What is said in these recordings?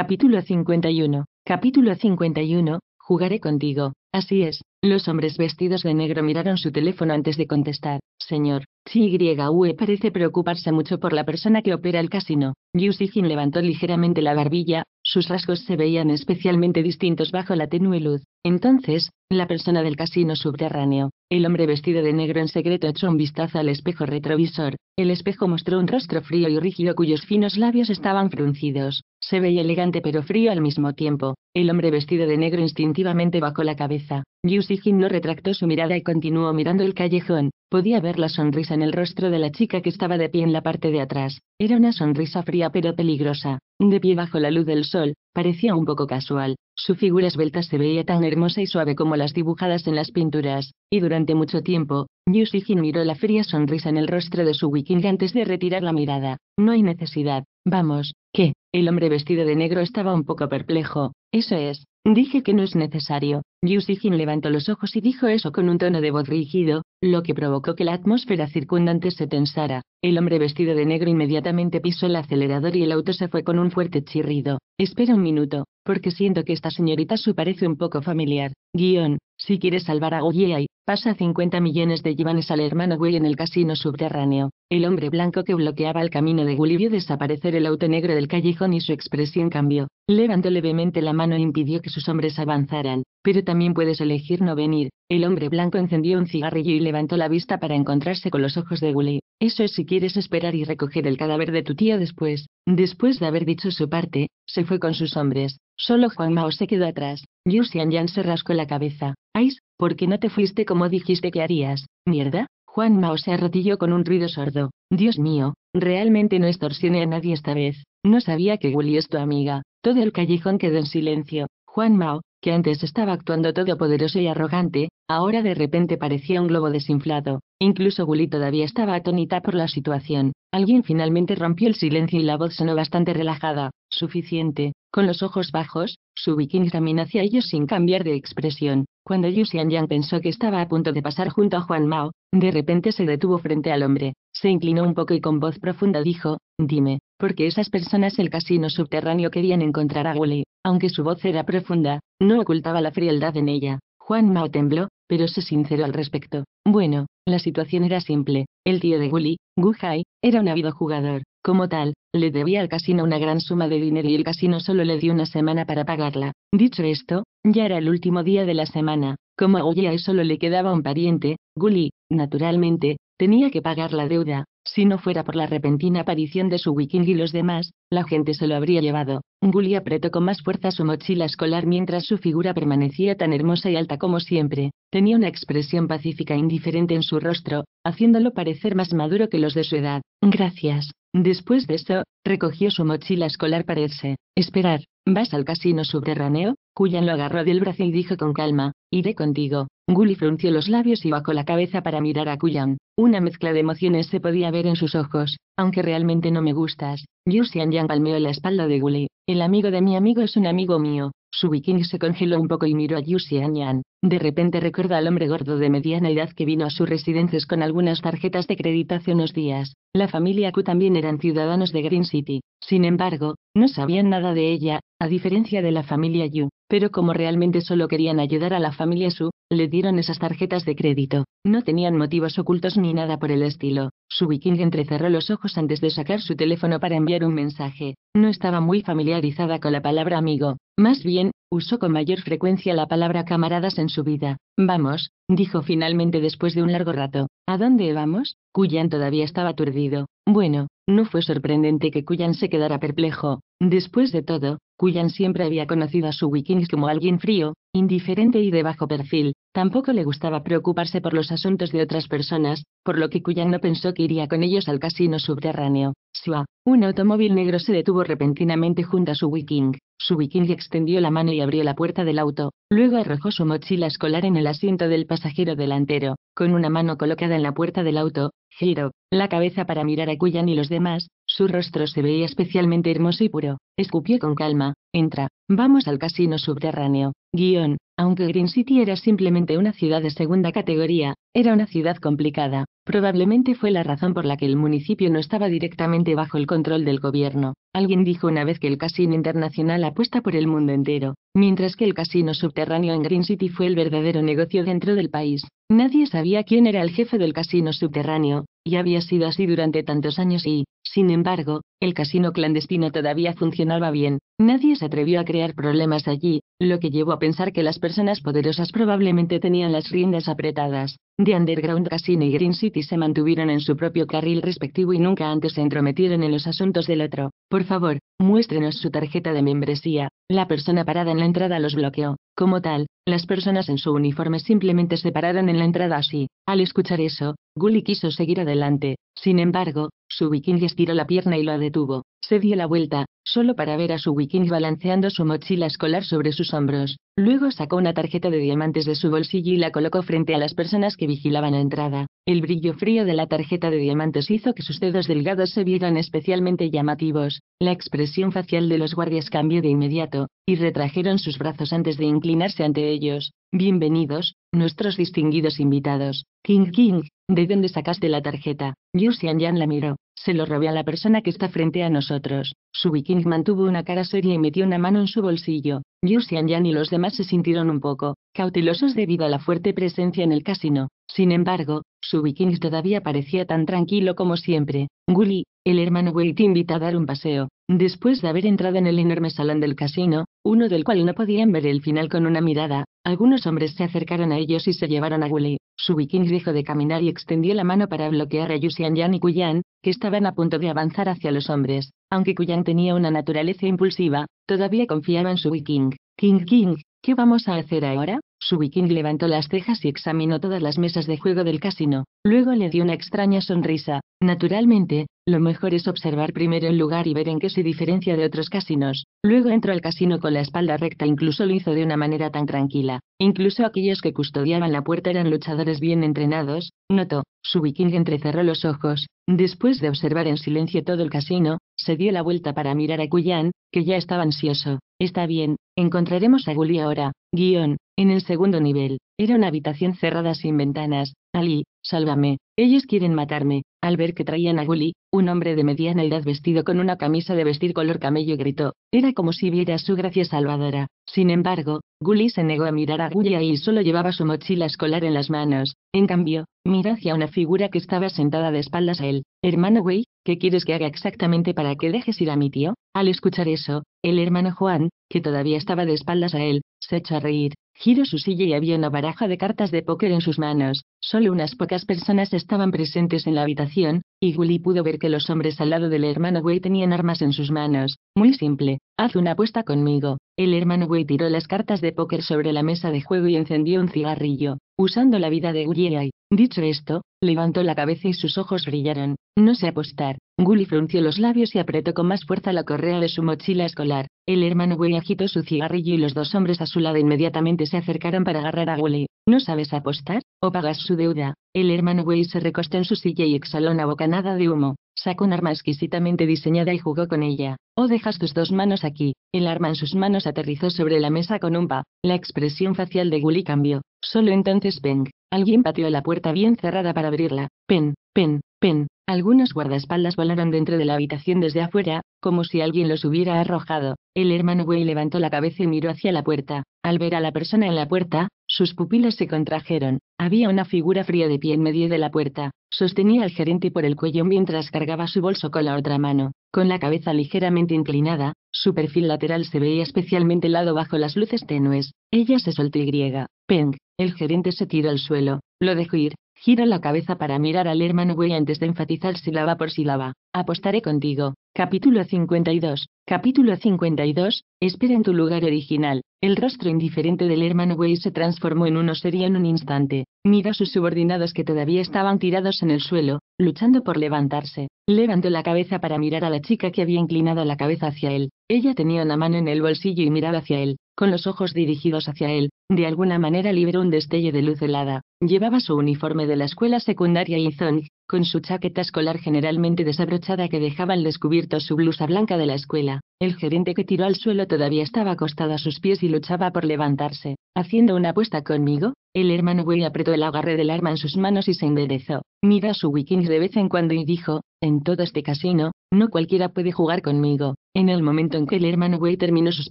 Capítulo 51. Capítulo 51. Jugaré contigo. Así es. Los hombres vestidos de negro miraron su teléfono antes de contestar. Señor, y e parece preocuparse mucho por la persona que opera el casino. Yu levantó ligeramente la barbilla, sus rasgos se veían especialmente distintos bajo la tenue luz. Entonces, la persona del casino subterráneo, el hombre vestido de negro en secreto echó un vistazo al espejo retrovisor, el espejo mostró un rostro frío y rígido cuyos finos labios estaban fruncidos, se veía elegante pero frío al mismo tiempo, el hombre vestido de negro instintivamente bajó la cabeza, Yu Sijin no retractó su mirada y continuó mirando el callejón, podía ver la sonrisa en el rostro de la chica que estaba de pie en la parte de atrás, era una sonrisa fría pero peligrosa, de pie bajo la luz del sol, Parecía un poco casual, su figura esbelta se veía tan hermosa y suave como las dibujadas en las pinturas, y durante mucho tiempo, Yusijin miró la fría sonrisa en el rostro de su wiking antes de retirar la mirada. No hay necesidad, vamos, ¿qué? El hombre vestido de negro estaba un poco perplejo, eso es, Dije que no es necesario. Xijin levantó los ojos y dijo eso con un tono de voz rígido, lo que provocó que la atmósfera circundante se tensara. El hombre vestido de negro inmediatamente pisó el acelerador y el auto se fue con un fuerte chirrido. Espera un minuto, porque siento que esta señorita su parece un poco familiar. Guión, si quieres salvar a Goyei, pasa 50 millones de yuanes al hermano Wei en el casino subterráneo. El hombre blanco que bloqueaba el camino de Gulivio vio desaparecer el auto negro del callejón y su expresión cambió. Levantó levemente la mano e impidió que sus hombres avanzaran, pero también puedes elegir no venir. El hombre blanco encendió un cigarrillo y levantó la vista para encontrarse con los ojos de Gully. Eso es si quieres esperar y recoger el cadáver de tu tía después. Después de haber dicho su parte, se fue con sus hombres. Solo Juan Mao se quedó atrás. Yu Xianyan se rascó la cabeza. Ais, ¿por qué no te fuiste como dijiste que harías? ¿Mierda? Juan Mao se arrodilló con un ruido sordo. Dios mío, realmente no extorsione a nadie esta vez. No sabía que Willy es tu amiga. Todo el callejón quedó en silencio. Juan Mao, que antes estaba actuando todopoderoso y arrogante, ahora de repente parecía un globo desinflado. Incluso Li todavía estaba atónita por la situación. Alguien finalmente rompió el silencio y la voz sonó bastante relajada, suficiente. Con los ojos bajos, su viking también hacia ellos sin cambiar de expresión. Cuando Yu Xianyang pensó que estaba a punto de pasar junto a Juan Mao, de repente se detuvo frente al hombre. Se inclinó un poco y con voz profunda dijo, dime, ¿por qué esas personas el casino subterráneo querían encontrar a Li?". Aunque su voz era profunda, no ocultaba la frialdad en ella. Juan Mao tembló, pero se sinceró al respecto. Bueno, la situación era simple. El tío de Gully, Gu era un ávido jugador. Como tal, le debía al casino una gran suma de dinero y el casino solo le dio una semana para pagarla. Dicho esto, ya era el último día de la semana. Como a solo le quedaba un pariente, Gully, naturalmente, tenía que pagar la deuda. Si no fuera por la repentina aparición de su wiking y los demás, la gente se lo habría llevado. Gully apretó con más fuerza su mochila escolar mientras su figura permanecía tan hermosa y alta como siempre. Tenía una expresión pacífica e indiferente en su rostro, haciéndolo parecer más maduro que los de su edad. Gracias. Después de eso, recogió su mochila escolar para irse. Esperar. ¿Vas al casino subterráneo? Cuyan lo agarró del brazo y dijo con calma, iré contigo. Gully frunció los labios y bajó la cabeza para mirar a Kuyan. Una mezcla de emociones se podía ver en sus ojos. Aunque realmente no me gustas. Yu Yang palmeó la espalda de Gully. El amigo de mi amigo es un amigo mío. Su viking se congeló un poco y miró a Yu Yang. De repente recuerda al hombre gordo de mediana edad que vino a sus residencias con algunas tarjetas de crédito hace unos días. La familia Ku también eran ciudadanos de Green City. Sin embargo, no sabían nada de ella, a diferencia de la familia Yu pero como realmente solo querían ayudar a la familia Su, le dieron esas tarjetas de crédito. No tenían motivos ocultos ni nada por el estilo. Su viking entrecerró los ojos antes de sacar su teléfono para enviar un mensaje. No estaba muy familiarizada con la palabra amigo. Más bien, usó con mayor frecuencia la palabra camaradas en su vida. Vamos, dijo finalmente después de un largo rato. ¿A dónde vamos? Kuyan todavía estaba aturdido. Bueno, no fue sorprendente que Kuyan se quedara perplejo. Después de todo, Kuyan siempre había conocido a su wikings como alguien frío, indiferente y de bajo perfil, tampoco le gustaba preocuparse por los asuntos de otras personas, por lo que Kuyan no pensó que iría con ellos al casino subterráneo. Sua, un automóvil negro se detuvo repentinamente junto a su Wiking. Su Wiking extendió la mano y abrió la puerta del auto, luego arrojó su mochila escolar en el asiento del pasajero delantero, con una mano colocada en la puerta del auto, giró la cabeza para mirar a Kuyan y los demás, su rostro se veía especialmente hermoso y puro. Escupió con calma. Entra, vamos al casino subterráneo. Guión. Aunque Green City era simplemente una ciudad de segunda categoría, era una ciudad complicada. Probablemente fue la razón por la que el municipio no estaba directamente bajo el control del gobierno. Alguien dijo una vez que el casino internacional apuesta por el mundo entero, mientras que el casino subterráneo en Green City fue el verdadero negocio dentro del país. Nadie sabía quién era el jefe del casino subterráneo, y había sido así durante tantos años y, sin embargo, el casino clandestino todavía funcionaba bien, nadie se atrevió a crear problemas allí, lo que llevó a pensar que las personas poderosas probablemente tenían las riendas apretadas. The Underground Casino y Green City se mantuvieron en su propio carril respectivo y nunca antes se entrometieron en los asuntos del otro. Por favor, muéstrenos su tarjeta de membresía. La persona parada en la entrada los bloqueó. Como tal, las personas en su uniforme simplemente se pararon en la entrada así. Al escuchar eso, Gully quiso seguir adelante. Sin embargo, su viking estiró la pierna y lo detuvo. Se dio la vuelta, solo para ver a su wiking balanceando su mochila escolar sobre sus hombros. Luego sacó una tarjeta de diamantes de su bolsillo y la colocó frente a las personas que vigilaban la entrada. El brillo frío de la tarjeta de diamantes hizo que sus dedos delgados se vieran especialmente llamativos. La expresión facial de los guardias cambió de inmediato, y retrajeron sus brazos antes de inclinarse ante ellos. Bienvenidos, nuestros distinguidos invitados. King King, ¿de dónde sacaste la tarjeta? Yu Xianyan la miró. Se lo robé a la persona que está frente a nosotros. Su viking mantuvo una cara seria y metió una mano en su bolsillo. Yu Xianyan y los demás se sintieron un poco cautelosos debido a la fuerte presencia en el casino. Sin embargo, su viking todavía parecía tan tranquilo como siempre. Gully, el hermano Wei te invita a dar un paseo. Después de haber entrado en el enorme salón del casino, uno del cual no podían ver el final con una mirada, algunos hombres se acercaron a ellos y se llevaron a Gully. Su viking dejó de caminar y extendió la mano para bloquear a Yusian Yan y Kuyan, que estaban a punto de avanzar hacia los hombres. Aunque Kuyan tenía una naturaleza impulsiva, todavía confiaba en su viking. King King, ¿qué vamos a hacer ahora? Su viking levantó las cejas y examinó todas las mesas de juego del casino. Luego le dio una extraña sonrisa. Naturalmente, lo mejor es observar primero el lugar y ver en qué se diferencia de otros casinos. Luego entró al casino con la espalda recta, incluso lo hizo de una manera tan tranquila. Incluso aquellos que custodiaban la puerta eran luchadores bien entrenados, notó. Su viking entrecerró los ojos. Después de observar en silencio todo el casino, se dio la vuelta para mirar a Kuyan, que ya estaba ansioso. Está bien, encontraremos a Gully ahora. Guión. En el segundo nivel, era una habitación cerrada sin ventanas. Ali, sálvame. Ellos quieren matarme. Al ver que traían a Gully, un hombre de mediana edad vestido con una camisa de vestir color camello gritó. Era como si viera su gracia salvadora. Sin embargo, Gully se negó a mirar a Gully y solo llevaba su mochila escolar en las manos. En cambio, miró hacia una figura que estaba sentada de espaldas a él. Hermano Wei, ¿qué quieres que haga exactamente para que dejes ir a mi tío? Al escuchar eso, el hermano Juan, que todavía estaba de espaldas a él, se echa a reír. giró su silla y había una baraja de cartas de póker en sus manos. Solo unas pocas personas estaban presentes en la habitación, y Gully pudo ver que los hombres al lado del hermano Wei tenían armas en sus manos. Muy simple. Haz una apuesta conmigo. El hermano Wei tiró las cartas de póker sobre la mesa de juego y encendió un cigarrillo, usando la vida de Gully Dicho esto, levantó la cabeza y sus ojos brillaron. No sé apostar. Gully frunció los labios y apretó con más fuerza la correa de su mochila escolar. El hermano Güey agitó su cigarrillo y los dos hombres a su lado inmediatamente se acercaron para agarrar a Gully. ¿No sabes apostar? ¿O pagas su deuda? El hermano Güey se recostó en su silla y exhaló una bocanada de humo. Sacó un arma exquisitamente diseñada y jugó con ella. O oh, dejas tus dos manos aquí. El arma en sus manos aterrizó sobre la mesa con un pa. La expresión facial de Gully cambió. Solo entonces Peng Alguien pateó la puerta bien cerrada para abrirla. Pen, pen, pen. Algunos guardaespaldas volaron dentro de la habitación desde afuera, como si alguien los hubiera arrojado. El hermano Wei levantó la cabeza y miró hacia la puerta. Al ver a la persona en la puerta, sus pupilas se contrajeron. Había una figura fría de pie en medio de la puerta. Sostenía al gerente por el cuello mientras cargaba su bolso con la otra mano. Con la cabeza ligeramente inclinada, su perfil lateral se veía especialmente helado bajo las luces tenues. Ella se soltó y griega. Peng, el gerente se tiró al suelo, lo dejo ir, gira la cabeza para mirar al hermano Way antes de enfatizar sílaba por sílaba. Apostaré contigo. Capítulo 52. Capítulo 52. Espera en tu lugar original. El rostro indiferente del hermano Wey se transformó en uno serio en un instante. Mira a sus subordinados que todavía estaban tirados en el suelo, luchando por levantarse. Levantó la cabeza para mirar a la chica que había inclinado la cabeza hacia él. Ella tenía una mano en el bolsillo y miraba hacia él con los ojos dirigidos hacia él, de alguna manera liberó un destello de luz helada. Llevaba su uniforme de la escuela secundaria y zong, con su chaqueta escolar generalmente desabrochada que dejaba al descubierto su blusa blanca de la escuela. El gerente que tiró al suelo todavía estaba acostado a sus pies y luchaba por levantarse. Haciendo una apuesta conmigo, el hermano Wei apretó el agarre del arma en sus manos y se enderezó. Mira su Wikings de vez en cuando y dijo, en todo este casino, no cualquiera puede jugar conmigo. En el momento en que el hermano Wei terminó sus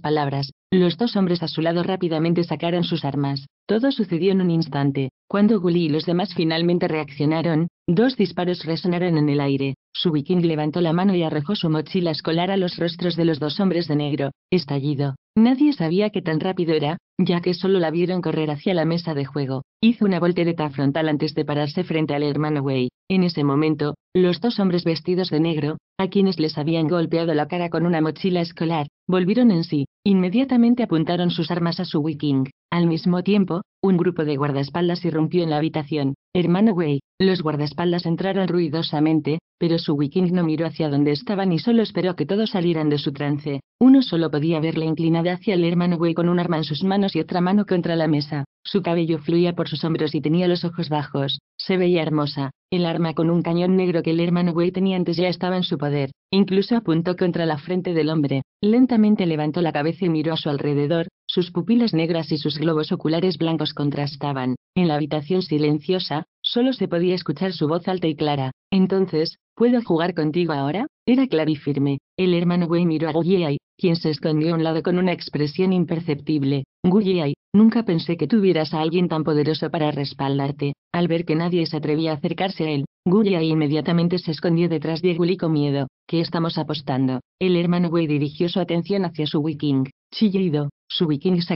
palabras, los dos hombres a su lado rápidamente sacaron sus armas. Todo sucedió en un instante. Cuando Gully y los demás finalmente reaccionaron, dos disparos resonaron en el aire. Su viking levantó la mano y arrojó su mochila escolar a los rostros de los dos hombres de negro, estallido. Nadie sabía qué tan rápido era, ya que solo la vieron correr hacia la mesa de juego. Hizo una voltereta frontal antes de pararse frente al hermano Way. En ese momento, los dos hombres vestidos de negro, a quienes les habían golpeado la cara con una mochila escolar, volvieron en sí. Inmediatamente apuntaron sus armas a su Wiking. Al mismo tiempo, un grupo de guardaespaldas irrumpió en la habitación. Hermano Way, los guardaespaldas entraron ruidosamente, pero su Wiking no miró hacia donde estaban y solo esperó que todos salieran de su trance. Uno solo podía verle inclinada hacia el hermano Wei con un arma en sus manos y otra mano contra la mesa. Su cabello fluía por sus hombros y tenía los ojos bajos. Se veía hermosa. El arma con un cañón negro que el hermano Wei tenía antes ya estaba en su poder. Incluso apuntó contra la frente del hombre. Lentamente levantó la cabeza y miró a su alrededor, sus pupilas negras y sus globos oculares blancos contrastaban. En la habitación silenciosa, solo se podía escuchar su voz alta y clara. Entonces, ¿puedo jugar contigo ahora? Era claro y firme. El hermano Wei miró a Guiyai, quien se escondió a un lado con una expresión imperceptible. Guiyai, nunca pensé que tuvieras a alguien tan poderoso para respaldarte. Al ver que nadie se atrevía a acercarse a él, Guiyai inmediatamente se escondió detrás de Guli con miedo. ¿Qué estamos apostando? El hermano Wei dirigió su atención hacia su Wiking. Chillido, su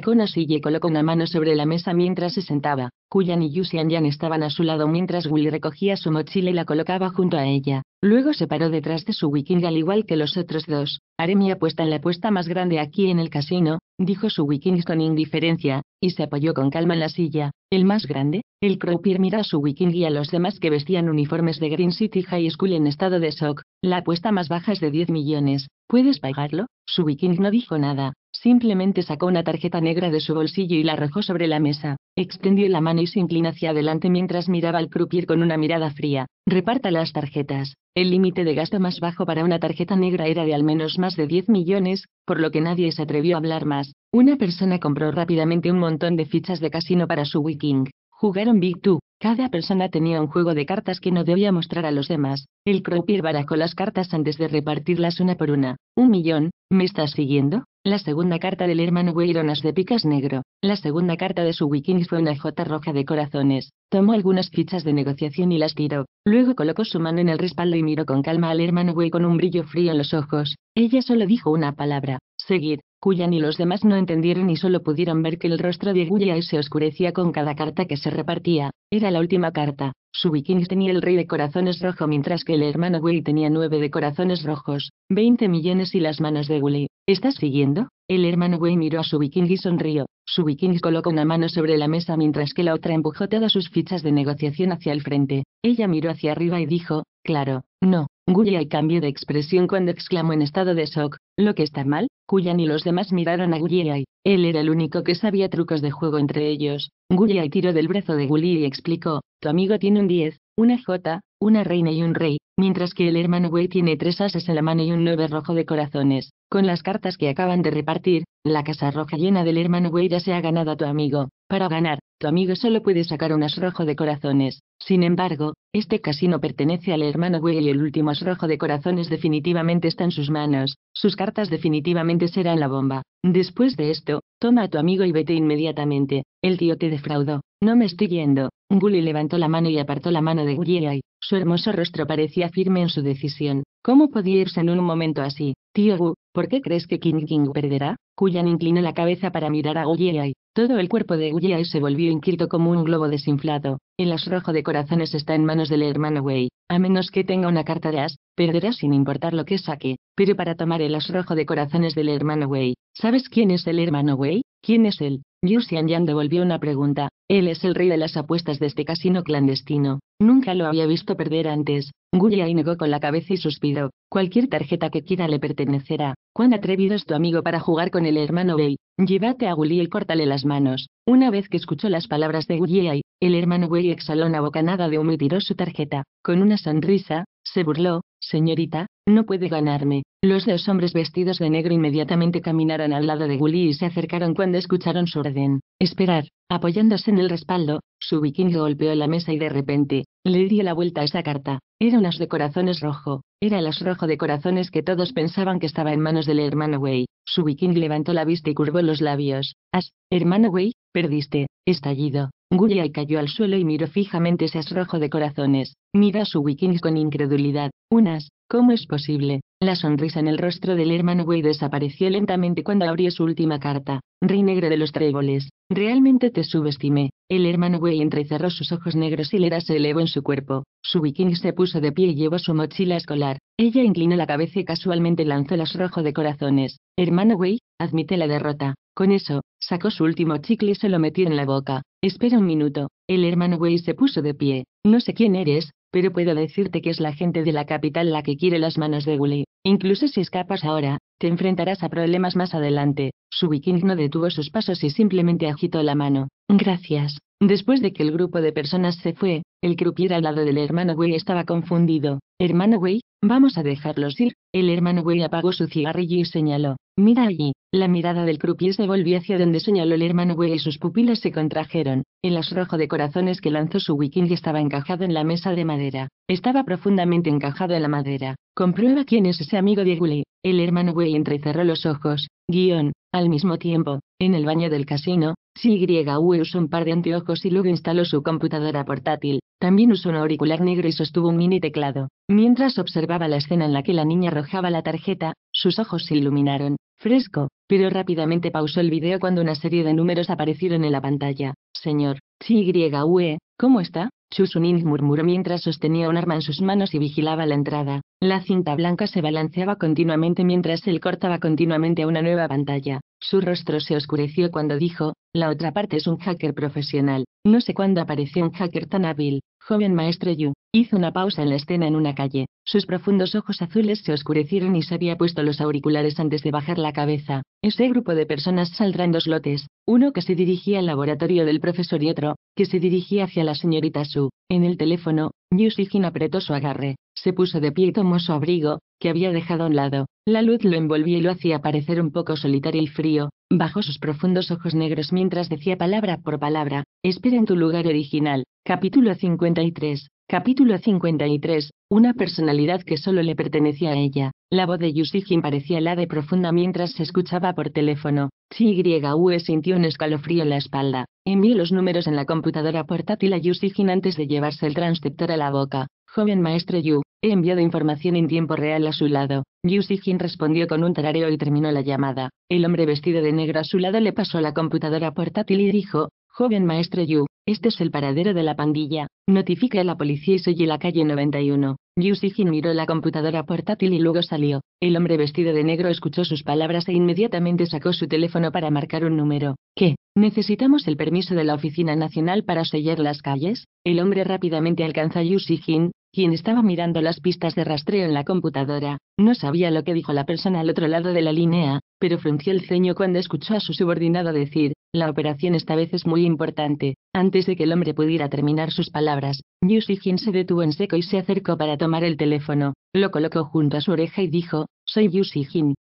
una silla y colocó una mano sobre la mesa mientras se sentaba. Kuyan y Yusian Yan estaban a su lado mientras Willy recogía su mochila y la colocaba junto a ella. Luego se paró detrás de su wiking al igual que los otros dos. Haré mi apuesta en la apuesta más grande aquí en el casino, dijo su Wiking con indiferencia, y se apoyó con calma en la silla. El más grande, el croupier mira a su wiking y a los demás que vestían uniformes de Green City High School en estado de shock. La apuesta más baja es de 10 millones. ¿Puedes pagarlo? Su viking no dijo nada. Simplemente sacó una tarjeta negra de su bolsillo y la arrojó sobre la mesa. Extendió la mano y se inclinó hacia adelante mientras miraba al croupier con una mirada fría. Reparta las tarjetas. El límite de gasto más bajo para una tarjeta negra era de al menos más de 10 millones, por lo que nadie se atrevió a hablar más. Una persona compró rápidamente un montón de fichas de casino para su Wiking. Jugaron Big Two. Cada persona tenía un juego de cartas que no debía mostrar a los demás. El croupier barajó las cartas antes de repartirlas una por una. Un millón, ¿me estás siguiendo? La segunda carta del hermano una de Picas Negro, la segunda carta de su wikini fue una J roja de corazones. Tomó algunas fichas de negociación y las tiró. Luego colocó su mano en el respaldo y miró con calma al hermano Wey con un brillo frío en los ojos. Ella solo dijo una palabra, seguir, cuya ni los demás no entendieron y solo pudieron ver que el rostro de Guyay se oscurecía con cada carta que se repartía. Era la última carta. Su wiking tenía el rey de corazones rojo mientras que el hermano Wei tenía nueve de corazones rojos, veinte millones y las manos de Gully. ¿Estás siguiendo? El hermano Wei miró a su viking y sonrió. Su viking colocó una mano sobre la mesa mientras que la otra empujó todas sus fichas de negociación hacia el frente. Ella miró hacia arriba y dijo, claro, no. Guya cambió de expresión cuando exclamó en estado de shock, lo que está mal, Kuyan y los demás miraron a Guya. Él era el único que sabía trucos de juego entre ellos. Guya tiró del brazo de Guli y explicó, tu amigo tiene un 10, una J, una reina y un rey, mientras que el hermano Wei tiene tres ases en la mano y un nueve rojo de corazones. Con las cartas que acaban de repartir, la casa roja llena del hermano Wei ya se ha ganado a tu amigo. Para ganar, tu amigo solo puede sacar un as rojo de corazones. Sin embargo, este casino pertenece al hermano Wei y el último as rojo de corazones definitivamente está en sus manos. Sus cartas definitivamente serán la bomba. Después de esto, toma a tu amigo y vete inmediatamente. El tío te defraudó. No me estoy yendo. Guli levantó la mano y apartó la mano de Gulley. Su hermoso rostro parecía firme en su decisión. ¿Cómo podía irse en un momento así? Tío Gu, ¿por qué crees que King King perderá? Kuyan inclinó la cabeza para mirar a Gulley. Todo el cuerpo de Gulley se volvió inquieto como un globo desinflado. El asrojo rojo de corazones está en manos del hermano Wei. A menos que tenga una carta de as, perderá sin importar lo que saque. Pero para tomar el asrojo de corazones del hermano Wei, ¿sabes quién es el hermano Wei? ¿Quién es él? Yu Yang devolvió una pregunta. Él es el rey de las apuestas de este casino clandestino. Nunca lo había visto perder antes. Yai negó con la cabeza y suspiró. Cualquier tarjeta que quiera le pertenecerá. Cuán atrevido es tu amigo para jugar con el hermano Wei. Llévate a Li y córtale las manos. Una vez que escuchó las palabras de Yai, el hermano Wei exhaló una bocanada de humo y tiró su tarjeta. Con una sonrisa, se burló, señorita, no puede ganarme. Los dos hombres vestidos de negro inmediatamente caminaron al lado de Gully y se acercaron cuando escucharon su orden. Esperar. Apoyándose en el respaldo, su viking golpeó la mesa y de repente, le dio la vuelta a esa carta. Era un de corazones rojo, era el as rojo de corazones que todos pensaban que estaba en manos del hermano Way. Su viking levantó la vista y curvó los labios. As, hermano Way, perdiste, estallido. y cayó al suelo y miró fijamente ese as rojo de corazones. Mira a su viking con incredulidad. Unas ¿Cómo es posible? La sonrisa en el rostro del hermano Wei desapareció lentamente cuando abrió su última carta. Rey negro de los tréboles, realmente te subestimé. El hermano Wei entrecerró sus ojos negros y Lera se elevó en su cuerpo. Su viking se puso de pie y llevó su mochila escolar. Ella inclinó la cabeza y casualmente lanzó las rojos de corazones. Hermano Wei, admite la derrota. Con eso, sacó su último chicle y se lo metió en la boca. Espera un minuto. El hermano Wei se puso de pie. No sé quién eres, pero puedo decirte que es la gente de la capital la que quiere las manos de Gully. Incluso si escapas ahora, te enfrentarás a problemas más adelante. Su viking no detuvo sus pasos y simplemente agitó la mano. Gracias. Después de que el grupo de personas se fue, el croupier al lado del hermano Way estaba confundido. ¿Hermano Way? Vamos a dejarlos ir. El hermano Wei apagó su cigarrillo y señaló. Mira allí. La mirada del croupier se volvió hacia donde señaló el hermano Wei y sus pupilas se contrajeron. El asrojo de corazones que lanzó su wiking estaba encajado en la mesa de madera. Estaba profundamente encajado en la madera. Comprueba quién es ese amigo de Gully. El hermano Wei entrecerró los ojos. Guión. Al mismo tiempo, en el baño del casino, SY usó un par de anteojos y luego instaló su computadora portátil. También usó un auricular negro y sostuvo un mini teclado. Mientras observaba la escena en la que la niña arrojaba la tarjeta, sus ojos se iluminaron. Fresco, pero rápidamente pausó el video cuando una serie de números aparecieron en la pantalla. Señor, e, ¿cómo está? Chusunin murmuró mientras sostenía un arma en sus manos y vigilaba la entrada. La cinta blanca se balanceaba continuamente mientras él cortaba continuamente a una nueva pantalla. Su rostro se oscureció cuando dijo, la otra parte es un hacker profesional. No sé cuándo apareció un hacker tan hábil, joven maestro Yu. Hizo una pausa en la escena en una calle. Sus profundos ojos azules se oscurecieron y se había puesto los auriculares antes de bajar la cabeza. Ese grupo de personas saldrá en dos lotes, uno que se dirigía al laboratorio del profesor y otro, que se dirigía hacia la señorita Su. En el teléfono, Yusijin apretó su agarre. Se puso de pie y tomó su abrigo, que había dejado a un lado. La luz lo envolvía y lo hacía parecer un poco solitario y frío, bajo sus profundos ojos negros mientras decía palabra por palabra, espera en tu lugar original. Capítulo 53. Capítulo 53. Una personalidad que solo le pertenecía a ella. La voz de Yusijin parecía la y profunda mientras se escuchaba por teléfono. Yue sintió un escalofrío en la espalda. Envió los números en la computadora portátil a Yusijin antes de llevarse el transceptor a la boca. Joven maestro Yu, he enviado información en tiempo real a su lado. Yusijin respondió con un tarareo y terminó la llamada. El hombre vestido de negro a su lado le pasó la computadora portátil y dijo, Joven maestro Yu, este es el paradero de la pandilla. Notifique a la policía y selle la calle 91. Yu Sijin miró la computadora portátil y luego salió. El hombre vestido de negro escuchó sus palabras e inmediatamente sacó su teléfono para marcar un número. ¿Qué? ¿Necesitamos el permiso de la Oficina Nacional para sellar las calles? El hombre rápidamente alcanza a Yu Sijin, quien estaba mirando las pistas de rastreo en la computadora, no sabía lo que dijo la persona al otro lado de la línea, pero frunció el ceño cuando escuchó a su subordinado decir, la operación esta vez es muy importante. Antes de que el hombre pudiera terminar sus palabras, Yu se detuvo en seco y se acercó para tomar el teléfono, lo colocó junto a su oreja y dijo, soy Yu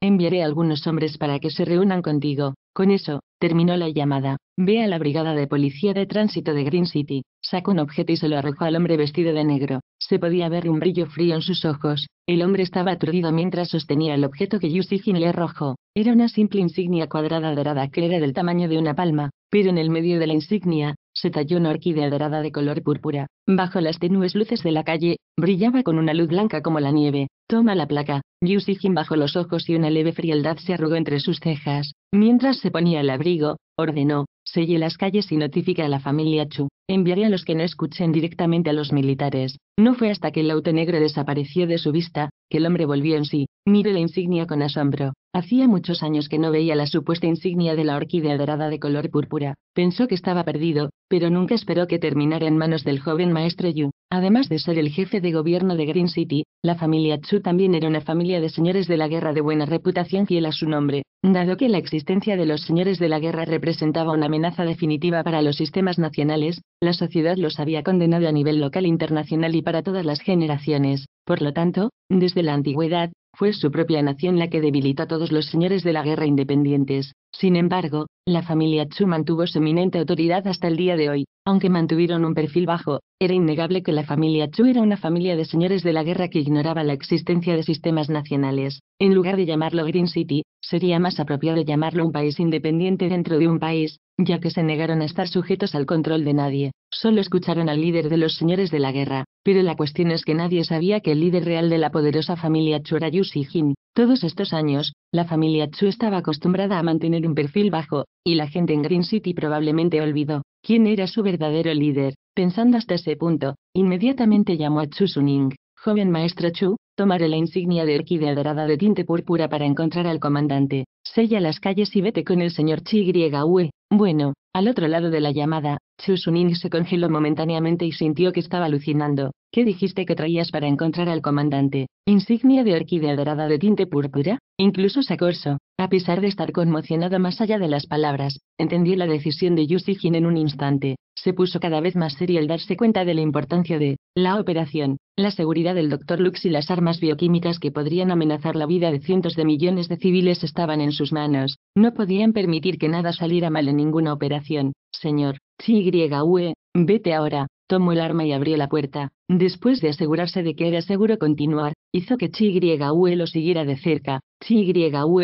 enviaré a algunos hombres para que se reúnan contigo. Con eso, Terminó la llamada. Ve a la brigada de policía de tránsito de Green City. Sacó un objeto y se lo arrojó al hombre vestido de negro. Se podía ver un brillo frío en sus ojos. El hombre estaba aturdido mientras sostenía el objeto que Yusijin le arrojó. Era una simple insignia cuadrada dorada que era del tamaño de una palma, pero en el medio de la insignia, se talló una orquídea dorada de color púrpura. Bajo las tenues luces de la calle, brillaba con una luz blanca como la nieve. Toma la placa. Yusijin bajo los ojos y una leve frialdad se arrugó entre sus cejas. Mientras se ponía el abrigo, ordenó, selle las calles y notifica a la familia Chu. Enviaré a los que no escuchen directamente a los militares. No fue hasta que el auto negro desapareció de su vista, que el hombre volvió en sí. Miró la insignia con asombro. Hacía muchos años que no veía la supuesta insignia de la orquídea dorada de color púrpura. Pensó que estaba perdido, pero nunca esperó que terminara en manos del joven maestro Yu. Además de ser el jefe de gobierno de Green City, la familia Chu también era una familia de señores de la guerra de buena reputación fiel a su nombre. Dado que la existencia de los señores de la guerra representaba una amenaza definitiva para los sistemas nacionales, la sociedad los había condenado a nivel local, internacional y para todas las generaciones. Por lo tanto, desde la antigüedad, fue su propia nación la que debilitó a todos los señores de la guerra independientes. Sin embargo, la familia Chu mantuvo su eminente autoridad hasta el día de hoy. Aunque mantuvieron un perfil bajo, era innegable que la familia Chu era una familia de señores de la guerra que ignoraba la existencia de sistemas nacionales. En lugar de llamarlo Green City, sería más apropiado llamarlo un país independiente dentro de un país, ya que se negaron a estar sujetos al control de nadie, solo escucharon al líder de los señores de la guerra, pero la cuestión es que nadie sabía que el líder real de la poderosa familia Chu era Yu Jin. Todos estos años, la familia Chu estaba acostumbrada a mantener un perfil bajo, y la gente en Green City probablemente olvidó quién era su verdadero líder. Pensando hasta ese punto, inmediatamente llamó a Chu Suning. Joven maestro Chu, tomaré la insignia de orquídea dorada de tinte púrpura para encontrar al comandante, sella las calles y vete con el señor Chigrigaue. Bueno, al otro lado de la llamada, Chusunin se congeló momentáneamente y sintió que estaba alucinando. ¿Qué dijiste que traías para encontrar al comandante? ¿Insignia de orquídea dorada de tinte púrpura? Incluso Sacorso, a pesar de estar conmocionado más allá de las palabras, entendió la decisión de Yusijin en un instante se puso cada vez más serio al darse cuenta de la importancia de la operación, la seguridad del Dr. Lux y las armas bioquímicas que podrían amenazar la vida de cientos de millones de civiles estaban en sus manos. No podían permitir que nada saliera mal en ninguna operación, señor. yue, vete ahora, tomó el arma y abrió la puerta. Después de asegurarse de que era seguro continuar, hizo que chi lo siguiera de cerca. chi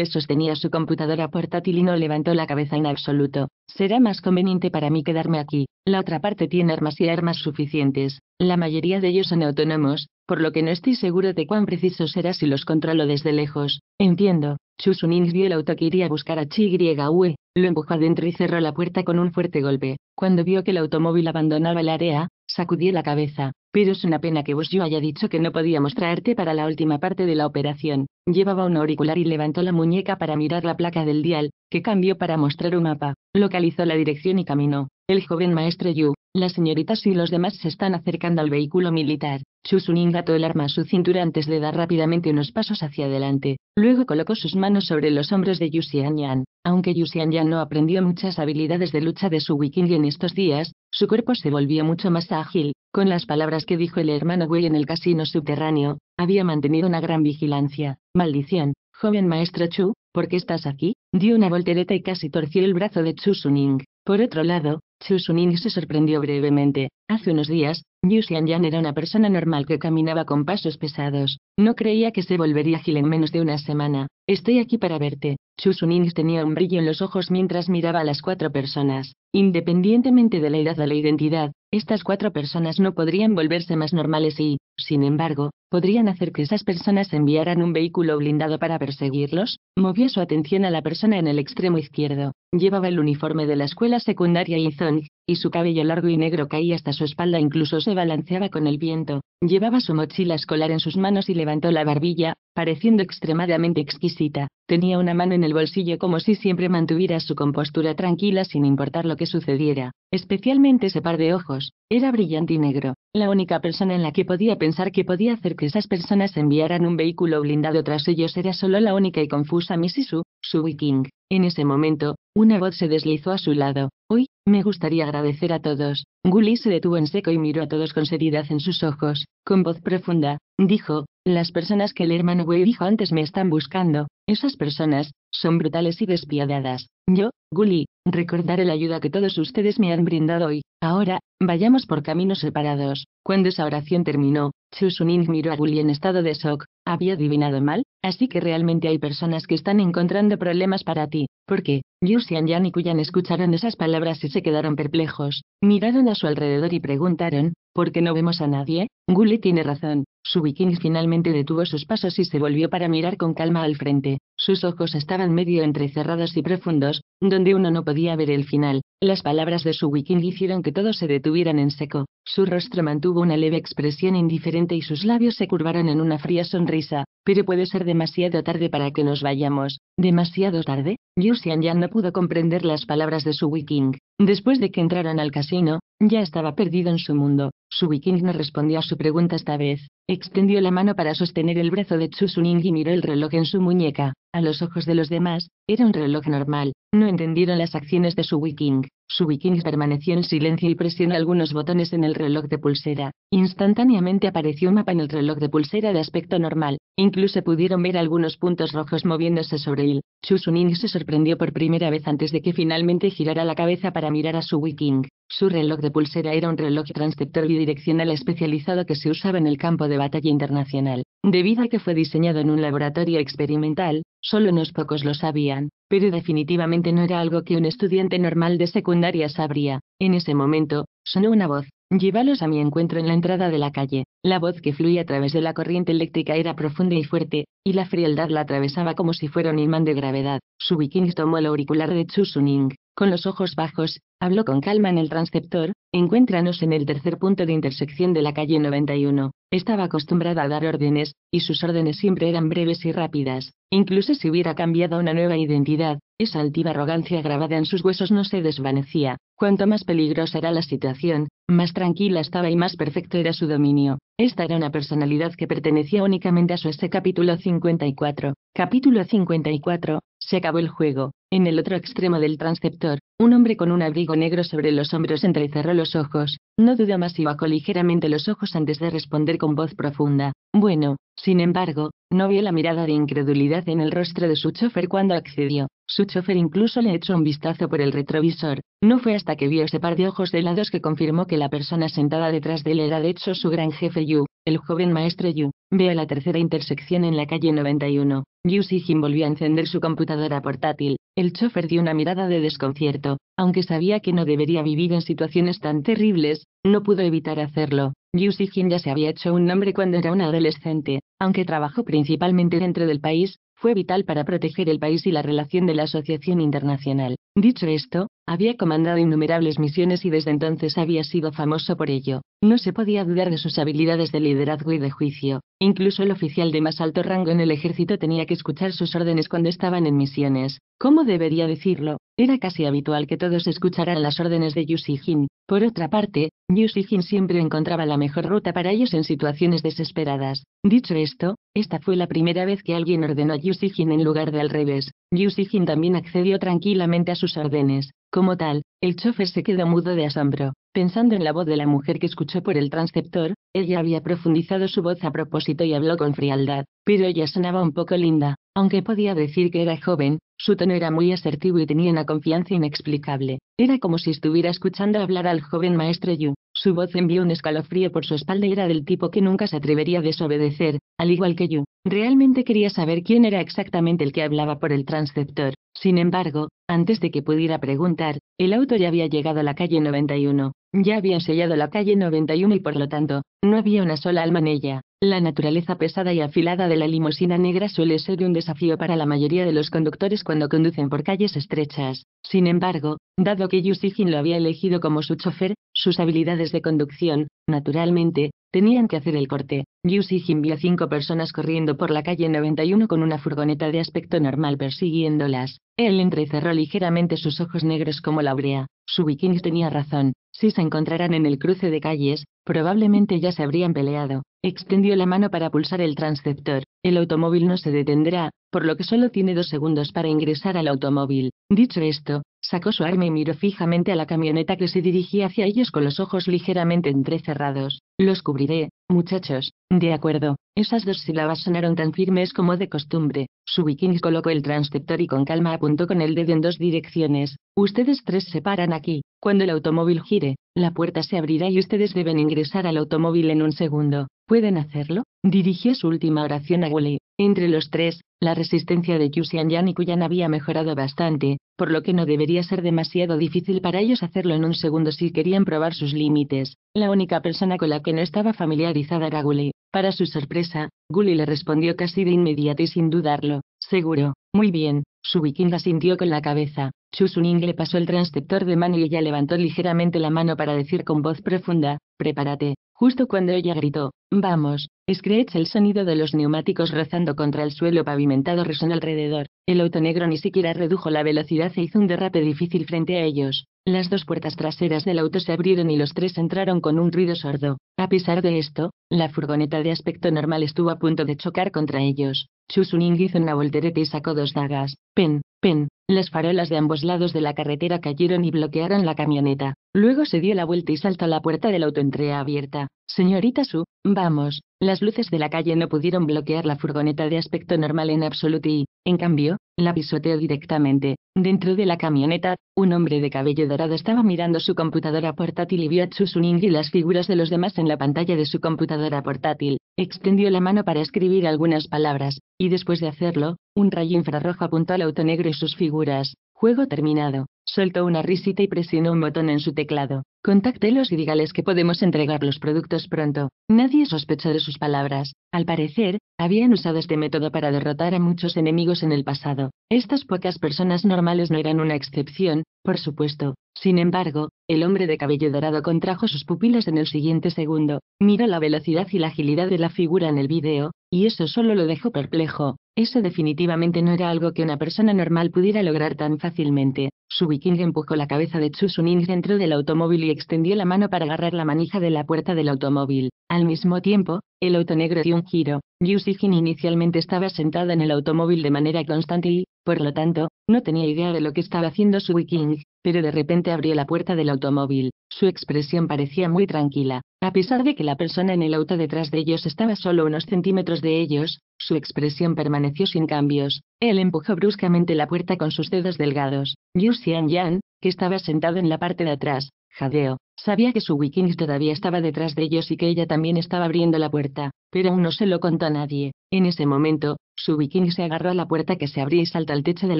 sostenía su computadora portátil y no levantó la cabeza en absoluto. Será más conveniente para mí quedarme aquí. La otra parte tiene armas y armas suficientes. La mayoría de ellos son autónomos, por lo que no estoy seguro de cuán preciso será si los controlo desde lejos. Entiendo. Chusunin vio el auto que iría a buscar a chi lo empujó adentro y cerró la puerta con un fuerte golpe. Cuando vio que el automóvil abandonaba el área, Sacudí la cabeza. Pero es una pena que vos yo haya dicho que no podía mostrarte para la última parte de la operación. Llevaba un auricular y levantó la muñeca para mirar la placa del dial, que cambió para mostrar un mapa. Localizó la dirección y caminó. El joven maestro Yu, las señoritas y los demás se están acercando al vehículo militar. Suning ató el arma a su cintura antes de dar rápidamente unos pasos hacia adelante. Luego colocó sus manos sobre los hombros de Yu Yan. Aunque Yu Yan no aprendió muchas habilidades de lucha de su Wiking en estos días, su cuerpo se volvió mucho más ágil. Con las palabras que dijo el hermano Wei en el casino subterráneo, había mantenido una gran vigilancia. Maldición, joven maestro Chu, ¿por qué estás aquí? Dio una voltereta y casi torció el brazo de Chusuning. Por otro lado, Chu Suning se sorprendió brevemente. Hace unos días, Yu Xianyan era una persona normal que caminaba con pasos pesados. No creía que se volvería ágil en menos de una semana. Estoy aquí para verte. Xu tenía un brillo en los ojos mientras miraba a las cuatro personas. Independientemente de la edad o la identidad, estas cuatro personas no podrían volverse más normales y, sin embargo, podrían hacer que esas personas enviaran un vehículo blindado para perseguirlos. Movió su atención a la persona en el extremo izquierdo. Llevaba el uniforme de la escuela secundaria Zong, y su cabello largo y negro caía hasta su espalda, incluso se balanceaba con el viento. Llevaba su mochila escolar en sus manos y levantó la barbilla, pareciendo extremadamente exquisita. Tenía una mano en el bolsillo como si siempre mantuviera su compostura tranquila sin importar lo que sucediera, especialmente ese par de ojos era brillante y negro. La única persona en la que podía pensar que podía hacer que esas personas enviaran un vehículo blindado tras ellos era solo la única y confusa Missisu, su viking. En ese momento, una voz se deslizó a su lado. Hoy, me gustaría agradecer a todos. Gully se detuvo en seco y miró a todos con seriedad en sus ojos. Con voz profunda, dijo, las personas que el hermano Wei dijo antes me están buscando. Esas personas, son brutales y despiadadas. Yo, Gully, recordaré la ayuda que todos ustedes me han brindado hoy. Ahora, vayamos por caminos separados. Cuando esa oración terminó, Suning miró a Guli en estado de shock. Había adivinado mal, así que realmente hay personas que están encontrando problemas para ti. Porque, Xian Yan y Kuyan escucharon esas palabras y se quedaron perplejos. Miraron a su alrededor y preguntaron, ¿por qué no vemos a nadie? Guli tiene razón. Su Wiking finalmente detuvo sus pasos y se volvió para mirar con calma al frente. Sus ojos estaban medio entrecerrados y profundos, donde uno no podía ver el final. Las palabras de su wiking hicieron que todos se detuvieran en seco. Su rostro mantuvo una leve expresión indiferente y sus labios se curvaron en una fría sonrisa. Pero puede ser demasiado tarde para que nos vayamos. ¿Demasiado tarde? Yu ya no pudo comprender las palabras de su wiking. Después de que entraran al casino, ya estaba perdido en su mundo. Su viking no respondió a su pregunta esta vez. Extendió la mano para sostener el brazo de Suning y miró el reloj en su muñeca. A los ojos de los demás, era un reloj normal. No entendieron las acciones de su viking. Su viking permaneció en silencio y presionó algunos botones en el reloj de pulsera. Instantáneamente apareció un mapa en el reloj de pulsera de aspecto normal. Incluso pudieron ver algunos puntos rojos moviéndose sobre él. Suning se sorprendió por primera vez antes de que finalmente girara la cabeza para mirar a su viking. Su reloj de pulsera era un reloj transceptor bidireccional especializado que se usaba en el campo de batalla internacional. Debido a que fue diseñado en un laboratorio experimental, solo unos pocos lo sabían, pero definitivamente no era algo que un estudiante normal de secundaria sabría. En ese momento, sonó una voz. Llévalos a mi encuentro en la entrada de la calle. La voz que fluía a través de la corriente eléctrica era profunda y fuerte, y la frialdad la atravesaba como si fuera un imán de gravedad. Su viking tomó el auricular de Chusuning, con los ojos bajos, habló con calma en el transceptor, encuéntranos en el tercer punto de intersección de la calle 91. Estaba acostumbrada a dar órdenes, y sus órdenes siempre eran breves y rápidas. Incluso si hubiera cambiado una nueva identidad, esa altiva arrogancia grabada en sus huesos no se desvanecía. Cuanto más peligrosa era la situación, más tranquila estaba y más perfecto era su dominio. Esta era una personalidad que pertenecía únicamente a su S. Este capítulo 54. Capítulo 54, se acabó el juego. En el otro extremo del transceptor, un hombre con un abrigo negro sobre los hombros entrecerró los ojos, no dudó más y bajó ligeramente los ojos antes de responder con voz profunda. Bueno, sin embargo, no vio la mirada de incredulidad en el rostro de su chofer cuando accedió. Su chofer incluso le echó un vistazo por el retrovisor. No fue hasta que vio ese par de ojos helados que confirmó que la persona sentada detrás de él era de hecho su gran jefe Yu, el joven maestro Yu. Ve la tercera intersección en la calle 91. Yu Sijin volvió a encender su computadora portátil. El chofer dio una mirada de desconcierto. Aunque sabía que no debería vivir en situaciones tan terribles, no pudo evitar hacerlo. Yu Sijin ya se había hecho un nombre cuando era un adolescente, aunque trabajó principalmente dentro del país, fue vital para proteger el país y la relación de la Asociación Internacional. Dicho esto, había comandado innumerables misiones y desde entonces había sido famoso por ello. No se podía dudar de sus habilidades de liderazgo y de juicio. Incluso el oficial de más alto rango en el ejército tenía que escuchar sus órdenes cuando estaban en misiones. ¿Cómo debería decirlo? Era casi habitual que todos escucharan las órdenes de Yusijin. Por otra parte, Yusijin siempre encontraba la mejor ruta para ellos en situaciones desesperadas. Dicho esto, esta fue la primera vez que alguien ordenó a Yusijin en lugar de al revés. Yusijin también accedió tranquilamente a sus órdenes. Como tal, el chofer se quedó mudo de asombro, pensando en la voz de la mujer que escuchó por el transceptor, ella había profundizado su voz a propósito y habló con frialdad, pero ella sonaba un poco linda, aunque podía decir que era joven, su tono era muy asertivo y tenía una confianza inexplicable. Era como si estuviera escuchando hablar al joven maestro Yu. Su voz envió un escalofrío por su espalda y era del tipo que nunca se atrevería a desobedecer, al igual que Yu. Realmente quería saber quién era exactamente el que hablaba por el transceptor. Sin embargo, antes de que pudiera preguntar, el auto ya había llegado a la calle 91. Ya había sellado la calle 91 y por lo tanto, no había una sola alma en ella. La naturaleza pesada y afilada de la limusina negra suele ser un desafío para la mayoría de los conductores cuando conducen por calles estrechas. Sin embargo, dado que Yusijin lo había elegido como su chofer, sus habilidades de conducción, naturalmente, Tenían que hacer el corte. Jim vio cinco personas corriendo por la calle 91 con una furgoneta de aspecto normal persiguiéndolas. Él entrecerró ligeramente sus ojos negros como la urea. Su bikini tenía razón. Si se encontraran en el cruce de calles, probablemente ya se habrían peleado. Extendió la mano para pulsar el transceptor. El automóvil no se detendrá, por lo que solo tiene dos segundos para ingresar al automóvil. Dicho esto, sacó su arma y miró fijamente a la camioneta que se dirigía hacia ellos con los ojos ligeramente entrecerrados. Los cubriré, muchachos. De acuerdo. Esas dos sílabas sonaron tan firmes como de costumbre. Su colocó el transceptor y con calma apuntó con el dedo en dos direcciones. Ustedes tres se paran aquí. Cuando el automóvil gire, la puerta se abrirá y ustedes deben ingresar al automóvil en un segundo. ¿Pueden hacerlo? Dirigió su última oración a Wally. Entre los tres, la resistencia de Qian Yan y Kuyan había mejorado bastante, por lo que no debería ser demasiado difícil para ellos hacerlo en un segundo si querían probar sus límites. La única persona con la que no estaba familiarizada era Gully. Para su sorpresa, Gully le respondió casi de inmediato y sin dudarlo. Seguro, muy bien, su vikinga sintió con la cabeza. Chusuning le pasó el transceptor de mano y ella levantó ligeramente la mano para decir con voz profunda, prepárate, Justo cuando ella gritó, Vamos, Screech el sonido de los neumáticos rozando contra el suelo pavimentado resonó alrededor. El auto negro ni siquiera redujo la velocidad e hizo un derrape difícil frente a ellos. Las dos puertas traseras del auto se abrieron y los tres entraron con un ruido sordo. A pesar de esto, la furgoneta de aspecto normal estuvo a punto de chocar contra ellos. Chusuning hizo una voltereta y sacó dos dagas. Pen, pen, las farolas de ambos lados de la carretera cayeron y bloquearon la camioneta. Luego se dio la vuelta y saltó a la puerta del auto abierta. Señorita Su, vamos. Las luces de la calle no pudieron bloquear la furgoneta de aspecto normal en absoluto y, en cambio, la pisoteó directamente. Dentro de la camioneta, un hombre de cabello dorado estaba mirando su computadora portátil y vio a Suning y las figuras de los demás en la pantalla de su computadora portátil. Extendió la mano para escribir algunas palabras, y después de hacerlo, un rayo infrarrojo apuntó al auto negro y sus figuras. Juego terminado. Soltó una risita y presionó un botón en su teclado. Contáctelos y dígales que podemos entregar los productos pronto. Nadie sospechó de sus palabras. Al parecer, habían usado este método para derrotar a muchos enemigos en el pasado. Estas pocas personas normales no eran una excepción, por supuesto, sin embargo, el hombre de cabello dorado contrajo sus pupilas en el siguiente segundo, miró la velocidad y la agilidad de la figura en el video, y eso solo lo dejó perplejo, eso definitivamente no era algo que una persona normal pudiera lograr tan fácilmente. Su viking empujó la cabeza de Chusunin dentro del automóvil y extendió la mano para agarrar la manija de la puerta del automóvil. Al mismo tiempo, el auto negro dio un giro. Yu Sijin inicialmente estaba sentada en el automóvil de manera constante y, por lo tanto, no tenía idea de lo que estaba haciendo su viking, pero de repente abrió la puerta del automóvil. Su expresión parecía muy tranquila. A pesar de que la persona en el auto detrás de ellos estaba solo unos centímetros de ellos, su expresión permaneció sin cambios. Él empujó bruscamente la puerta con sus dedos delgados. Yu Yan, que estaba sentado en la parte de atrás, jadeó. Sabía que su Wiking todavía estaba detrás de ellos y que ella también estaba abriendo la puerta, pero aún no se lo contó a nadie. En ese momento, su viking se agarró a la puerta que se abría y salta al techo del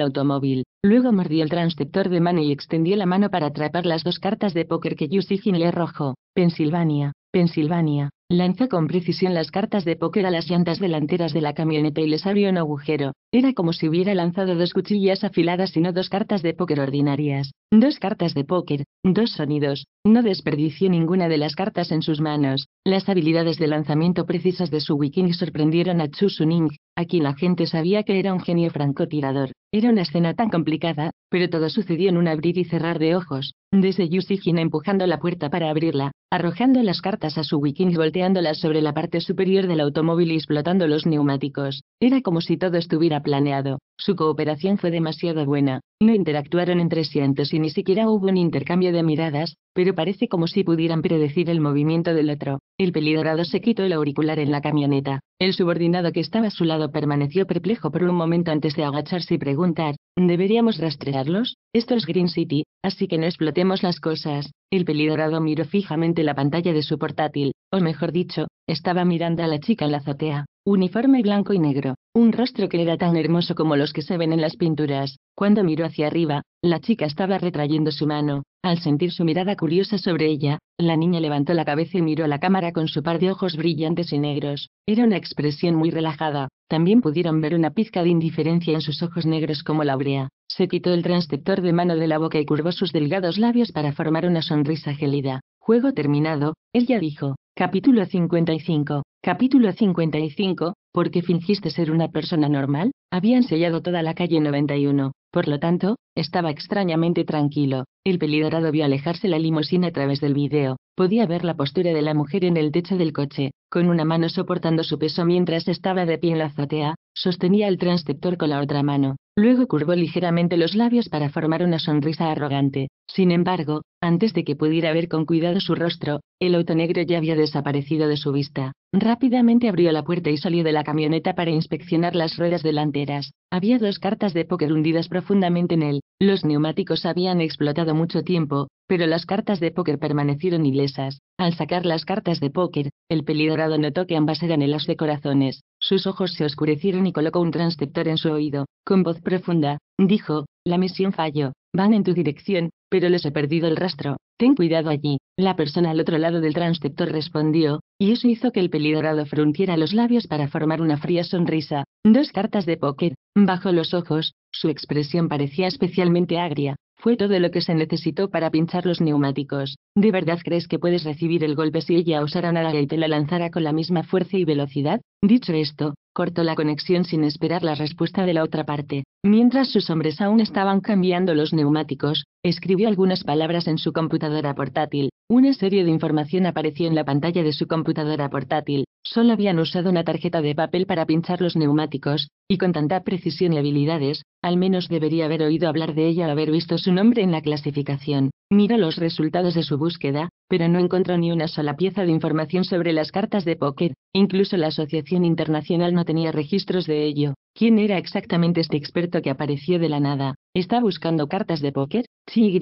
automóvil. Luego mordió el transceptor de mano y extendió la mano para atrapar las dos cartas de póker que Yusigin le arrojó. Pensilvania, Pensilvania, Lanzó con precisión las cartas de póker a las llantas delanteras de la camioneta y les abrió un agujero. Era como si hubiera lanzado dos cuchillas afiladas y no dos cartas de póker ordinarias. Dos cartas de póker, dos sonidos. No desperdició ninguna de las cartas en sus manos. Las habilidades de lanzamiento precisas de su Wiking sorprendieron a Chu Suning, a quien la gente sabía que era un genio francotirador. Era una escena tan complicada, pero todo sucedió en un abrir y cerrar de ojos, desde Yu empujando la puerta para abrirla, arrojando las cartas a su wikin y volteándolas sobre la parte superior del automóvil y explotando los neumáticos. Era como si todo estuviera planeado. Su cooperación fue demasiado buena, no interactuaron entre sí y ni siquiera hubo un intercambio de miradas, pero parece como si pudieran predecir el movimiento del otro. El pelidorado se quitó el auricular en la camioneta. El subordinado que estaba a su lado permaneció perplejo por un momento antes de agacharse y preguntar, ¿deberíamos rastrearlos? Esto es Green City, así que no explotemos las cosas. El pelidorado miró fijamente la pantalla de su portátil, o mejor dicho, estaba mirando a la chica en la azotea uniforme blanco y negro, un rostro que era tan hermoso como los que se ven en las pinturas. Cuando miró hacia arriba, la chica estaba retrayendo su mano. Al sentir su mirada curiosa sobre ella, la niña levantó la cabeza y miró a la cámara con su par de ojos brillantes y negros. Era una expresión muy relajada. También pudieron ver una pizca de indiferencia en sus ojos negros como la urea. Se quitó el transceptor de mano de la boca y curvó sus delgados labios para formar una sonrisa gelida. Juego terminado, ella dijo. Capítulo 55. Capítulo 55. Porque fingiste ser una persona normal, habían sellado toda la calle 91. Por lo tanto, estaba extrañamente tranquilo. El peligrado vio alejarse la limusina a través del video, Podía ver la postura de la mujer en el techo del coche, con una mano soportando su peso mientras estaba de pie en la azotea, sostenía el transceptor con la otra mano. Luego curvó ligeramente los labios para formar una sonrisa arrogante. Sin embargo, antes de que pudiera ver con cuidado su rostro, el auto negro ya había desaparecido de su vista. Rápidamente abrió la puerta y salió de la camioneta para inspeccionar las ruedas delanteras. Había dos cartas de póker hundidas profundamente en él. Los neumáticos habían explotado mucho tiempo, pero las cartas de póker permanecieron ilesas. Al sacar las cartas de póker, el peligrado notó que ambas eran helas de corazones. Sus ojos se oscurecieron y colocó un transceptor en su oído. Con voz profunda, dijo, la misión falló. Van en tu dirección, pero les he perdido el rastro. Ten cuidado allí. La persona al otro lado del transceptor respondió, y eso hizo que el pelidorado frunciera los labios para formar una fría sonrisa. Dos cartas de póker. Bajo los ojos, su expresión parecía especialmente agria. Fue todo lo que se necesitó para pinchar los neumáticos. ¿De verdad crees que puedes recibir el golpe si ella usara nada y te la lanzara con la misma fuerza y velocidad? Dicho esto, cortó la conexión sin esperar la respuesta de la otra parte. Mientras sus hombres aún estaban cambiando los neumáticos, escribió algunas palabras en su computadora portátil. Una serie de información apareció en la pantalla de su computadora portátil. Solo habían usado una tarjeta de papel para pinchar los neumáticos, y con tanta precisión y habilidades, al menos debería haber oído hablar de ella o haber visto su nombre en la clasificación. Miró los resultados de su búsqueda, pero no encontró ni una sola pieza de información sobre las cartas de póker. Incluso la Asociación Internacional no tenía registros de ello. ¿Quién era exactamente este experto que apareció de la nada? ¿Está buscando cartas de póker? Sí,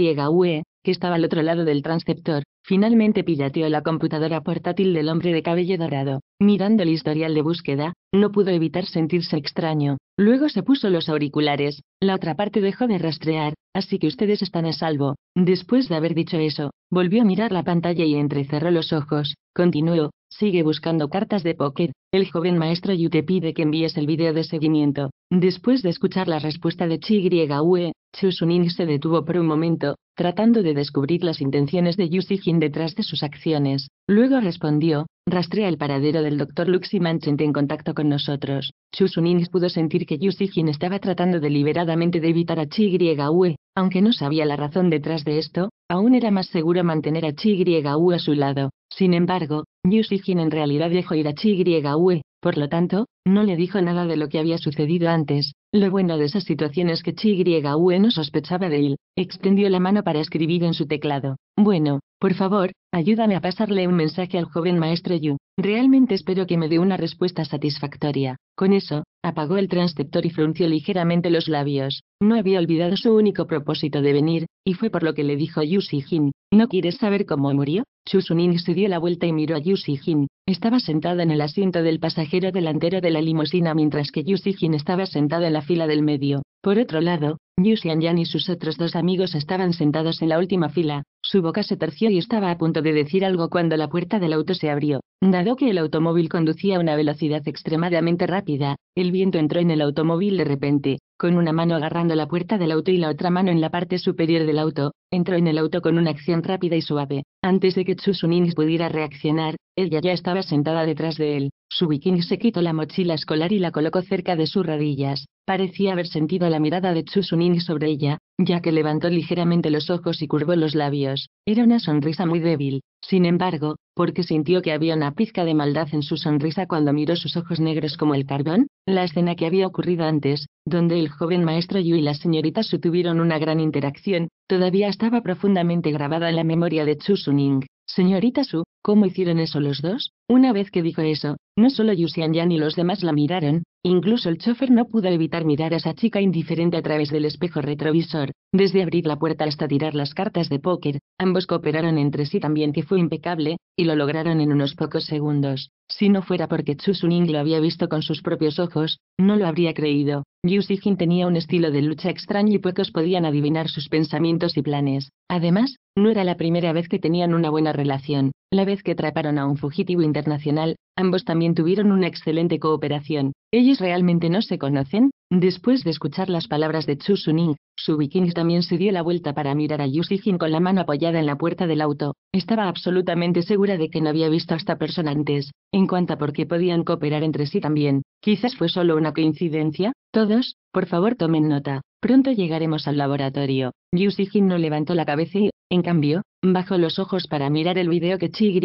que estaba al otro lado del transceptor, Finalmente pillateó la computadora portátil del hombre de cabello dorado. Mirando el historial de búsqueda, no pudo evitar sentirse extraño. Luego se puso los auriculares. La otra parte dejó de rastrear, así que ustedes están a salvo. Después de haber dicho eso, volvió a mirar la pantalla y entrecerró los ojos. Continuó, sigue buscando cartas de póker el joven maestro Yu te pide que envíes el video de seguimiento. Después de escuchar la respuesta de Chi-Ue, Sunin se detuvo por un momento, tratando de descubrir las intenciones de Yu Sijin detrás de sus acciones. Luego respondió, rastrea el paradero del Dr. Lux y manchente en contacto con nosotros. Chusunin pudo sentir que Yu Sijin estaba tratando deliberadamente de evitar a Chi-Ue, aunque no sabía la razón detrás de esto, aún era más seguro mantener a Chi-Ue a su lado. Sin embargo, quien en realidad dejó irachi a -ue, por lo tanto, no le dijo nada de lo que había sucedido antes. Lo bueno de esa situación es que Ue no sospechaba de él. Extendió la mano para escribir en su teclado. Bueno, por favor, ayúdame a pasarle un mensaje al joven maestro Yu. Realmente espero que me dé una respuesta satisfactoria. Con eso, apagó el transceptor y frunció ligeramente los labios. No había olvidado su único propósito de venir, y fue por lo que le dijo Yu Jin: ¿No quieres saber cómo murió? Chusunin se dio la vuelta y miró a Yu Si-Jin. Estaba sentada en el asiento del pasajero delantero de la limusina mientras que Yu Jin estaba sentada en la fila del medio. Por otro lado, Yu Yan y sus otros dos amigos estaban sentados en la última fila. Su boca se torció y estaba a punto de decir algo cuando la puerta del auto se abrió. Dado que el automóvil conducía a una velocidad extremadamente rápida, el viento entró en el automóvil de repente. Con una mano agarrando la puerta del auto y la otra mano en la parte superior del auto, entró en el auto con una acción rápida y suave. Antes de que Chusunins pudiera reaccionar, ella ya estaba sentada detrás de él. Su viking se quitó la mochila escolar y la colocó cerca de sus rodillas. Parecía haber sentido la mirada de Chusunin sobre ella, ya que levantó ligeramente los ojos y curvó los labios. Era una sonrisa muy débil, sin embargo, porque sintió que había una pizca de maldad en su sonrisa cuando miró sus ojos negros como el carbón, la escena que había ocurrido antes, donde el joven maestro Yu y la señorita Su tuvieron una gran interacción, todavía estaba profundamente grabada en la memoria de Chu Suning. Señorita Su, ¿cómo hicieron eso los dos? Una vez que dijo eso, no solo Yu Xianyan y los demás la miraron, Incluso el chofer no pudo evitar mirar a esa chica indiferente a través del espejo retrovisor, desde abrir la puerta hasta tirar las cartas de póker, ambos cooperaron entre sí también que fue impecable, y lo lograron en unos pocos segundos. Si no fuera porque Suning lo había visto con sus propios ojos, no lo habría creído. Yu Sijin tenía un estilo de lucha extraño y pocos podían adivinar sus pensamientos y planes. Además, no era la primera vez que tenían una buena relación. La vez que atraparon a un fugitivo internacional, ambos también tuvieron una excelente cooperación. Ellos realmente no se conocen. Después de escuchar las palabras de Chu su Subikin también se dio la vuelta para mirar a Sijin con la mano apoyada en la puerta del auto. Estaba absolutamente segura de que no había visto a esta persona antes, en cuanto a por qué podían cooperar entre sí también. Quizás fue solo una coincidencia. Todos, por favor tomen nota. Pronto llegaremos al laboratorio. Sijin no levantó la cabeza y, en cambio, bajó los ojos para mirar el video que Chiyu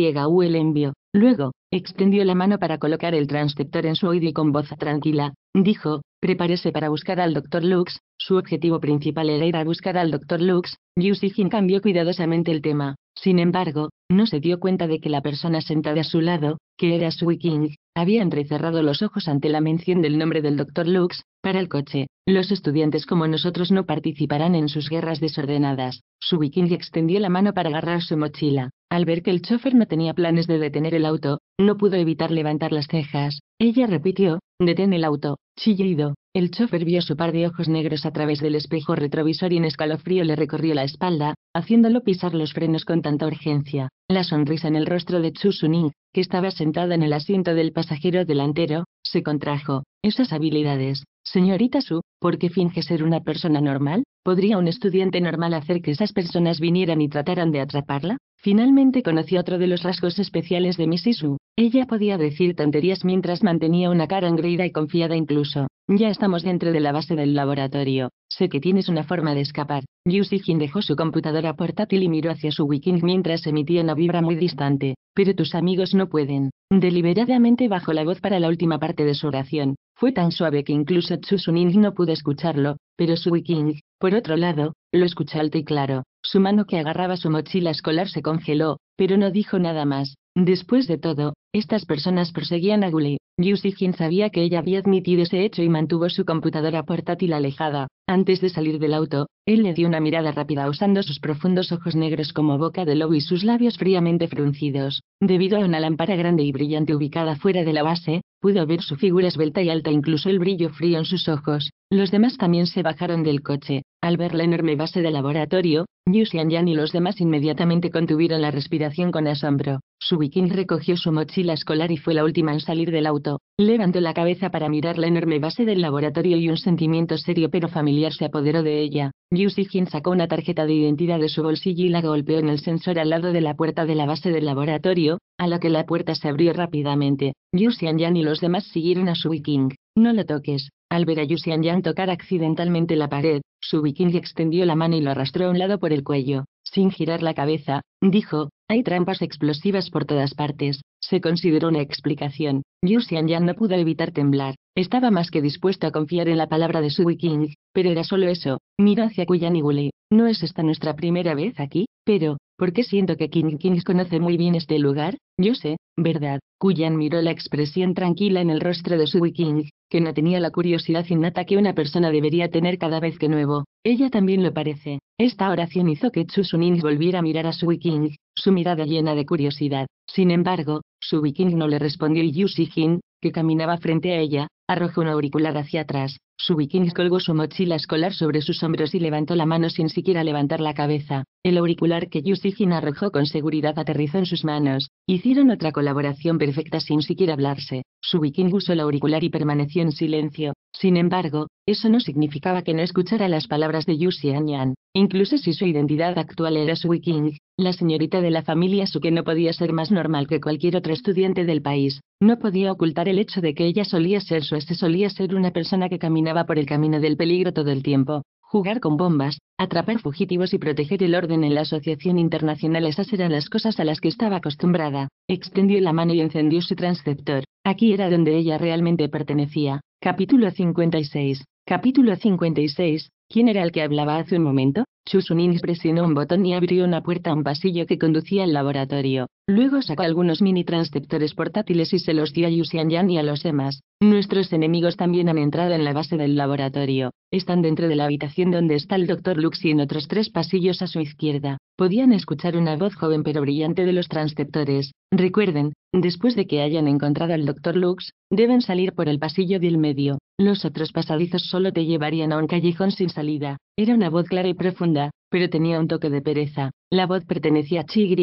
le envió. Luego, extendió la mano para colocar el transceptor en su oído y con voz tranquila, dijo, prepárese para buscar al Dr. Lux, su objetivo principal era ir a buscar al Dr. Lux, Liu Sijin cambió cuidadosamente el tema, sin embargo, no se dio cuenta de que la persona sentada a su lado, que era Sui King, había entrecerrado los ojos ante la mención del nombre del doctor Lux, para el coche. Los estudiantes como nosotros no participarán en sus guerras desordenadas. Su viking extendió la mano para agarrar su mochila. Al ver que el chofer no tenía planes de detener el auto, no pudo evitar levantar las cejas. Ella repitió, detén el auto, chillido. El chofer vio su par de ojos negros a través del espejo retrovisor y un escalofrío le recorrió la espalda, haciéndolo pisar los frenos con tanta urgencia. La sonrisa en el rostro de Chu Suning, que estaba sentada en el asiento del pasajero delantero, se contrajo. Esas habilidades. Señorita Su, ¿por qué finge ser una persona normal? ¿Podría un estudiante normal hacer que esas personas vinieran y trataran de atraparla? Finalmente conoció otro de los rasgos especiales de Missy Su. Ella podía decir tonterías mientras mantenía una cara engreída y confiada incluso ya estamos dentro de la base del laboratorio. Sé que tienes una forma de escapar. Yu dejó su computadora portátil y miró hacia su Wiking mientras emitía una vibra muy distante. Pero tus amigos no pueden. Deliberadamente bajó la voz para la última parte de su oración. Fue tan suave que incluso Suning no pudo escucharlo, pero su Wiking, por otro lado, lo escuchó alto y claro. Su mano que agarraba su mochila escolar se congeló, pero no dijo nada más. Después de todo, estas personas perseguían a Gully. Yu Xijin sabía que ella había admitido ese hecho y mantuvo su computadora portátil alejada, antes de salir del auto, él le dio una mirada rápida usando sus profundos ojos negros como boca de lobo y sus labios fríamente fruncidos. Debido a una lámpara grande y brillante ubicada fuera de la base, pudo ver su figura esbelta y alta, incluso el brillo frío en sus ojos. Los demás también se bajaron del coche. Al ver la enorme base del laboratorio, Yu Xianyan y los demás inmediatamente contuvieron la respiración con asombro. Su viking recogió su mochila escolar y fue la última en salir del auto. Levantó la cabeza para mirar la enorme base del laboratorio y un sentimiento serio pero familiar se apoderó de ella. Yu Jin sacó una tarjeta de identidad de su bolsillo y la golpeó en el sensor al lado de la puerta de la base del laboratorio, a la que la puerta se abrió rápidamente. Yu Xianyan y los demás siguieron a su viking. No lo toques. Al ver a Yu Xianyan tocar accidentalmente la pared, su viking extendió la mano y lo arrastró a un lado por el cuello. Sin girar la cabeza, dijo, hay trampas explosivas por todas partes, se consideró una explicación. Yu ya no pudo evitar temblar. Estaba más que dispuesto a confiar en la palabra de Su wiking. pero era solo eso. Miró hacia Kuyan y Wuli. ¿No es esta nuestra primera vez aquí? Pero, ¿por qué siento que King King conoce muy bien este lugar? Yo sé, ¿verdad? Kuyan miró la expresión tranquila en el rostro de Su wiking. que no tenía la curiosidad innata que una persona debería tener cada vez que nuevo. Ella también lo parece. Esta oración hizo que Chusunin volviera a mirar a Su wiking su mirada llena de curiosidad. Sin embargo, su viking no le respondió y Shijin, que caminaba frente a ella, Arrojó un auricular hacia atrás, su viking colgó su mochila escolar sobre sus hombros y levantó la mano sin siquiera levantar la cabeza. El auricular que Jin arrojó con seguridad aterrizó en sus manos. Hicieron otra colaboración perfecta sin siquiera hablarse. Su viking usó el auricular y permaneció en silencio. Sin embargo, eso no significaba que no escuchara las palabras de Yu Yan. Incluso si su identidad actual era su viking, la señorita de la familia Su que no podía ser más normal que cualquier otro estudiante del país, no podía ocultar el hecho de que ella solía ser su se pues, solía ser una persona que caminaba por el camino del peligro todo el tiempo, jugar con bombas, atrapar fugitivos y proteger el orden en la Asociación Internacional. Esas eran las cosas a las que estaba acostumbrada. Extendió la mano y encendió su transceptor. Aquí era donde ella realmente pertenecía. Capítulo 56. Capítulo 56. ¿Quién era el que hablaba hace un momento? Chusunin presionó un botón y abrió una puerta a un pasillo que conducía al laboratorio. Luego sacó algunos mini transceptores portátiles y se los dio a Yu Yan y a los demás. Nuestros enemigos también han entrado en la base del laboratorio. Están dentro de la habitación donde está el Dr. Lux y en otros tres pasillos a su izquierda. Podían escuchar una voz joven pero brillante de los transceptores. Recuerden, después de que hayan encontrado al Dr. Lux, deben salir por el pasillo del medio. Los otros pasadizos solo te llevarían a un callejón sin salida. Era una voz clara y profunda, pero tenía un toque de pereza. La voz pertenecía a chi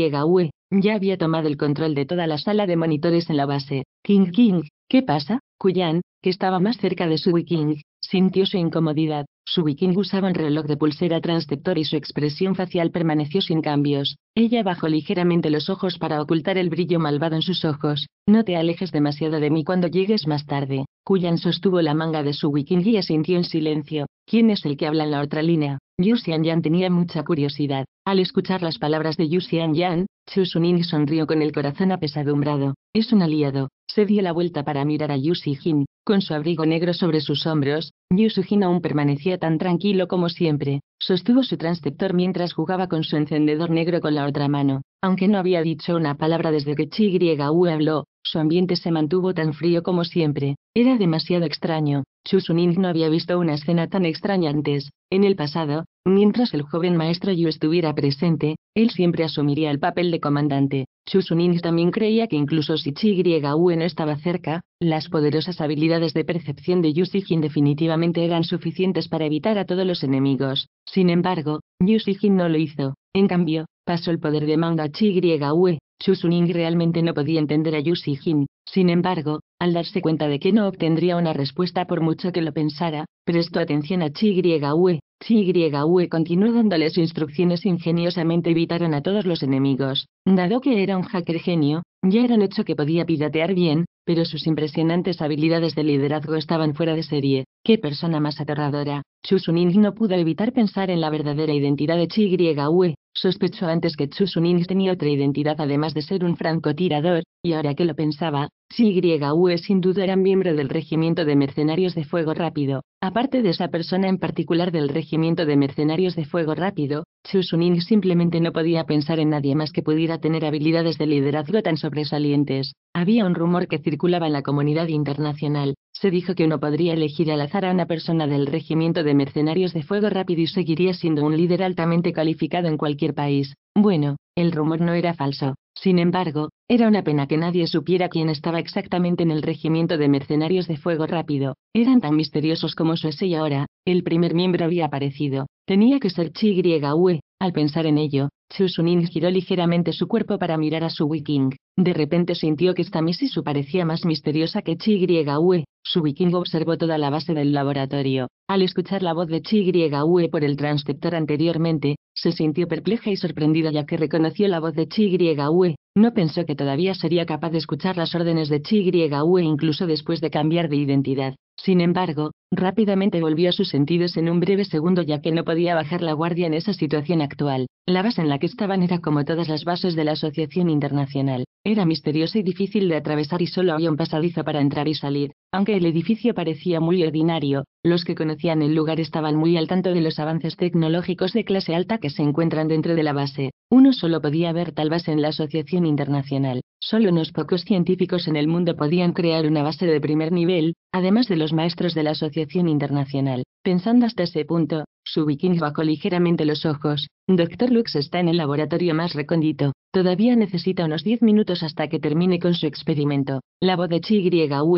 Ya había tomado el control de toda la sala de monitores en la base. King King, ¿qué pasa? Kuyan, que estaba más cerca de su King, sintió su incomodidad. Su viking usaba un reloj de pulsera transceptor y su expresión facial permaneció sin cambios. Ella bajó ligeramente los ojos para ocultar el brillo malvado en sus ojos. No te alejes demasiado de mí cuando llegues más tarde. Cuyan sostuvo la manga de su viking y asintió en silencio. ¿Quién es el que habla en la otra línea? Yu Xianyan tenía mucha curiosidad. Al escuchar las palabras de Yu Xianyan, Chu Sunin sonrió con el corazón apesadumbrado. Es un aliado. Se dio la vuelta para mirar a Yu Jin. Con su abrigo negro sobre sus hombros, Yu Jin aún permanecía tan tranquilo como siempre. Sostuvo su transceptor mientras jugaba con su encendedor negro con la otra mano. Aunque no había dicho una palabra desde que Chi Yu habló, su ambiente se mantuvo tan frío como siempre. Era demasiado extraño. Chusuning no había visto una escena tan extraña antes. En el pasado, mientras el joven maestro Yu estuviera presente, él siempre asumiría el papel de comandante. Chusuning también creía que incluso si Chi no estaba cerca, las poderosas habilidades de percepción de Yu Jin definitivamente eran suficientes para evitar a todos los enemigos. Sin embargo, Yu Jin no lo hizo. En cambio, pasó el poder de mando a Chi Yu. realmente no podía entender a Yu Jin. Sin embargo, al darse cuenta de que no obtendría una respuesta por mucho que lo pensara, prestó atención a Chi-Ue. Chi-Ue continuó dándoles instrucciones ingeniosamente evitaron a todos los enemigos. Dado que era un hacker genio, ya era un hecho que podía piratear bien, pero sus impresionantes habilidades de liderazgo estaban fuera de serie. ¡Qué persona más aterradora! Chusunin no pudo evitar pensar en la verdadera identidad de Chi Yue. Sospechó antes que Chusunin tenía otra identidad además de ser un francotirador, y ahora que lo pensaba, Yue sin duda era miembro del regimiento de mercenarios de fuego rápido. Aparte de esa persona en particular del regimiento de mercenarios de fuego rápido, Chusunin simplemente no podía pensar en nadie más que pudiera tener habilidades de liderazgo tan sobresalientes. Había un rumor que circulaba en la comunidad internacional, se dijo que uno podría elegir al azar a una persona del regimiento de mercenarios de fuego rápido y seguiría siendo un líder altamente calificado en cualquier país. Bueno, el rumor no era falso. Sin embargo, era una pena que nadie supiera quién estaba exactamente en el regimiento de mercenarios de fuego rápido. Eran tan misteriosos como su ese y ahora, el primer miembro había aparecido. Tenía que ser chi y Al pensar en ello, Chusunin giró ligeramente su cuerpo para mirar a su Wiking. De repente sintió que esta su parecía más misteriosa que Ue. Su vikingo observó toda la base del laboratorio. Al escuchar la voz de Ue por el transceptor anteriormente, se sintió perpleja y sorprendida ya que reconoció la voz de U. No pensó que todavía sería capaz de escuchar las órdenes de Chi e incluso después de cambiar de identidad. Sin embargo, rápidamente volvió a sus sentidos en un breve segundo ya que no podía bajar la guardia en esa situación actual. La base en la que estaban era como todas las bases de la Asociación Internacional. Era misteriosa y difícil de atravesar y solo había un pasadizo para entrar y salir. Aunque el edificio parecía muy ordinario, los que conocían el lugar estaban muy al tanto de los avances tecnológicos de clase alta que se encuentran dentro de la base. Uno solo podía ver tal base en la Asociación internacional. Solo unos pocos científicos en el mundo podían crear una base de primer nivel, además de los maestros de la Asociación Internacional. Pensando hasta ese punto, su viking bajó ligeramente los ojos. Dr. Lux está en el laboratorio más recóndito. Todavía necesita unos 10 minutos hasta que termine con su experimento. La voz de Chi-U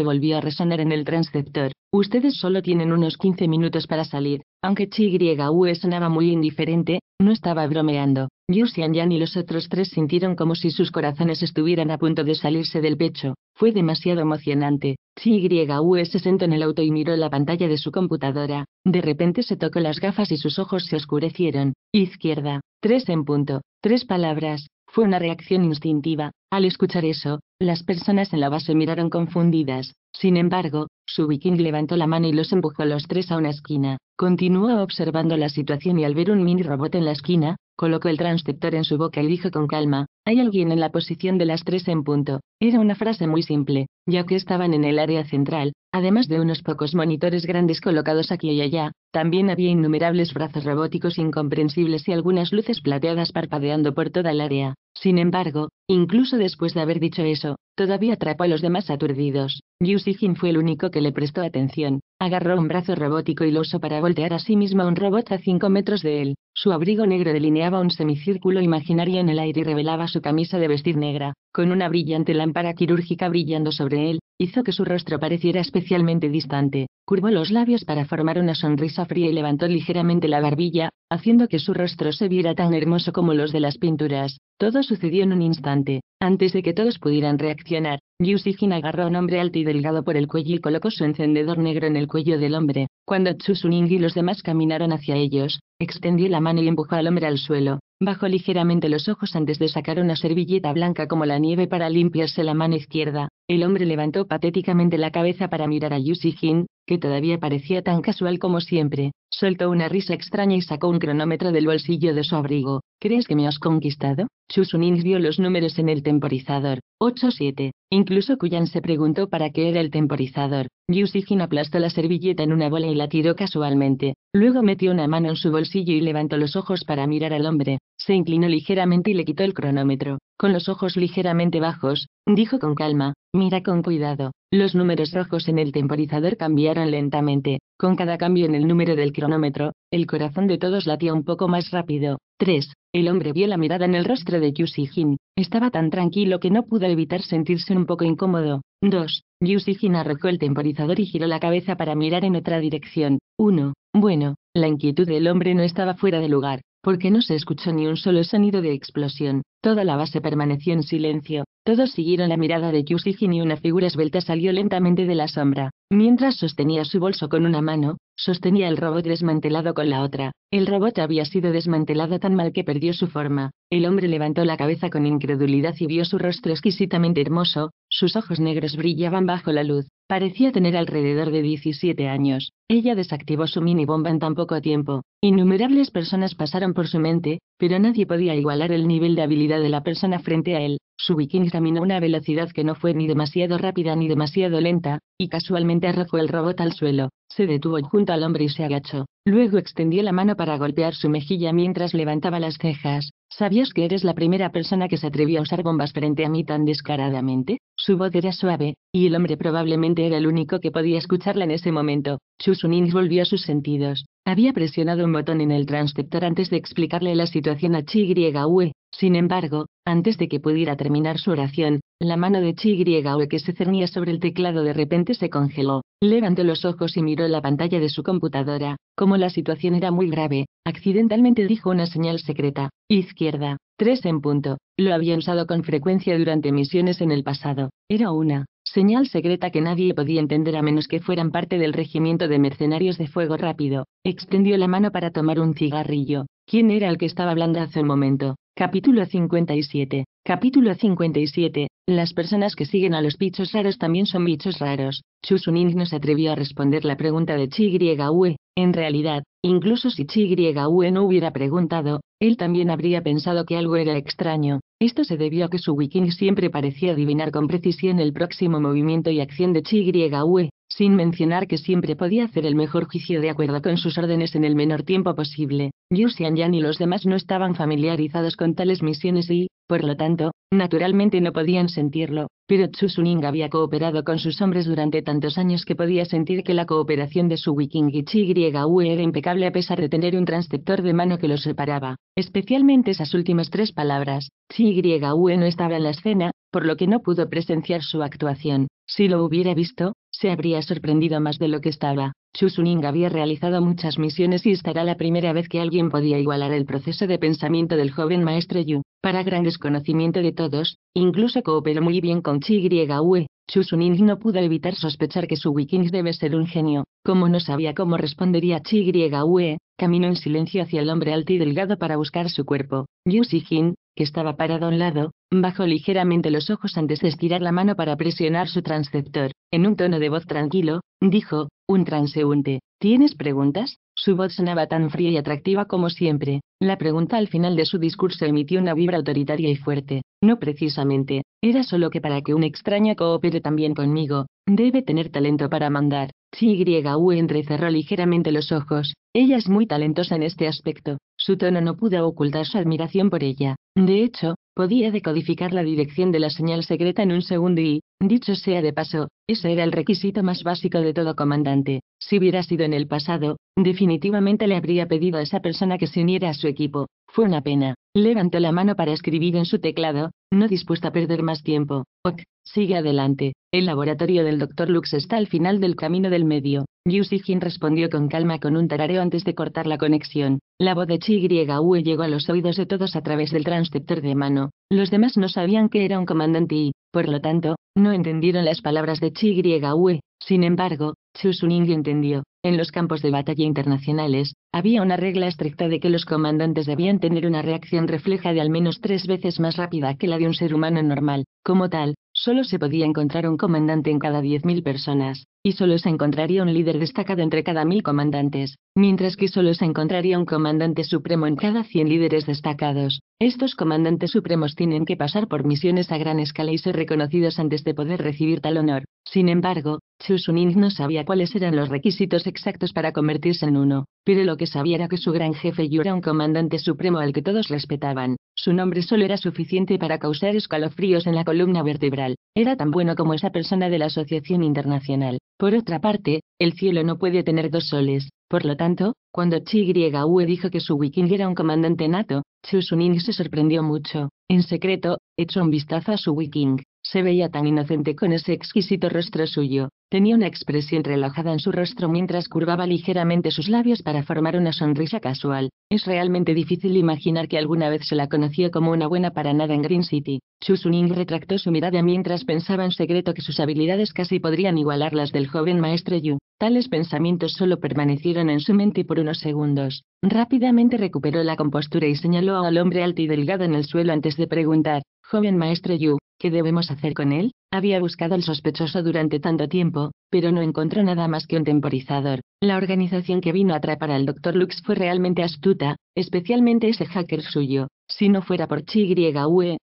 volvió a resonar en el transceptor. Ustedes solo tienen unos 15 minutos para salir. Aunque Chi-U sonaba muy indiferente, no estaba bromeando. Yu Xianyan y los otros tres sintieron como si sus corazones estuvieran a punto de salirse del pecho. Fue demasiado emocionante. Chi-U se sentó en el auto y miró la pantalla de su computadora. De repente se tocó las gafas y sus ojos se oscurecieron. Izquierda. Tres en punto. Tres palabras. Fue una reacción instintiva, al escuchar eso, las personas en la base miraron confundidas, sin embargo, su viking levantó la mano y los empujó los tres a una esquina, continuó observando la situación y al ver un mini robot en la esquina, colocó el transceptor en su boca y dijo con calma, hay alguien en la posición de las tres en punto. Era una frase muy simple, ya que estaban en el área central, además de unos pocos monitores grandes colocados aquí y allá, también había innumerables brazos robóticos incomprensibles y algunas luces plateadas parpadeando por toda el área. Sin embargo, incluso después de haber dicho eso, todavía atrapó a los demás aturdidos. Yu fue el único que le prestó atención. Agarró un brazo robótico y lo usó para voltear a sí mismo un robot a cinco metros de él. Su abrigo negro delineaba un semicírculo imaginario en el aire y revelaba su camisa de vestir negra. Con una brillante lámpara quirúrgica brillando sobre él, hizo que su rostro pareciera especialmente distante curvó los labios para formar una sonrisa fría y levantó ligeramente la barbilla, haciendo que su rostro se viera tan hermoso como los de las pinturas. Todo sucedió en un instante. Antes de que todos pudieran reaccionar, Yusijin agarró a un hombre alto y delgado por el cuello y colocó su encendedor negro en el cuello del hombre. Cuando Suning y los demás caminaron hacia ellos, extendió la mano y empujó al hombre al suelo. Bajó ligeramente los ojos antes de sacar una servilleta blanca como la nieve para limpiarse la mano izquierda. El hombre levantó patéticamente la cabeza para mirar a Yusi Jin, que todavía parecía tan casual como siempre. Soltó una risa extraña y sacó un cronómetro del bolsillo de su abrigo. ¿Crees que me has conquistado? Chusunin vio los números en el temporizador. 8-7. Incluso Kuyan se preguntó para qué era el temporizador. Yusijin aplastó la servilleta en una bola y la tiró casualmente. Luego metió una mano en su bolsillo y levantó los ojos para mirar al hombre. Se inclinó ligeramente y le quitó el cronómetro con los ojos ligeramente bajos, dijo con calma, mira con cuidado. Los números rojos en el temporizador cambiaron lentamente, con cada cambio en el número del cronómetro, el corazón de todos latía un poco más rápido. 3. El hombre vio la mirada en el rostro de Yu Jin. Estaba tan tranquilo que no pudo evitar sentirse un poco incómodo. 2. Yu Jin arrojó el temporizador y giró la cabeza para mirar en otra dirección. 1. Bueno, la inquietud del hombre no estaba fuera de lugar porque no se escuchó ni un solo sonido de explosión, toda la base permaneció en silencio, todos siguieron la mirada de Yusigi y una figura esbelta salió lentamente de la sombra, mientras sostenía su bolso con una mano, sostenía el robot desmantelado con la otra. El robot había sido desmantelado tan mal que perdió su forma. El hombre levantó la cabeza con incredulidad y vio su rostro exquisitamente hermoso, sus ojos negros brillaban bajo la luz. Parecía tener alrededor de 17 años. Ella desactivó su mini bomba en tan poco tiempo. Innumerables personas pasaron por su mente, pero nadie podía igualar el nivel de habilidad de la persona frente a él. Su viking caminó a una velocidad que no fue ni demasiado rápida ni demasiado lenta, y casualmente arrojó el robot al suelo. Se detuvo junto al hombre y se agachó. Luego extendió la mano para golpear su mejilla mientras levantaba las cejas. ¿Sabías que eres la primera persona que se atrevió a usar bombas frente a mí tan descaradamente? Su voz era suave, y el hombre probablemente era el único que podía escucharla en ese momento. Chusunin volvió a sus sentidos. Había presionado un botón en el transceptor antes de explicarle la situación a chi sin embargo, antes de que pudiera terminar su oración, la mano de Chi Gaue que se cernía sobre el teclado de repente se congeló. Levantó los ojos y miró la pantalla de su computadora. Como la situación era muy grave, accidentalmente dijo una señal secreta. Izquierda. 3 en punto. Lo había usado con frecuencia durante misiones en el pasado. Era una señal secreta que nadie podía entender a menos que fueran parte del regimiento de mercenarios de fuego rápido. Extendió la mano para tomar un cigarrillo. ¿Quién era el que estaba hablando hace un momento? Capítulo 57. Capítulo 57. Las personas que siguen a los bichos raros también son bichos raros. Chusuning no se atrevió a responder la pregunta de Ue. En realidad, incluso si Ue no hubiera preguntado, él también habría pensado que algo era extraño. Esto se debió a que su wiking siempre parecía adivinar con precisión el próximo movimiento y acción de Chi Gue sin mencionar que siempre podía hacer el mejor juicio de acuerdo con sus órdenes en el menor tiempo posible. Yu Xianyan y los demás no estaban familiarizados con tales misiones y, por lo tanto, naturalmente no podían sentirlo, pero Chu Suning había cooperado con sus hombres durante tantos años que podía sentir que la cooperación de su Griega YU era impecable a pesar de tener un transceptor de mano que los separaba, especialmente esas últimas tres palabras. Chi YU no estaba en la escena, por lo que no pudo presenciar su actuación. Si lo hubiera visto, se habría sorprendido más de lo que estaba. Chusuning había realizado muchas misiones y esta era la primera vez que alguien podía igualar el proceso de pensamiento del joven maestro Yu. Para gran desconocimiento de todos, incluso cooperó muy bien con Chi Yue. Chusuning no pudo evitar sospechar que su Wiking debe ser un genio. Como no sabía cómo respondería Chi Yue, caminó en silencio hacia el hombre alto y delgado para buscar su cuerpo. Yu Sijin, estaba parado a un lado, bajó ligeramente los ojos antes de estirar la mano para presionar su transceptor. En un tono de voz tranquilo, dijo, un transeúnte, ¿tienes preguntas? Su voz sonaba tan fría y atractiva como siempre. La pregunta al final de su discurso emitió una vibra autoritaria y fuerte. No precisamente, era solo que para que un extraño coopere también conmigo, debe tener talento para mandar. chi entrecerró ligeramente los ojos. Ella es muy talentosa en este aspecto. Su tono no pudo ocultar su admiración por ella. De hecho, podía decodificar la dirección de la señal secreta en un segundo y, dicho sea de paso, ese era el requisito más básico de todo comandante. Si hubiera sido en el pasado, definitivamente le habría pedido a esa persona que se uniera a su equipo. Fue una pena. Levantó la mano para escribir en su teclado, no dispuesta a perder más tiempo. Ok, sigue adelante. El laboratorio del Dr. Lux está al final del camino del medio. Yu Sijin respondió con calma con un tarareo antes de cortar la conexión. La voz de Chi Yue llegó a los oídos de todos a través del transceptor de mano. Los demás no sabían que era un comandante y, por lo tanto, no entendieron las palabras de Chi Yue. Sin embargo, Chu Suning entendió. En los campos de batalla internacionales, había una regla estricta de que los comandantes debían tener una reacción refleja de al menos tres veces más rápida que la de un ser humano normal. Como tal, Solo se podía encontrar un comandante en cada 10.000 personas, y solo se encontraría un líder destacado entre cada 1.000 comandantes, mientras que solo se encontraría un comandante supremo en cada 100 líderes destacados. Estos comandantes supremos tienen que pasar por misiones a gran escala y ser reconocidos antes de poder recibir tal honor. Sin embargo, Suning no sabía cuáles eran los requisitos exactos para convertirse en uno, pero lo que sabía era que su gran jefe Yu era un comandante supremo al que todos respetaban. Su nombre solo era suficiente para causar escalofríos en la columna vertebral. Era tan bueno como esa persona de la Asociación Internacional. Por otra parte, el cielo no puede tener dos soles. Por lo tanto, cuando Chi dijo que su wiking era un comandante nato, Suning se sorprendió mucho. En secreto, echó un vistazo a su wiking. Se veía tan inocente con ese exquisito rostro suyo, tenía una expresión relajada en su rostro mientras curvaba ligeramente sus labios para formar una sonrisa casual. Es realmente difícil imaginar que alguna vez se la conoció como una buena para nada en Green City. Suning retractó su mirada mientras pensaba en secreto que sus habilidades casi podrían igualar las del joven maestro Yu. Tales pensamientos solo permanecieron en su mente por unos segundos. Rápidamente recuperó la compostura y señaló al hombre alto y delgado en el suelo antes de preguntar, joven maestro Yu, ¿qué debemos hacer con él? Había buscado al sospechoso durante tanto tiempo, pero no encontró nada más que un temporizador. La organización que vino a atrapar al Dr. Lux fue realmente astuta, especialmente ese hacker suyo. Si no fuera por chi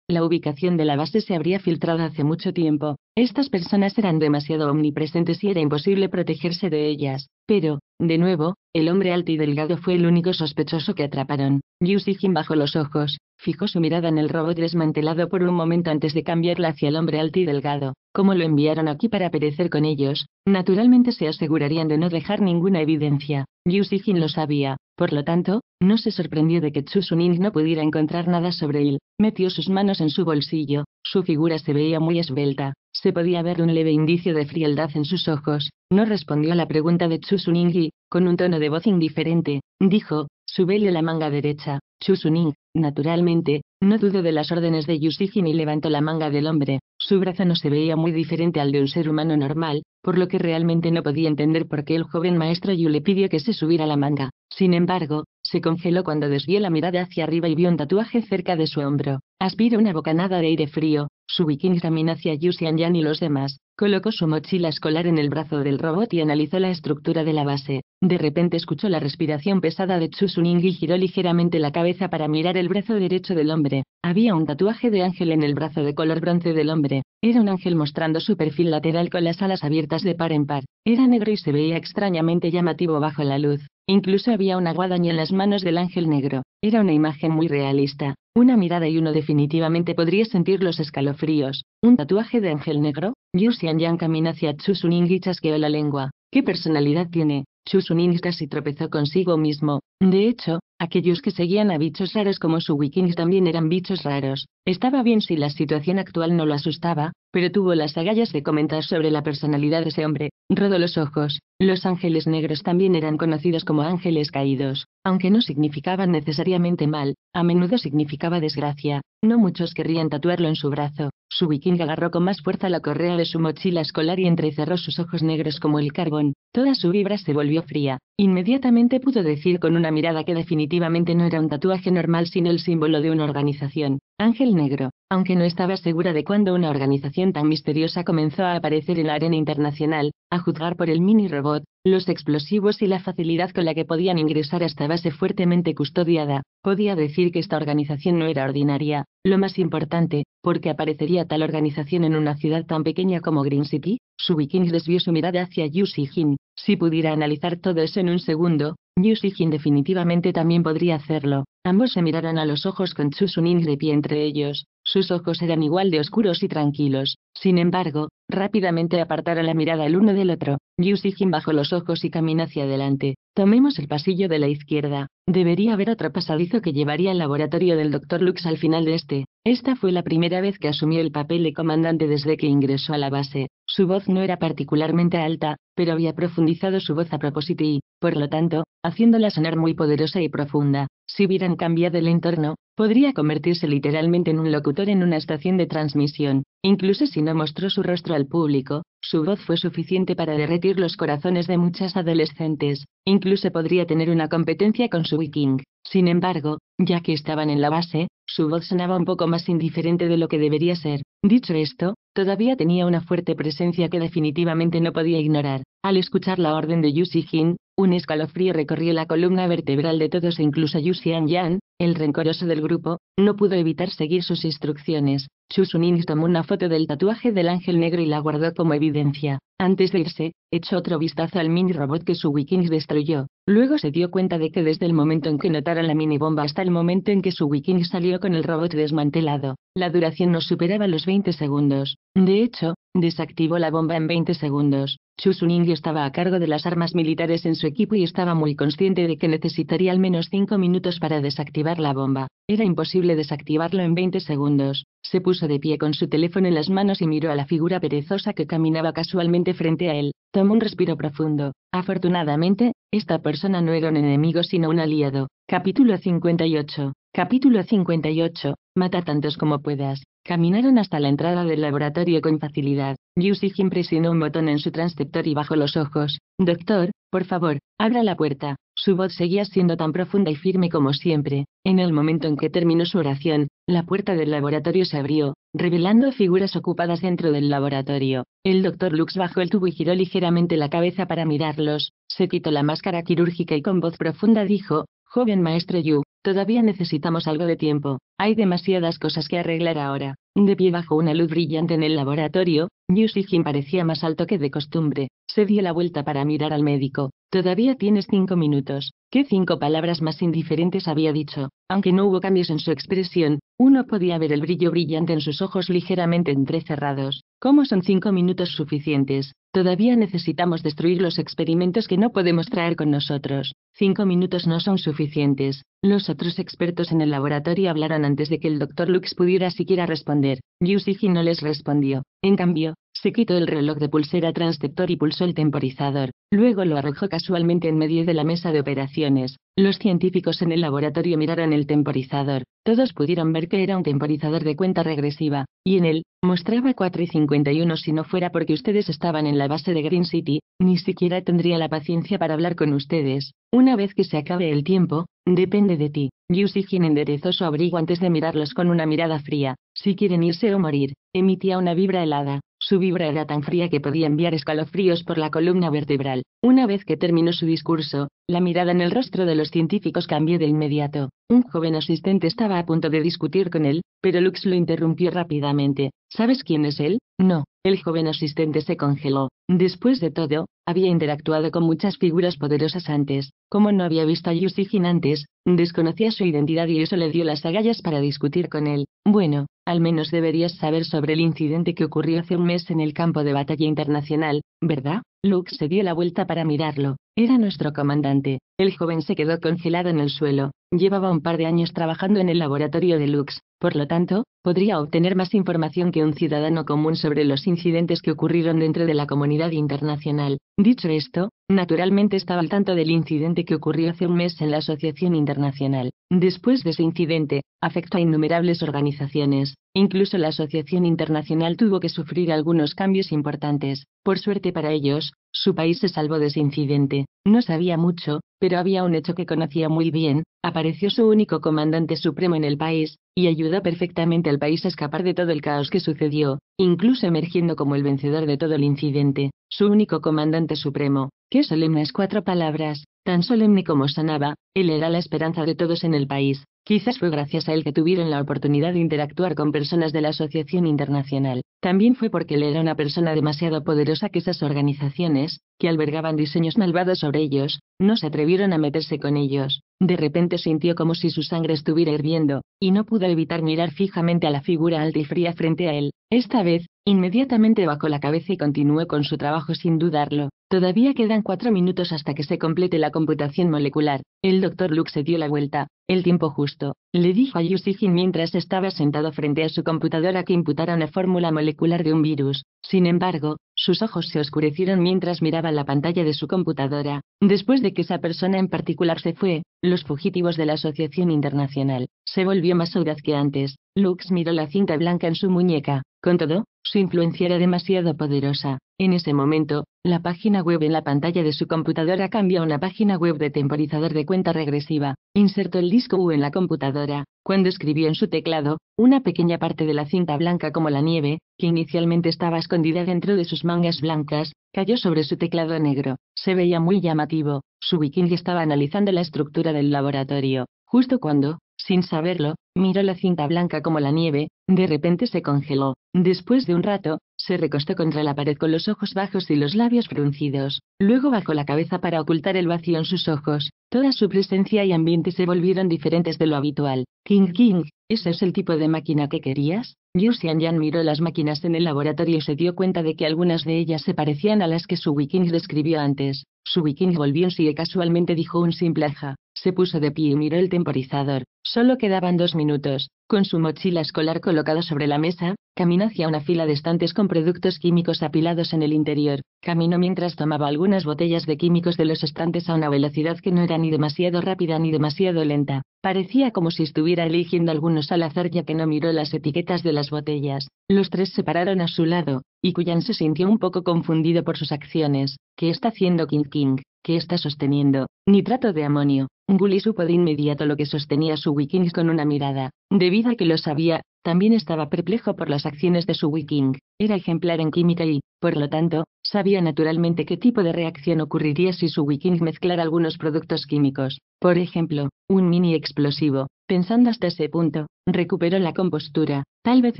la ubicación de la base se habría filtrado hace mucho tiempo. Estas personas eran demasiado omnipresentes y era imposible protegerse de ellas, pero, de nuevo, el hombre alto y delgado fue el único sospechoso que atraparon. Yu bajó los ojos, fijó su mirada en el robot desmantelado por un momento antes de cambiarla hacia el hombre alto y delgado. Como lo enviaron aquí para perecer con ellos, naturalmente se asegurarían de no dejar ninguna evidencia. Yu lo sabía, por lo tanto, no se sorprendió de que Chu no pudiera encontrar nada sobre él. Metió sus manos en su bolsillo, su figura se veía muy esbelta, se podía ver un leve indicio de frialdad en sus ojos. No respondió a la pregunta de Chusuning con un tono de voz indiferente, dijo, «Subele la manga derecha. Chusuning, naturalmente, no dudó de las órdenes de Yusijin y levantó la manga del hombre. Su brazo no se veía muy diferente al de un ser humano normal, por lo que realmente no podía entender por qué el joven maestro Yu le pidió que se subiera la manga. Sin embargo, se congeló cuando desvió la mirada hacia arriba y vio un tatuaje cerca de su hombro. Aspiró una bocanada de aire frío, su viking caminó hacia Yu Yang y los demás. Colocó su mochila escolar en el brazo del robot y analizó la estructura de la base. De repente escuchó la respiración pesada de Chu y giró ligeramente la cabeza para mirar el brazo derecho del hombre. Había un tatuaje de ángel en el brazo de color bronce del hombre. Era un ángel mostrando su perfil lateral con las alas abiertas de par en par. Era negro y se veía extrañamente llamativo bajo la luz. Incluso había una guadaña en las manos del ángel negro. Era una imagen muy realista. Una mirada y uno definitivamente podría sentir los escalofríos. ¿Un tatuaje de ángel negro? Yu Yang camina hacia Chusuning y chasqueó la lengua. ¿Qué personalidad tiene? Chusuning casi tropezó consigo mismo. De hecho, Aquellos que seguían a bichos raros como su Wikings también eran bichos raros. Estaba bien si la situación actual no lo asustaba, pero tuvo las agallas de comentar sobre la personalidad de ese hombre. Rodó los ojos. Los ángeles negros también eran conocidos como ángeles caídos, aunque no significaban necesariamente mal, a menudo significaba desgracia. No muchos querrían tatuarlo en su brazo, su viking agarró con más fuerza la correa de su mochila escolar y entrecerró sus ojos negros como el carbón. Toda su vibra se volvió fría. Inmediatamente pudo decir con una mirada que definitivamente no era un tatuaje normal sino el símbolo de una organización. Ángel Negro, aunque no estaba segura de cuándo una organización tan misteriosa comenzó a aparecer en la arena internacional, a juzgar por el mini robot, los explosivos y la facilidad con la que podían ingresar a esta base fuertemente custodiada, podía decir que esta organización no era ordinaria, lo más importante, porque aparecería tal organización en una ciudad tan pequeña como Green City, su viking desvió su mirada hacia Yu Jin, si pudiera analizar todo eso en un segundo, Yu definitivamente también podría hacerlo. Ambos se miraron a los ojos con Chu y entre ellos, sus ojos eran igual de oscuros y tranquilos. Sin embargo, rápidamente apartaron la mirada el uno del otro. Yu Sijin bajó los ojos y caminó hacia adelante. Tomemos el pasillo de la izquierda. Debería haber otro pasadizo que llevaría al laboratorio del Dr. Lux al final de este. Esta fue la primera vez que asumió el papel de comandante desde que ingresó a la base. Su voz no era particularmente alta, pero había profundizado su voz a propósito y, por lo tanto, haciéndola sonar muy poderosa y profunda. Si hubieran cambiado el entorno, Podría convertirse literalmente en un locutor en una estación de transmisión, incluso si no mostró su rostro al público, su voz fue suficiente para derretir los corazones de muchas adolescentes, incluso podría tener una competencia con su viking. Sin embargo, ya que estaban en la base, su voz sonaba un poco más indiferente de lo que debería ser. Dicho esto, todavía tenía una fuerte presencia que definitivamente no podía ignorar. Al escuchar la orden de Yu Jin, un escalofrío recorrió la columna vertebral de todos e incluso Yu Yan, el rencoroso del grupo, no pudo evitar seguir sus instrucciones. Xu Sunin tomó una foto del tatuaje del ángel negro y la guardó como evidencia. Antes de irse, echó otro vistazo al mini robot que su Wikings destruyó. Luego se dio cuenta de que desde el momento en que notara la mini bomba hasta el momento en que su Wikings salió con el robot desmantelado, la duración no superaba los 20 segundos. De hecho, Desactivó la bomba en 20 segundos. Chu estaba a cargo de las armas militares en su equipo y estaba muy consciente de que necesitaría al menos 5 minutos para desactivar la bomba. Era imposible desactivarlo en 20 segundos. Se puso de pie con su teléfono en las manos y miró a la figura perezosa que caminaba casualmente frente a él. Tomó un respiro profundo. Afortunadamente, esta persona no era un enemigo sino un aliado. Capítulo 58. Capítulo 58. Mata tantos como puedas. Caminaron hasta la entrada del laboratorio con facilidad. Yusig presionó un botón en su transceptor y bajó los ojos. Doctor, por favor, abra la puerta. Su voz seguía siendo tan profunda y firme como siempre. En el momento en que terminó su oración, la puerta del laboratorio se abrió, revelando figuras ocupadas dentro del laboratorio. El doctor Lux bajó el tubo y giró ligeramente la cabeza para mirarlos. Se quitó la máscara quirúrgica y con voz profunda dijo, Joven maestro Yu, todavía necesitamos algo de tiempo, hay demasiadas cosas que arreglar ahora. De pie bajo una luz brillante en el laboratorio, Yu Sijin parecía más alto que de costumbre. Se dio la vuelta para mirar al médico. Todavía tienes cinco minutos. ¿Qué cinco palabras más indiferentes había dicho? Aunque no hubo cambios en su expresión, uno podía ver el brillo brillante en sus ojos ligeramente entrecerrados. ¿Cómo son cinco minutos suficientes? Todavía necesitamos destruir los experimentos que no podemos traer con nosotros. Cinco minutos no son suficientes. Los otros expertos en el laboratorio hablaron antes de que el doctor Lux pudiera siquiera responder. Yusiji no les respondió. En cambio, se quitó el reloj de pulsera transceptor y pulsó el temporizador. Luego lo arrojó casualmente en medio de la mesa de operaciones. Los científicos en el laboratorio miraron el temporizador. Todos pudieron ver que era un temporizador de cuenta regresiva, y en él, mostraba 4 y 51 si no fuera porque ustedes estaban en la base de Green City, ni siquiera tendría la paciencia para hablar con ustedes. Una vez que se acabe el tiempo, depende de ti. Yusigin enderezó su abrigo antes de mirarlos con una mirada fría. Si quieren irse o morir, emitía una vibra helada. Su vibra era tan fría que podía enviar escalofríos por la columna vertebral. Una vez que terminó su discurso, la mirada en el rostro de los científicos cambió de inmediato. Un joven asistente estaba a punto de discutir con él, pero Lux lo interrumpió rápidamente. ¿Sabes quién es él? No. El joven asistente se congeló. Después de todo, había interactuado con muchas figuras poderosas antes. Como no había visto a Yusigin antes, desconocía su identidad y eso le dio las agallas para discutir con él. Bueno, al menos deberías saber sobre el incidente que ocurrió hace un mes en el campo de batalla internacional, ¿verdad? Lux se dio la vuelta para mirarlo. Era nuestro comandante. El joven se quedó congelado en el suelo. Llevaba un par de años trabajando en el laboratorio de Lux, por lo tanto, podría obtener más información que un ciudadano común sobre los incidentes que ocurrieron dentro de la comunidad internacional. Dicho esto, naturalmente estaba al tanto del incidente que ocurrió hace un mes en la Asociación Internacional. Después de ese incidente, afectó a innumerables organizaciones, Incluso la Asociación Internacional tuvo que sufrir algunos cambios importantes. Por suerte para ellos, su país se salvó de ese incidente. No sabía mucho, pero había un hecho que conocía muy bien. Apareció su único comandante supremo en el país, y ayudó perfectamente al país a escapar de todo el caos que sucedió, incluso emergiendo como el vencedor de todo el incidente, su único comandante supremo. Qué solemnes cuatro palabras, tan solemne como sanaba, él era la esperanza de todos en el país. Quizás fue gracias a él que tuvieron la oportunidad de interactuar con personas de la Asociación Internacional. También fue porque él era una persona demasiado poderosa que esas organizaciones, que albergaban diseños malvados sobre ellos, no se atrevieron a meterse con ellos. De repente sintió como si su sangre estuviera hirviendo, y no pudo evitar mirar fijamente a la figura alta y fría frente a él, esta vez, inmediatamente bajó la cabeza y continuó con su trabajo sin dudarlo. Todavía quedan cuatro minutos hasta que se complete la computación molecular. El doctor Luke se dio la vuelta, el tiempo justo. Le dijo a Yusigin mientras estaba sentado frente a su computadora que imputara una fórmula molecular de un virus. Sin embargo, sus ojos se oscurecieron mientras miraba la pantalla de su computadora. Después de que esa persona en particular se fue, los fugitivos de la Asociación Internacional se volvió más audaz que antes. Lux miró la cinta blanca en su muñeca. Con todo, su influencia era demasiado poderosa. En ese momento, la página web en la pantalla de su computadora cambió a una página web de temporizador de cuenta regresiva. Insertó el disco U en la computadora. Cuando escribió en su teclado, una pequeña parte de la cinta blanca como la nieve, que inicialmente estaba escondida dentro de sus mangas blancas, cayó sobre su teclado negro. Se veía muy llamativo. Su viking estaba analizando la estructura del laboratorio. Justo cuando, sin saberlo, miró la cinta blanca como la nieve, de repente se congeló. Después de un rato, se recostó contra la pared con los ojos bajos y los labios fruncidos. Luego bajó la cabeza para ocultar el vacío en sus ojos. Toda su presencia y ambiente se volvieron diferentes de lo habitual. King King, ¿ese es el tipo de máquina que querías? Yu Xianyan miró las máquinas en el laboratorio y se dio cuenta de que algunas de ellas se parecían a las que su Wiking describió antes. Su Wiking volvió en sí y casualmente dijo un simple aja. Se puso de pie y miró el temporizador. Solo quedaban dos minutos. Con su mochila escolar colocada sobre la mesa, caminó hacia una fila de estantes con productos químicos apilados en el interior. Caminó mientras tomaba algunas botellas de químicos de los estantes a una velocidad que no era ni demasiado rápida ni demasiado lenta. Parecía como si estuviera eligiendo algunos al azar ya que no miró las etiquetas de las botellas. Los tres se pararon a su lado, y Kuyan se sintió un poco confundido por sus acciones. ¿Qué está haciendo King King? que está sosteniendo? Nitrato de amonio. Gully supo de inmediato lo que sostenía su Wiking con una mirada. Debido a que lo sabía, también estaba perplejo por las acciones de su Wiking. Era ejemplar en química y, por lo tanto, sabía naturalmente qué tipo de reacción ocurriría si su Wiking mezclara algunos productos químicos. Por ejemplo, un mini explosivo. Pensando hasta ese punto, recuperó la compostura, tal vez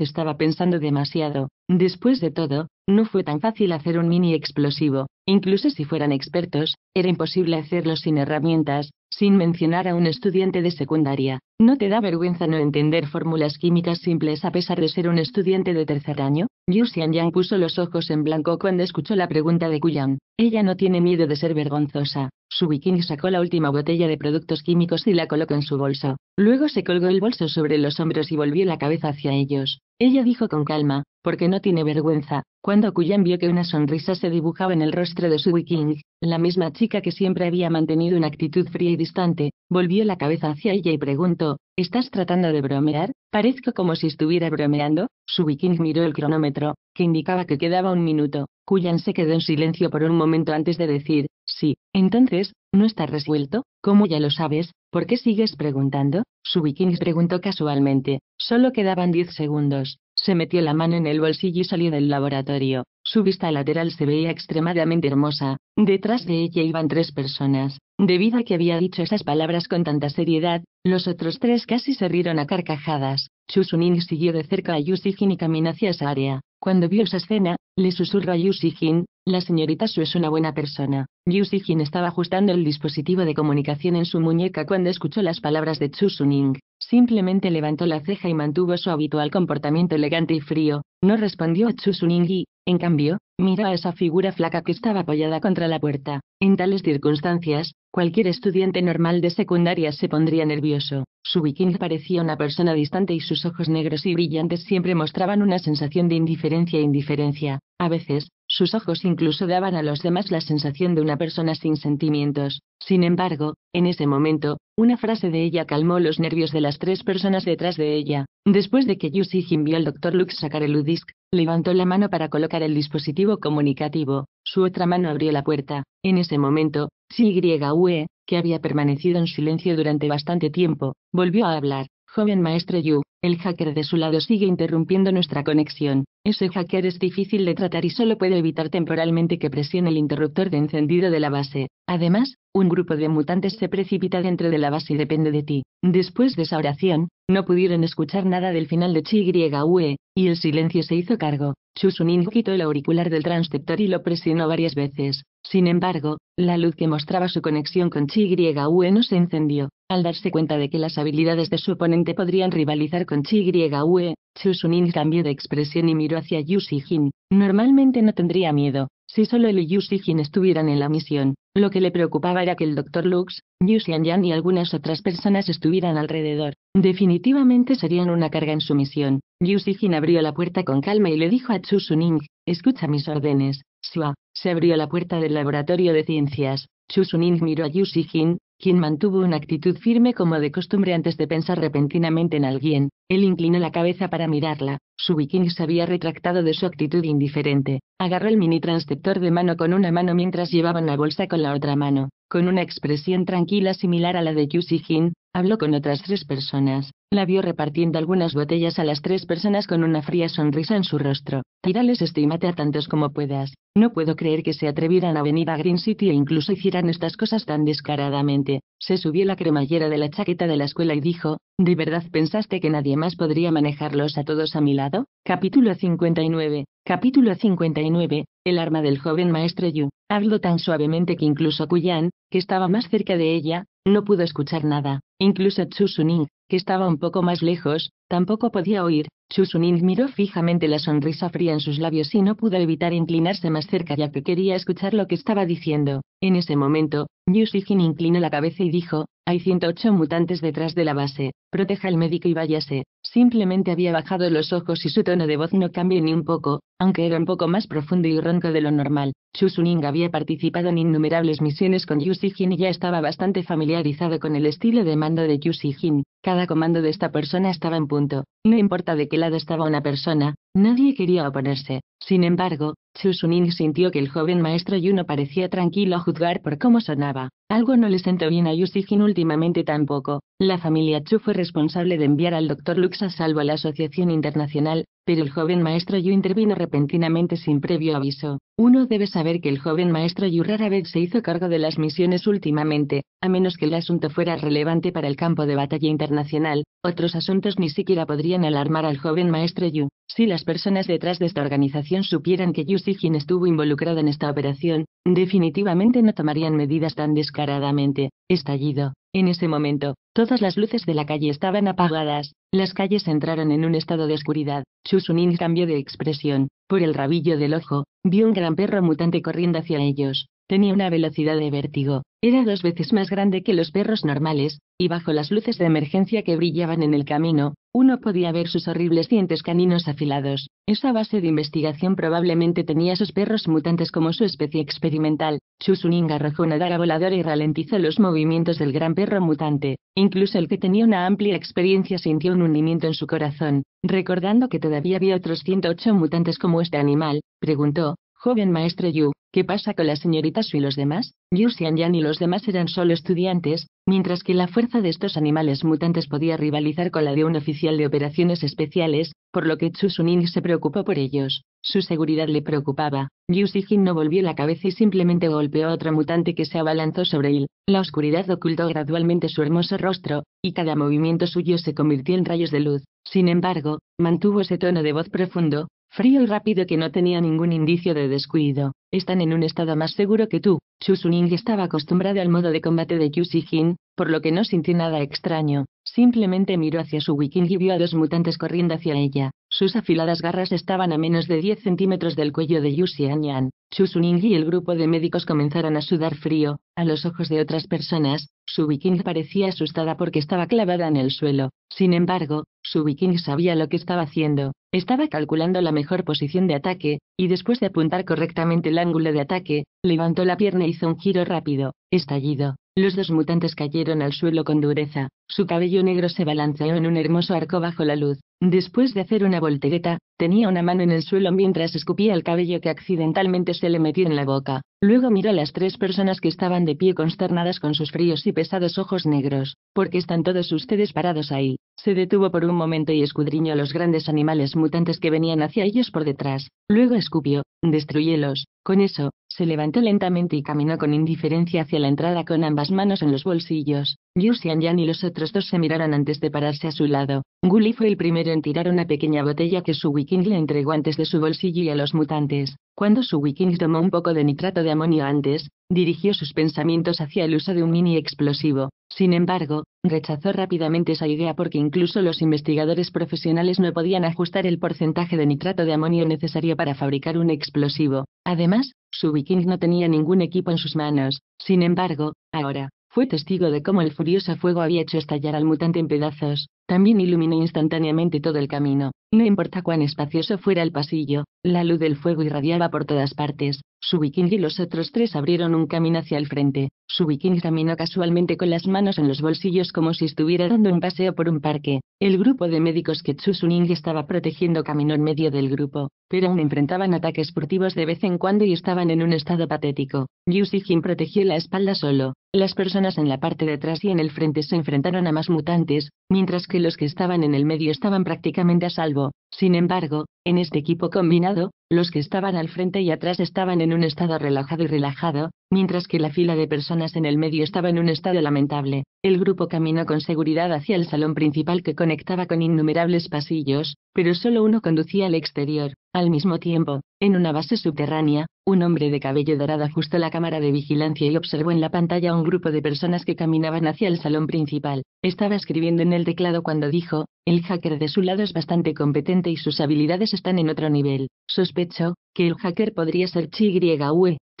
estaba pensando demasiado. Después de todo, no fue tan fácil hacer un mini explosivo, incluso si fueran expertos, era imposible hacerlo sin herramientas, sin mencionar a un estudiante de secundaria, ¿No te da vergüenza no entender fórmulas químicas simples a pesar de ser un estudiante de tercer año? Yu Xianyang puso los ojos en blanco cuando escuchó la pregunta de Kuyan. Ella no tiene miedo de ser vergonzosa. Su wiking sacó la última botella de productos químicos y la colocó en su bolso. Luego se colgó el bolso sobre los hombros y volvió la cabeza hacia ellos. Ella dijo con calma, porque no tiene vergüenza. Cuando Kuyan vio que una sonrisa se dibujaba en el rostro de su viking, la misma chica que siempre había mantenido una actitud fría y distante, Volvió la cabeza hacia ella y preguntó, ¿estás tratando de bromear? Parezco como si estuviera bromeando. Su miró el cronómetro, que indicaba que quedaba un minuto. Kuyan se quedó en silencio por un momento antes de decir, sí, entonces, ¿no está resuelto? Como ya lo sabes, ¿por qué sigues preguntando? Su preguntó casualmente. Solo quedaban diez segundos. Se metió la mano en el bolsillo y salió del laboratorio. Su vista lateral se veía extremadamente hermosa. Detrás de ella iban tres personas. Debido a que había dicho esas palabras con tanta seriedad, los otros tres casi se rieron a carcajadas. Chusunin siguió de cerca a Yushijin y caminó hacia esa área. Cuando vio esa escena, le susurró a Yushijin, la señorita Su es una buena persona. Yushijin estaba ajustando el dispositivo de comunicación en su muñeca cuando escuchó las palabras de Chusuning. Simplemente levantó la ceja y mantuvo su habitual comportamiento elegante y frío. No respondió a chusuningi en cambio, miró a esa figura flaca que estaba apoyada contra la puerta. En tales circunstancias, cualquier estudiante normal de secundaria se pondría nervioso. Su viking parecía una persona distante y sus ojos negros y brillantes siempre mostraban una sensación de indiferencia e indiferencia. A veces, sus ojos incluso daban a los demás la sensación de una persona sin sentimientos. Sin embargo, en ese momento, una frase de ella calmó los nervios de las tres personas detrás de ella. Después de que Yu Jin vio al Dr. Lux sacar el UDISC, levantó la mano para colocar el dispositivo comunicativo. Su otra mano abrió la puerta. En ese momento, Siyue, que había permanecido en silencio durante bastante tiempo, volvió a hablar. Joven maestro Yu, el hacker de su lado sigue interrumpiendo nuestra conexión. Ese hacker es difícil de tratar y solo puede evitar temporalmente que presione el interruptor de encendido de la base. Además, un grupo de mutantes se precipita dentro de la base y depende de ti. Después de esa oración, no pudieron escuchar nada del final de Chi Ue, y el silencio se hizo cargo. Chusunin quitó el auricular del transceptor y lo presionó varias veces. Sin embargo, la luz que mostraba su conexión con Chi -U no se encendió. Al darse cuenta de que las habilidades de su oponente podrían rivalizar con Chi Chu Chusunin cambió de expresión y miró hacia Jin. Normalmente no tendría miedo, si solo él y Jin estuvieran en la misión. Lo que le preocupaba era que el Dr. Lux, Yu Xianyan y algunas otras personas estuvieran alrededor. Definitivamente serían una carga en su misión. Yu Jin abrió la puerta con calma y le dijo a Chu Suning, escucha mis órdenes. Shua, se abrió la puerta del laboratorio de ciencias. Chusuning miró a Jin, quien mantuvo una actitud firme como de costumbre antes de pensar repentinamente en alguien. Él inclinó la cabeza para mirarla. Su viking se había retractado de su actitud indiferente. Agarró el mini transceptor de mano con una mano mientras llevaban la bolsa con la otra mano. Con una expresión tranquila similar a la de Jin, habló con otras tres personas. La vio repartiendo algunas botellas a las tres personas con una fría sonrisa en su rostro. «Tirales este a tantos como puedas. No puedo creer que se atrevieran a venir a Green City e incluso hicieran estas cosas tan descaradamente. Se subió la cremallera de la chaqueta de la escuela y dijo, ¿de verdad pensaste que nadie más podría manejarlos a todos a mi lado? Capítulo 59. Capítulo 59. El arma del joven maestro Yu. Habló tan suavemente que incluso Kuyan, que estaba más cerca de ella, no pudo escuchar nada. Incluso Chu Suning, estaba un poco más lejos, tampoco podía oír. Suning miró fijamente la sonrisa fría en sus labios y no pudo evitar inclinarse más cerca ya que quería escuchar lo que estaba diciendo. En ese momento, Yusijin inclinó la cabeza y dijo, hay 108 mutantes detrás de la base, proteja al médico y váyase. Simplemente había bajado los ojos y su tono de voz no cambió ni un poco, aunque era un poco más profundo y ronco de lo normal. Chusuning había participado en innumerables misiones con Yusijin y ya estaba bastante familiarizado con el estilo de mando de Jin. Cada comando de esta persona estaba en punto. No importa de qué lado estaba una persona, Nadie quería oponerse. Sin embargo, Chu Suning sintió que el joven maestro Yuno parecía tranquilo a juzgar por cómo sonaba. Algo no le sentó bien a Sijin últimamente tampoco. La familia Chu fue responsable de enviar al doctor Lux a salvo a la Asociación Internacional, pero el joven maestro Yu intervino repentinamente sin previo aviso. Uno debe saber que el joven maestro Yu rara vez se hizo cargo de las misiones últimamente, a menos que el asunto fuera relevante para el campo de batalla internacional, otros asuntos ni siquiera podrían alarmar al joven maestro Yu. Si las personas detrás de esta organización supieran que Yu Sijin estuvo involucrado en esta operación, definitivamente no tomarían medidas tan descaradamente. Estallido. En ese momento, todas las luces de la calle estaban apagadas, las calles entraron en un estado de oscuridad. Susunin cambió de expresión, por el rabillo del ojo, vio un gran perro mutante corriendo hacia ellos. Tenía una velocidad de vértigo, era dos veces más grande que los perros normales, y bajo las luces de emergencia que brillaban en el camino, uno podía ver sus horribles dientes caninos afilados. Esa base de investigación probablemente tenía sus perros mutantes como su especie experimental. Chusuninga arrojó una daga voladora y ralentizó los movimientos del gran perro mutante. Incluso el que tenía una amplia experiencia sintió un hundimiento en su corazón. Recordando que todavía había otros 108 mutantes como este animal, preguntó, Joven maestro Yu, ¿qué pasa con la señoritas Su y los demás? Yu Xianyan y los demás eran solo estudiantes, mientras que la fuerza de estos animales mutantes podía rivalizar con la de un oficial de operaciones especiales, por lo que Chu Suning se preocupó por ellos. Su seguridad le preocupaba. Yu Xijin no volvió la cabeza y simplemente golpeó a otro mutante que se abalanzó sobre él. La oscuridad ocultó gradualmente su hermoso rostro, y cada movimiento suyo se convirtió en rayos de luz. Sin embargo, mantuvo ese tono de voz profundo, frío y rápido que no tenía ningún indicio de descuido, están en un estado más seguro que tú. Chusuning estaba acostumbrada al modo de combate de Yu Jin, por lo que no sintió nada extraño, simplemente miró hacia su wiking y vio a dos mutantes corriendo hacia ella. Sus afiladas garras estaban a menos de 10 centímetros del cuello de Yu Xianyan. Chu Suning y el grupo de médicos comenzaron a sudar frío, a los ojos de otras personas. Su viking parecía asustada porque estaba clavada en el suelo. Sin embargo, su viking sabía lo que estaba haciendo. Estaba calculando la mejor posición de ataque, y después de apuntar correctamente el ángulo de ataque, levantó la pierna e hizo un giro rápido, estallido. Los dos mutantes cayeron al suelo con dureza, su cabello negro se balanceó en un hermoso arco bajo la luz. Después de hacer una voltereta, tenía una mano en el suelo mientras escupía el cabello que accidentalmente se le metió en la boca. Luego miró a las tres personas que estaban de pie consternadas con sus fríos y pesados ojos negros. ¿Por qué están todos ustedes parados ahí? Se detuvo por un momento y escudriñó a los grandes animales mutantes que venían hacia ellos por detrás. Luego escupió, destruyelos. Con eso, se levantó lentamente y caminó con indiferencia hacia la entrada con ambas manos en los bolsillos. Yu Xianyan y los otros dos se miraron antes de pararse a su lado. Gully fue el primero en tirar una pequeña botella que su Wiking le entregó antes de su bolsillo y a los mutantes. Cuando su viking tomó un poco de nitrato de amonio antes, dirigió sus pensamientos hacia el uso de un mini explosivo. Sin embargo, rechazó rápidamente esa idea porque incluso los investigadores profesionales no podían ajustar el porcentaje de nitrato de amonio necesario para fabricar un explosivo. Además, su viking no tenía ningún equipo en sus manos. Sin embargo, ahora, fue testigo de cómo el furioso fuego había hecho estallar al mutante en pedazos. También iluminó instantáneamente todo el camino. No importa cuán espacioso fuera el pasillo, la luz del fuego irradiaba por todas partes. Su viking y los otros tres abrieron un camino hacia el frente. Su viking caminó casualmente con las manos en los bolsillos como si estuviera dando un paseo por un parque. El grupo de médicos que Chusuning estaba protegiendo caminó en medio del grupo, pero aún enfrentaban ataques furtivos de vez en cuando y estaban en un estado patético. Yu Jin protegió la espalda solo. Las personas en la parte de atrás y en el frente se enfrentaron a más mutantes, mientras que los que estaban en el medio estaban prácticamente a salvo sin embargo, en este equipo combinado, los que estaban al frente y atrás estaban en un estado relajado y relajado, mientras que la fila de personas en el medio estaba en un estado lamentable. El grupo caminó con seguridad hacia el salón principal que conectaba con innumerables pasillos, pero solo uno conducía al exterior. Al mismo tiempo, en una base subterránea, un hombre de cabello dorado ajustó la cámara de vigilancia y observó en la pantalla a un grupo de personas que caminaban hacia el salón principal. Estaba escribiendo en el teclado cuando dijo, el hacker de su lado es bastante competente y sus habilidades están en otro nivel. Sospecho que el hacker podría ser chi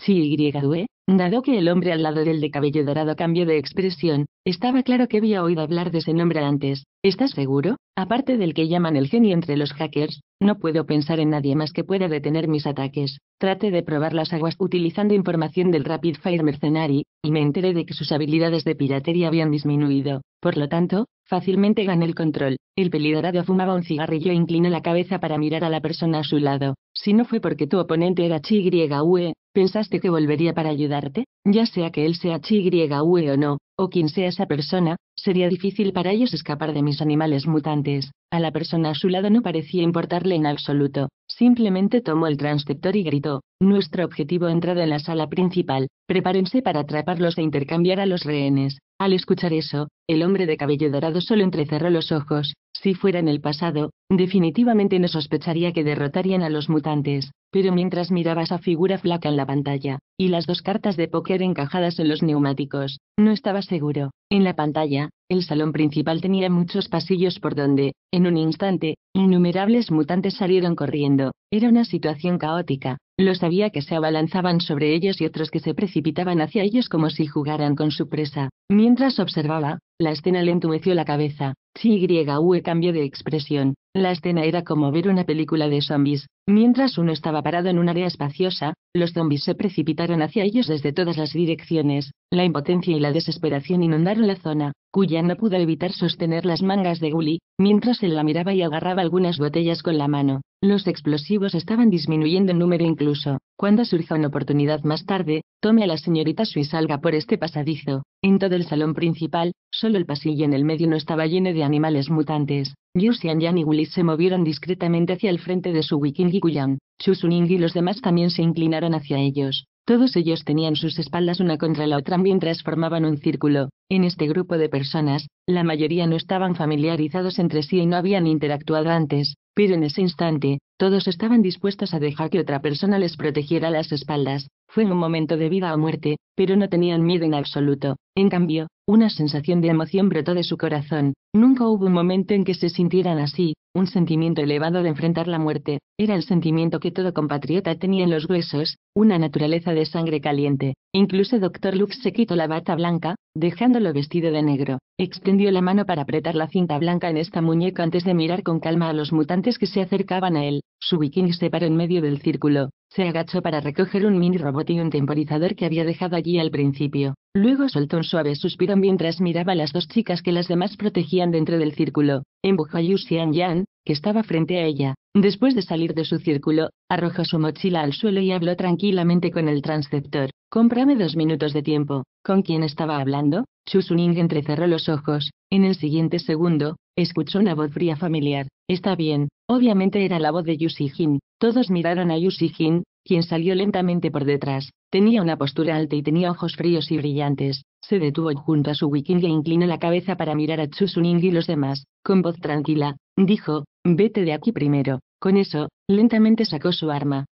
Chiyue, dado que el hombre al lado del de cabello dorado cambió de expresión, estaba claro que había oído hablar de ese nombre antes. ¿Estás seguro? Aparte del que llaman el genio entre los hackers, no puedo pensar en nadie más que pueda detener mis ataques. Trate de probar las aguas utilizando información del Rapid Fire Mercenary, y me enteré de que sus habilidades de piratería habían disminuido. Por lo tanto, Fácilmente gana el control. El peligrado fumaba un cigarrillo e inclinó la cabeza para mirar a la persona a su lado. Si no fue porque tu oponente era Chi-Ue, ¿pensaste que volvería para ayudarte? Ya sea que él sea Chi-Ue o no, o quien sea esa persona, Sería difícil para ellos escapar de mis animales mutantes. A la persona a su lado no parecía importarle en absoluto. Simplemente tomó el transceptor y gritó, Nuestro objetivo entrado en la sala principal, prepárense para atraparlos e intercambiar a los rehenes. Al escuchar eso, el hombre de cabello dorado solo entrecerró los ojos, si fuera en el pasado, definitivamente no sospecharía que derrotarían a los mutantes, pero mientras miraba esa figura flaca en la pantalla, y las dos cartas de póker encajadas en los neumáticos, no estaba seguro. En la pantalla, el salón principal tenía muchos pasillos por donde, en un instante, innumerables mutantes salieron corriendo. Era una situación caótica. Lo sabía que se abalanzaban sobre ellos y otros que se precipitaban hacia ellos como si jugaran con su presa. Mientras observaba, la escena le entumeció la cabeza. Y cambió de expresión. La escena era como ver una película de zombies. Mientras uno estaba parado en un área espaciosa, los zombies se precipitaron hacia ellos desde todas las direcciones. La impotencia y la desesperación inundaron la zona. Cuya no pudo evitar sostener las mangas de Gully, mientras él la miraba y agarraba algunas botellas con la mano. Los explosivos estaban disminuyendo en número incluso. Cuando surja una oportunidad más tarde, tome a la señorita Sui y salga por este pasadizo. En todo el salón principal, solo el pasillo en el medio no estaba lleno de animales mutantes. Yu Xianyan y Willis se movieron discretamente hacia el frente de su Wiking y Kuyan. Suning y los demás también se inclinaron hacia ellos. Todos ellos tenían sus espaldas una contra la otra mientras formaban un círculo. En este grupo de personas, la mayoría no estaban familiarizados entre sí y no habían interactuado antes, pero en ese instante, todos estaban dispuestos a dejar que otra persona les protegiera las espaldas. Fue un momento de vida o muerte, pero no tenían miedo en absoluto. En cambio, una sensación de emoción brotó de su corazón. Nunca hubo un momento en que se sintieran así, un sentimiento elevado de enfrentar la muerte, era el sentimiento que todo compatriota tenía en los huesos, una naturaleza de sangre caliente. Incluso Dr. Lux se quitó la bata blanca, dejándolo vestido de negro. Extendió la mano para apretar la cinta blanca en esta muñeca antes de mirar con calma a los mutantes que se acercaban a él. Su viking se paró en medio del círculo, se agachó para recoger un mini robot y un temporizador que había dejado allí al principio. Luego soltó un suave suspiro mientras miraba a las dos chicas que las demás protegían dentro del círculo. Empujó a Yu Xian Yan, que estaba frente a ella. Después de salir de su círculo, arrojó su mochila al suelo y habló tranquilamente con el transceptor. Cómprame dos minutos de tiempo. ¿Con quién estaba hablando? Chusuning entrecerró los ojos. En el siguiente segundo, escuchó una voz fría familiar. Está bien. Obviamente era la voz de Yusi Jin. Todos miraron a Yusi Jin, quien salió lentamente por detrás. Tenía una postura alta y tenía ojos fríos y brillantes. Se detuvo junto a su wiking e inclinó la cabeza para mirar a Chusuning y los demás. Con voz tranquila, dijo, vete de aquí primero. Con eso, lentamente sacó su arma.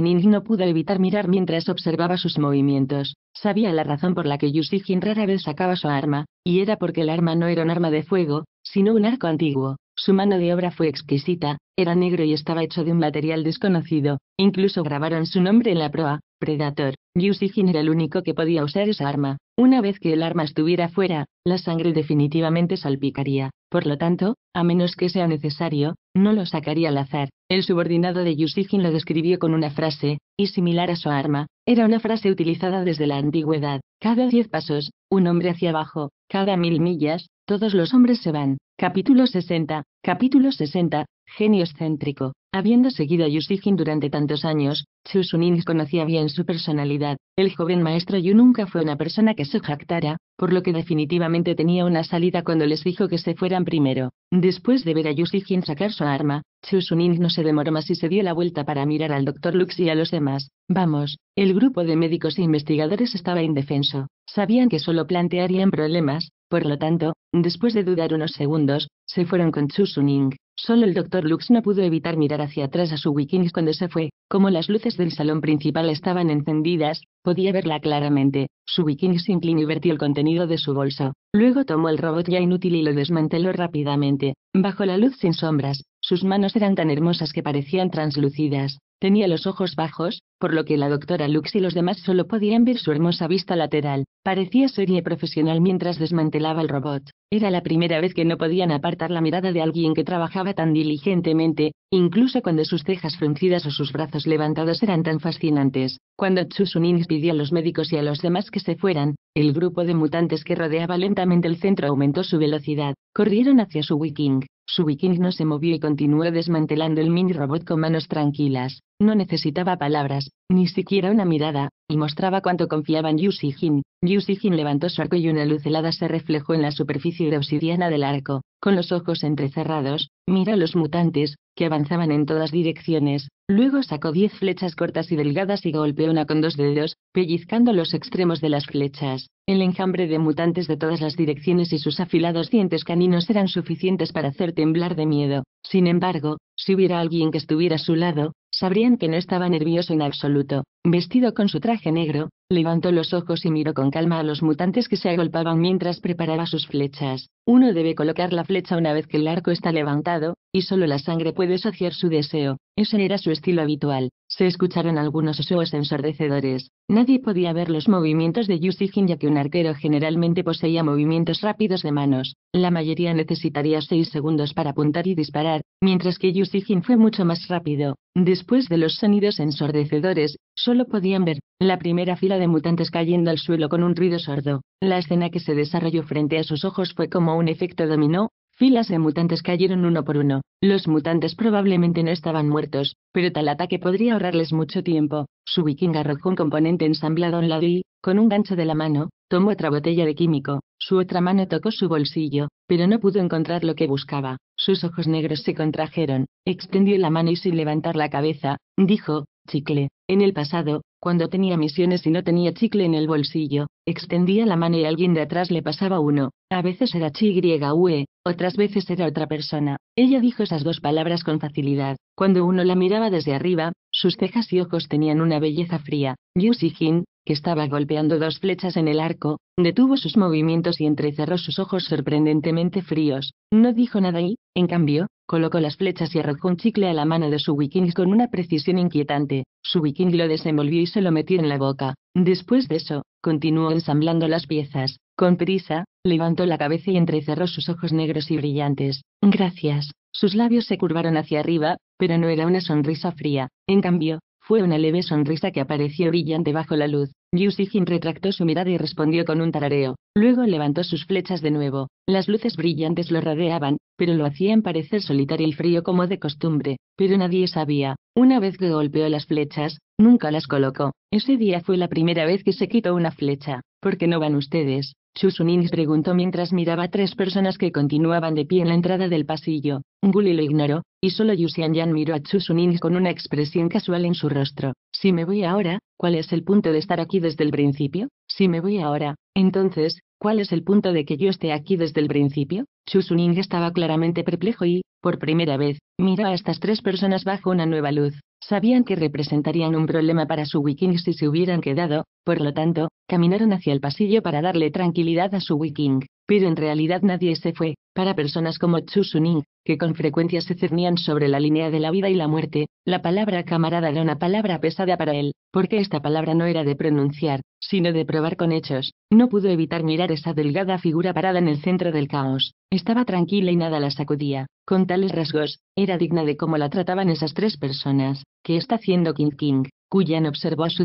Ning no pudo evitar mirar mientras observaba sus movimientos. Sabía la razón por la que Jin rara vez sacaba su arma, y era porque el arma no era un arma de fuego, sino un arco antiguo. Su mano de obra fue exquisita, era negro y estaba hecho de un material desconocido. Incluso grabaron su nombre en la proa, Predator. Jin era el único que podía usar esa arma. Una vez que el arma estuviera fuera, la sangre definitivamente salpicaría. Por lo tanto, a menos que sea necesario, no lo sacaría al azar. El subordinado de Yusijin lo describió con una frase, y similar a su arma, era una frase utilizada desde la antigüedad. Cada diez pasos, un hombre hacia abajo, cada mil millas, todos los hombres se van. Capítulo 60. Capítulo 60. Genio céntrico. Habiendo seguido a Yusijin durante tantos años, Chu conocía bien su personalidad. El joven maestro Yu nunca fue una persona que se jactara, por lo que definitivamente tenía una salida cuando les dijo que se fueran primero. Después de ver a Yusijin sacar su arma, Chu no se demoró más y se dio la vuelta para mirar al doctor Lux y a los demás. Vamos, el grupo de médicos e investigadores estaba indefenso. Sabían que solo plantearían problemas, por lo tanto, después de dudar unos segundos, se fueron con Chu Suning. Solo el doctor Lux no pudo evitar mirar hacia atrás a su Wikinis cuando se fue. Como las luces del salón principal estaban encendidas, podía verla claramente. Su Wikinis se inclinó y vertió el contenido de su bolso. Luego tomó el robot ya inútil y lo desmanteló rápidamente. Bajo la luz sin sombras, sus manos eran tan hermosas que parecían translúcidas. Tenía los ojos bajos, por lo que la doctora Lux y los demás solo podían ver su hermosa vista lateral. Parecía seria profesional mientras desmantelaba el robot. Era la primera vez que no podían apartar la mirada de alguien que trabajaba tan diligentemente, incluso cuando sus cejas fruncidas o sus brazos levantados eran tan fascinantes. Cuando Chusunin pidió a los médicos y a los demás que se fueran, el grupo de mutantes que rodeaba lentamente el centro aumentó su velocidad. Corrieron hacia su wiking. Su viking no se movió y continuó desmantelando el mini robot con manos tranquilas. No necesitaba palabras, ni siquiera una mirada, y mostraba cuánto confiaba en Yusijin. Jin levantó su arco y una luz helada se reflejó en la superficie de obsidiana del arco. Con los ojos entrecerrados, miró a los mutantes, que avanzaban en todas direcciones. Luego sacó diez flechas cortas y delgadas y golpeó una con dos dedos, pellizcando los extremos de las flechas. El enjambre de mutantes de todas las direcciones y sus afilados dientes caninos eran suficientes para hacer temblar de miedo. Sin embargo, si hubiera alguien que estuviera a su lado, sabrían que no estaba nervioso en absoluto, Vestido con su traje negro, levantó los ojos y miró con calma a los mutantes que se agolpaban mientras preparaba sus flechas. Uno debe colocar la flecha una vez que el arco está levantado, y solo la sangre puede saciar su deseo. Ese era su estilo habitual. Se escucharon algunos osos ensordecedores. Nadie podía ver los movimientos de Yusijin ya que un arquero generalmente poseía movimientos rápidos de manos. La mayoría necesitaría seis segundos para apuntar y disparar, mientras que Yusijin fue mucho más rápido. Después de los sonidos ensordecedores, solo podían ver la primera fila de mutantes cayendo al suelo con un ruido sordo. La escena que se desarrolló frente a sus ojos fue como un efecto dominó, Filas de mutantes cayeron uno por uno. Los mutantes probablemente no estaban muertos, pero tal ataque podría ahorrarles mucho tiempo. Su viking arrojó un componente ensamblado a un lado y, con un gancho de la mano, tomó otra botella de químico. Su otra mano tocó su bolsillo, pero no pudo encontrar lo que buscaba. Sus ojos negros se contrajeron, extendió la mano y sin levantar la cabeza, dijo, chicle. En el pasado, cuando tenía misiones y no tenía chicle en el bolsillo, extendía la mano y alguien de atrás le pasaba uno. A veces era chi e, otras veces era otra persona. Ella dijo esas dos palabras con facilidad. Cuando uno la miraba desde arriba, sus cejas y ojos tenían una belleza fría. Yu Jin, que estaba golpeando dos flechas en el arco, detuvo sus movimientos y entrecerró sus ojos sorprendentemente fríos. No dijo nada y, en cambio, colocó las flechas y arrojó un chicle a la mano de su wiking con una precisión inquietante. Su wiking lo desenvolvió y se lo metió en la boca. Después de eso, continuó ensamblando las piezas. Con prisa, levantó la cabeza y entrecerró sus ojos negros y brillantes. Gracias. Sus labios se curvaron hacia arriba, pero no era una sonrisa fría, en cambio, fue una leve sonrisa que apareció brillante bajo la luz. Yu Jin retractó su mirada y respondió con un tarareo. Luego levantó sus flechas de nuevo. Las luces brillantes lo rodeaban, pero lo hacían parecer solitario y frío como de costumbre. Pero nadie sabía. Una vez que golpeó las flechas, nunca las colocó. Ese día fue la primera vez que se quitó una flecha. ¿Por qué no van ustedes? Ning preguntó mientras miraba a tres personas que continuaban de pie en la entrada del pasillo. Guli lo ignoró, y solo Yu Yan miró a Chusunin con una expresión casual en su rostro. Si me voy ahora, ¿cuál es el punto de estar aquí desde el principio? Si me voy ahora, entonces, ¿cuál es el punto de que yo esté aquí desde el principio? Chusuning estaba claramente perplejo y, por primera vez, miró a estas tres personas bajo una nueva luz. Sabían que representarían un problema para su Wiking si se hubieran quedado, por lo tanto, caminaron hacia el pasillo para darle tranquilidad a su Wiking pero en realidad nadie se fue. Para personas como Chu Suning, que con frecuencia se cernían sobre la línea de la vida y la muerte, la palabra camarada era una palabra pesada para él, porque esta palabra no era de pronunciar, sino de probar con hechos. No pudo evitar mirar esa delgada figura parada en el centro del caos. Estaba tranquila y nada la sacudía. Con tales rasgos, era digna de cómo la trataban esas tres personas. ¿Qué está haciendo King King? Kuyan observó a su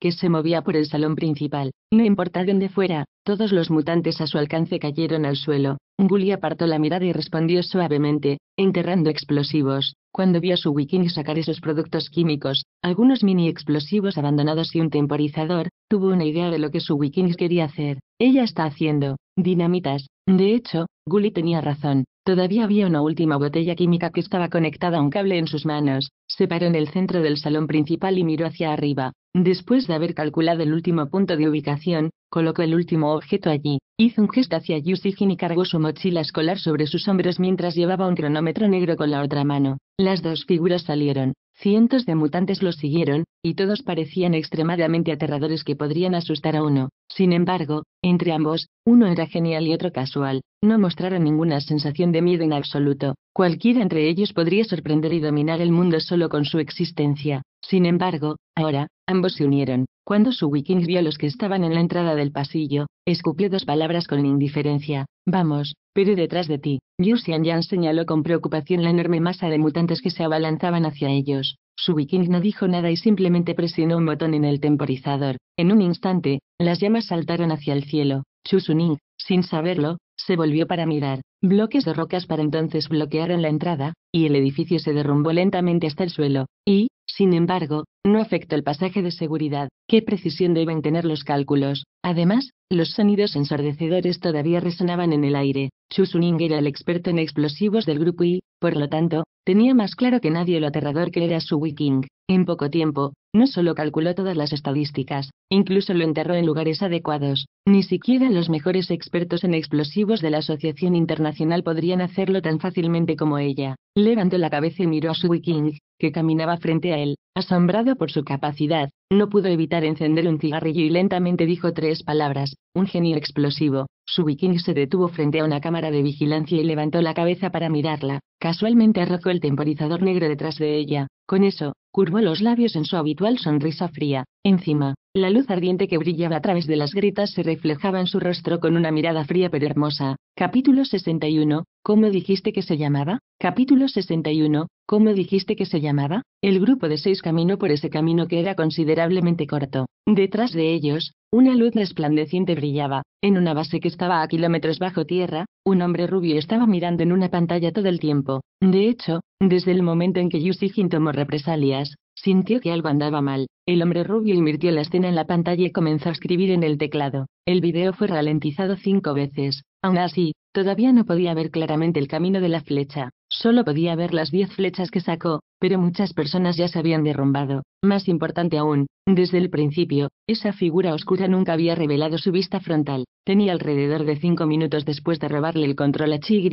que se movía por el salón principal. No importa dónde fuera, todos los mutantes a su alcance cayeron al suelo. Gully apartó la mirada y respondió suavemente, enterrando explosivos. Cuando vio a su Wiking sacar esos productos químicos, algunos mini explosivos abandonados y un temporizador, tuvo una idea de lo que su Wiking quería hacer. Ella está haciendo, dinamitas, de hecho, Gully tenía razón. Todavía había una última botella química que estaba conectada a un cable en sus manos. Se paró en el centro del salón principal y miró hacia arriba. Después de haber calculado el último punto de ubicación, colocó el último objeto allí. Hizo un gesto hacia Yusigin y cargó su mochila escolar sobre sus hombros mientras llevaba un cronómetro negro con la otra mano. Las dos figuras salieron. Cientos de mutantes los siguieron, y todos parecían extremadamente aterradores que podrían asustar a uno. Sin embargo, entre ambos, uno era genial y otro casual, no mostraron ninguna sensación de miedo en absoluto. Cualquiera entre ellos podría sorprender y dominar el mundo solo con su existencia. Sin embargo, ahora, ambos se unieron. Cuando su Wiking vio a los que estaban en la entrada del pasillo, escupió dos palabras con indiferencia. Vamos, pero detrás de ti, Yu Yang señaló con preocupación la enorme masa de mutantes que se abalanzaban hacia ellos. Su viking no dijo nada y simplemente presionó un botón en el temporizador. En un instante, las llamas saltaron hacia el cielo. Suning, sin saberlo, se volvió para mirar. Bloques de rocas para entonces bloquearon la entrada, y el edificio se derrumbó lentamente hasta el suelo, y, sin embargo, no afectó el pasaje de seguridad. ¿Qué precisión deben tener los cálculos? Además, los sonidos ensordecedores todavía resonaban en el aire. Chusuning era el experto en explosivos del grupo y, por lo tanto, tenía más claro que nadie lo aterrador que era su Wiking. En poco tiempo, no solo calculó todas las estadísticas, incluso lo enterró en lugares adecuados, ni siquiera los mejores expertos en explosivos de la Asociación Internacional podrían hacerlo tan fácilmente como ella. Levantó la cabeza y miró a su viking, que caminaba frente a él, asombrado por su capacidad, no pudo evitar encender un cigarrillo y lentamente dijo tres palabras, un genio explosivo. Su viking se detuvo frente a una cámara de vigilancia y levantó la cabeza para mirarla. Casualmente arrojó el temporizador negro detrás de ella. Con eso, curvó los labios en su habitual sonrisa fría. Encima, la luz ardiente que brillaba a través de las grietas se reflejaba en su rostro con una mirada fría pero hermosa. Capítulo 61. ¿Cómo dijiste que se llamaba? Capítulo 61. ¿Cómo dijiste que se llamaba? El grupo de seis caminó por ese camino que era considerablemente corto. Detrás de ellos, una luz resplandeciente brillaba. En una base que estaba a kilómetros bajo tierra, un hombre rubio estaba mirando en una pantalla todo el tiempo. De hecho, desde el momento en que Yusigin tomó represalias, sintió que algo andaba mal. El hombre rubio invirtió la escena en la pantalla y comenzó a escribir en el teclado. El video fue ralentizado cinco veces. Aún así, todavía no podía ver claramente el camino de la flecha. Solo podía ver las diez flechas que sacó, pero muchas personas ya se habían derrumbado. Más importante aún, desde el principio, esa figura oscura nunca había revelado su vista frontal. Tenía alrededor de cinco minutos después de robarle el control a Chi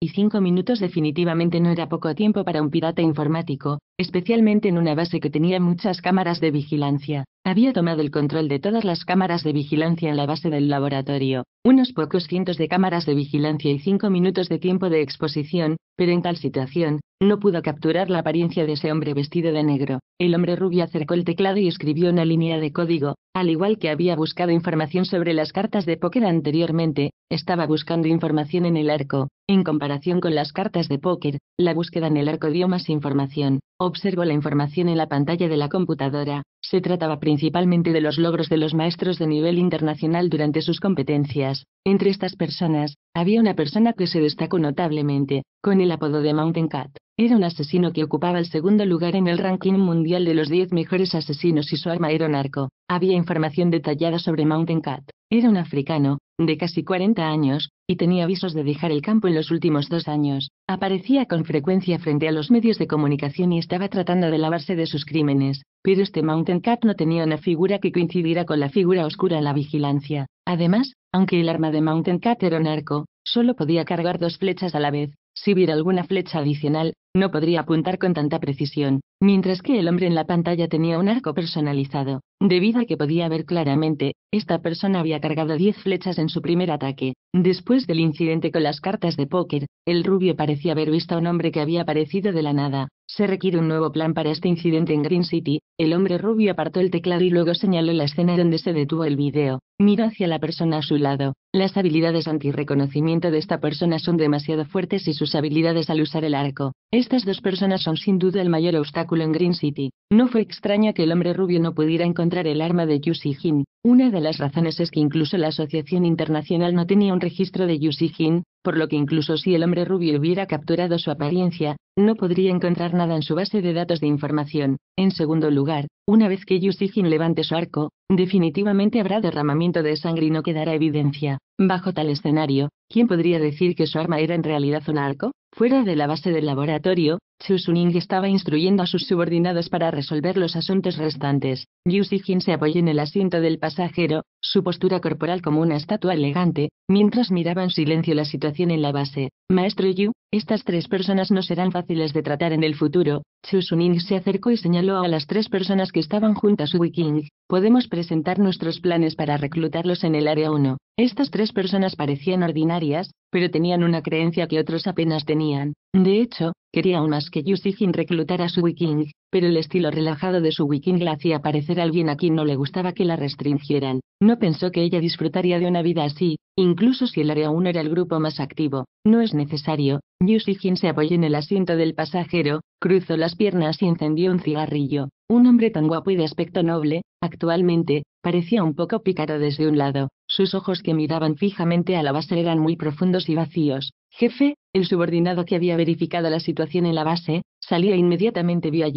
y cinco minutos definitivamente no era poco tiempo para un pirata informático, especialmente en una base que tenía muchas cámaras de vigilancia. Había tomado el control de todas las cámaras de vigilancia en la base del laboratorio, unos pocos cientos de cámaras de vigilancia y cinco minutos de tiempo de exposición, pero en tal situación, no pudo capturar la apariencia de ese hombre vestido de negro. El hombre rubio acercó el teclado y escribió una línea de código, al igual que había buscado información sobre las cartas de póker anteriormente, estaba buscando información en el arco. En comparación con las cartas de póker, la búsqueda en el arco dio más información. Observó la información en la pantalla de la computadora. Se trataba principalmente de los logros de los maestros de nivel internacional durante sus competencias. Entre estas personas, había una persona que se destacó notablemente, con el apodo de Mountain Cat. Era un asesino que ocupaba el segundo lugar en el ranking mundial de los 10 mejores asesinos y su arma era un arco. Había información detallada sobre Mountain Cat. Era un africano, de casi 40 años, y tenía avisos de dejar el campo en los últimos dos años. Aparecía con frecuencia frente a los medios de comunicación y estaba tratando de lavarse de sus crímenes, pero este Mountain Cat no tenía una figura que coincidiera con la figura oscura en la vigilancia. Además, aunque el arma de Mountain Cat era un arco, solo podía cargar dos flechas a la vez, si hubiera alguna flecha adicional, no podría apuntar con tanta precisión, mientras que el hombre en la pantalla tenía un arco personalizado, debido a que podía ver claramente, esta persona había cargado 10 flechas en su primer ataque. Después del incidente con las cartas de póker, el rubio parecía haber visto a un hombre que había aparecido de la nada. Se requiere un nuevo plan para este incidente en Green City. El hombre rubio apartó el teclado y luego señaló la escena donde se detuvo el video. Miró hacia la persona a su lado. Las habilidades anti-reconocimiento de esta persona son demasiado fuertes y sus habilidades al usar el arco. Estas dos personas son sin duda el mayor obstáculo en Green City. No fue extraña que el hombre rubio no pudiera encontrar el arma de Yu Una de las razones es que incluso la Asociación Internacional no tenía un registro de Yu por lo que incluso si el hombre rubio hubiera capturado su apariencia, no podría encontrar nada en su base de datos de información. En segundo lugar, una vez que Yu levante su arco, definitivamente habrá derramamiento de sangre y no quedará evidencia. Bajo tal escenario, ¿quién podría decir que su arma era en realidad un arco? Fuera de la base del laboratorio, Xu Suning estaba instruyendo a sus subordinados para resolver los asuntos restantes. Yu Xijin se apoyó en el asiento del pasajero, su postura corporal como una estatua elegante, mientras miraba en silencio la situación en la base. Maestro Yu, estas tres personas no serán fáciles de tratar en el futuro, Suning se acercó y señaló a las tres personas que estaban juntas. Wiking, podemos presentar nuestros planes para reclutarlos en el área 1. Estas tres personas parecían ordinarias, pero tenían una creencia que otros apenas tenían. De hecho, quería aún más que Sijin reclutara a su Wiking, pero el estilo relajado de su wiking la hacía parecer alguien a quien no le gustaba que la restringieran. No pensó que ella disfrutaría de una vida así, incluso si el área 1 era el grupo más activo. No es necesario. News se apoyó en el asiento del pasajero, cruzó las piernas y encendió un cigarrillo. Un hombre tan guapo y de aspecto noble, actualmente, parecía un poco pícaro desde un lado. Sus ojos que miraban fijamente a la base eran muy profundos y vacíos. Jefe, el subordinado que había verificado la situación en la base, Salía e inmediatamente vi a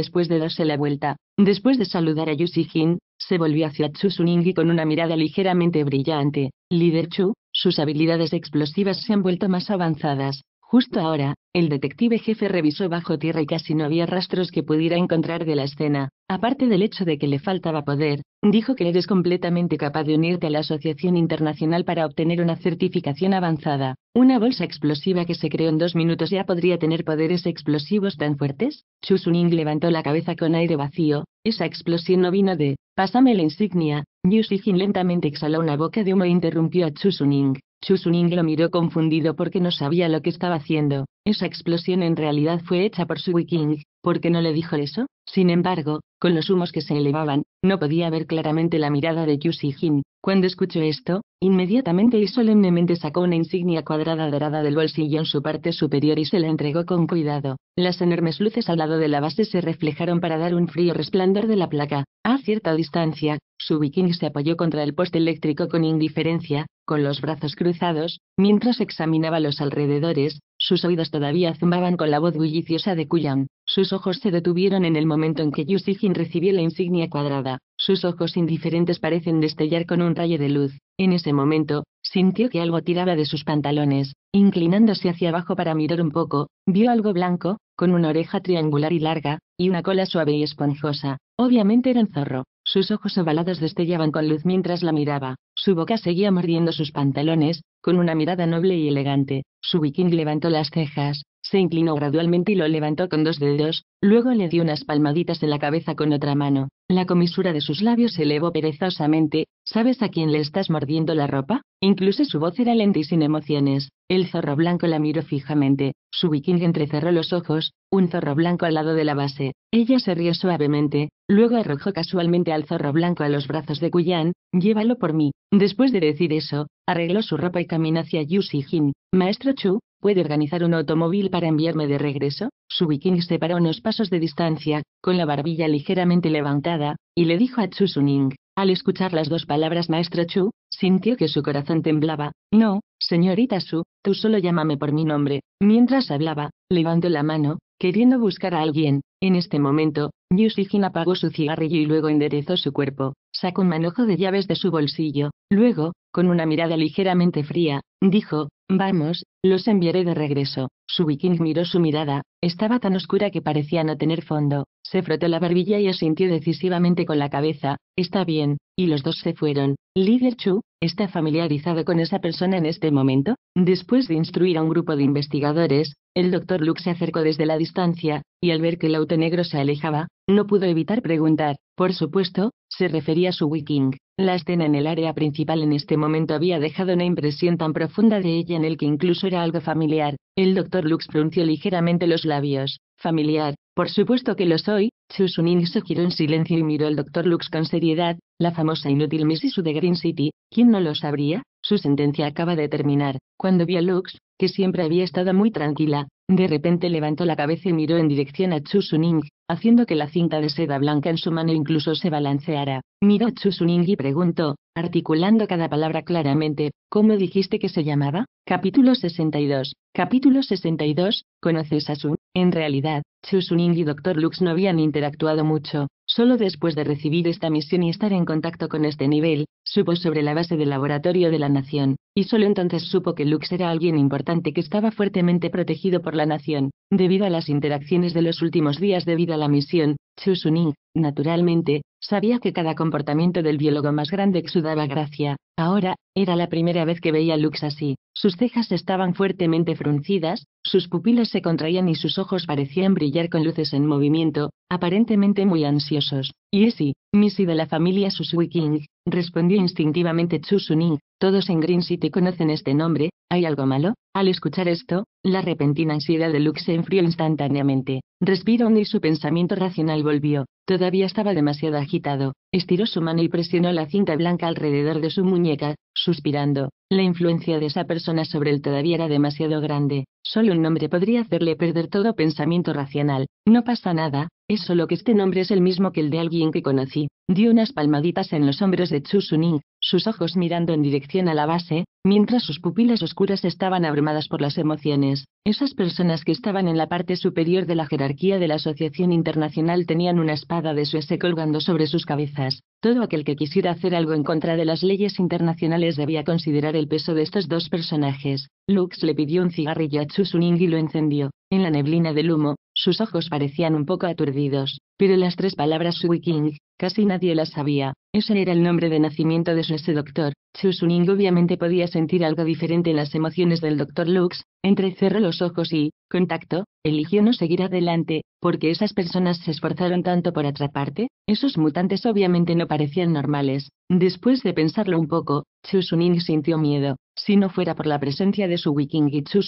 después de darse la vuelta. Después de saludar a Yusijin, se volvió hacia Chu con una mirada ligeramente brillante. Líder Chu, sus habilidades explosivas se han vuelto más avanzadas. Justo ahora, el detective jefe revisó bajo tierra y casi no había rastros que pudiera encontrar de la escena, aparte del hecho de que le faltaba poder, dijo que eres completamente capaz de unirte a la Asociación Internacional para obtener una certificación avanzada. ¿Una bolsa explosiva que se creó en dos minutos ya podría tener poderes explosivos tan fuertes? Chusuning levantó la cabeza con aire vacío, esa explosión no vino de, pásame la insignia, Yu lentamente exhaló una boca de humo e interrumpió a Chusuning. Chusuning lo miró confundido porque no sabía lo que estaba haciendo. Esa explosión en realidad fue hecha por su King. ¿Por qué no le dijo eso? Sin embargo, con los humos que se elevaban, no podía ver claramente la mirada de Jin, cuando escuchó esto, inmediatamente y solemnemente sacó una insignia cuadrada dorada del bolsillo en su parte superior y se la entregó con cuidado. Las enormes luces al lado de la base se reflejaron para dar un frío resplandor de la placa. A cierta distancia, su viking se apoyó contra el poste eléctrico con indiferencia, con los brazos cruzados, mientras examinaba los alrededores, sus oídos todavía zumbaban con la voz bulliciosa de Kuyang. sus ojos se detuvieron en el momento en que Yusijin recibió la insignia cuadrada, sus ojos indiferentes parecen destellar con un rayo de luz. En ese momento, sintió que algo tiraba de sus pantalones, inclinándose hacia abajo para mirar un poco, vio algo blanco, con una oreja triangular y larga, y una cola suave y esponjosa. Obviamente era un zorro. Sus ojos ovalados destellaban con luz mientras la miraba. Su boca seguía mordiendo sus pantalones, con una mirada noble y elegante, su viking levantó las cejas, se inclinó gradualmente y lo levantó con dos dedos, luego le dio unas palmaditas en la cabeza con otra mano. La comisura de sus labios se elevó perezosamente. ¿Sabes a quién le estás mordiendo la ropa? Incluso su voz era lenta y sin emociones. El zorro blanco la miró fijamente. Su viking entrecerró los ojos, un zorro blanco al lado de la base. Ella se rió suavemente, luego arrojó casualmente al zorro blanco a los brazos de Guyan. llévalo por mí. Después de decir eso, arregló su ropa y caminó hacia Yu Jin. Maestro Chu, ¿Puede organizar un automóvil para enviarme de regreso? Su bikini se paró unos pasos de distancia, con la barbilla ligeramente levantada, y le dijo a Chu Suning. Al escuchar las dos palabras Maestro Chu, sintió que su corazón temblaba. No, señorita Su, tú solo llámame por mi nombre. Mientras hablaba, levantó la mano, queriendo buscar a alguien. En este momento, Yu Xijin apagó su cigarrillo y luego enderezó su cuerpo. Sacó un manojo de llaves de su bolsillo. Luego, con una mirada ligeramente fría, dijo, Vamos, los enviaré de regreso. Su viking miró su mirada, estaba tan oscura que parecía no tener fondo, se frotó la barbilla y asintió decisivamente con la cabeza, está bien, y los dos se fueron. Líder Chu, ¿está familiarizado con esa persona en este momento? Después de instruir a un grupo de investigadores, el doctor Luke se acercó desde la distancia, y al ver que el auto negro se alejaba, no pudo evitar preguntar, por supuesto, se refería a su Wiking. La escena en el área principal en este momento había dejado una impresión tan profunda de ella en el que incluso era algo familiar. El doctor Lux pronunció ligeramente los labios. Familiar, por supuesto que lo soy. Chusunin se giró en silencio y miró al doctor Lux con seriedad. La famosa inútil Miss Isu de Green City, ¿quién no lo sabría? Su sentencia acaba de terminar. Cuando vio a Lux, que siempre había estado muy tranquila, de repente levantó la cabeza y miró en dirección a Suning, haciendo que la cinta de seda blanca en su mano incluso se balanceara. Miró a Chusuning y preguntó, articulando cada palabra claramente, ¿cómo dijiste que se llamaba? Capítulo 62. Capítulo 62. ¿Conoces a Sun? En realidad, Suning y Dr. Lux no habían interactuado mucho, solo después de recibir esta misión y estar en contacto con este nivel, supo sobre la base del laboratorio de la nación, y solo entonces supo que Lux era alguien importante que estaba fuertemente protegido por la nación. Debido a las interacciones de los últimos días debido a la misión, Suning. Naturalmente, sabía que cada comportamiento del biólogo más grande exudaba gracia. Ahora, era la primera vez que veía a Lux así. Sus cejas estaban fuertemente fruncidas, sus pupilas se contraían y sus ojos parecían brillar con luces en movimiento, aparentemente muy ansiosos. Y Missy de la familia Susuiking, respondió instintivamente Chu todos en Green City conocen este nombre, ¿hay algo malo? Al escuchar esto, la repentina ansiedad de Luke se enfrió instantáneamente. Respiró y su pensamiento racional volvió. Todavía estaba demasiado agitado. Estiró su mano y presionó la cinta blanca alrededor de su muñeca, suspirando. La influencia de esa persona sobre él todavía era demasiado grande. Solo un nombre podría hacerle perder todo pensamiento racional. No pasa nada, es solo que este nombre es el mismo que el de alguien que conocí. Dio unas palmaditas en los hombros de Chu Suning, sus ojos mirando en dirección a la base, mientras sus pupilas oscuras estaban abrumadas por las emociones. Esas personas que estaban en la parte superior de la jerarquía de la Asociación Internacional tenían una espada de Suese colgando sobre sus cabezas. Todo aquel que quisiera hacer algo en contra de las leyes internacionales debía considerar el peso de estos dos personajes. Lux le pidió un cigarrillo a Chusuning y lo encendió. En la neblina del humo, sus ojos parecían un poco aturdidos, pero las tres palabras «Wiking» Casi nadie la sabía, ese era el nombre de nacimiento de su ese doctor. Chu obviamente podía sentir algo diferente en las emociones del doctor Lux, cerró los ojos y, contacto, eligió no seguir adelante, porque esas personas se esforzaron tanto por atraparte, esos mutantes obviamente no parecían normales. Después de pensarlo un poco, Chu sintió miedo. Si no fuera por la presencia de su Wiking y Chu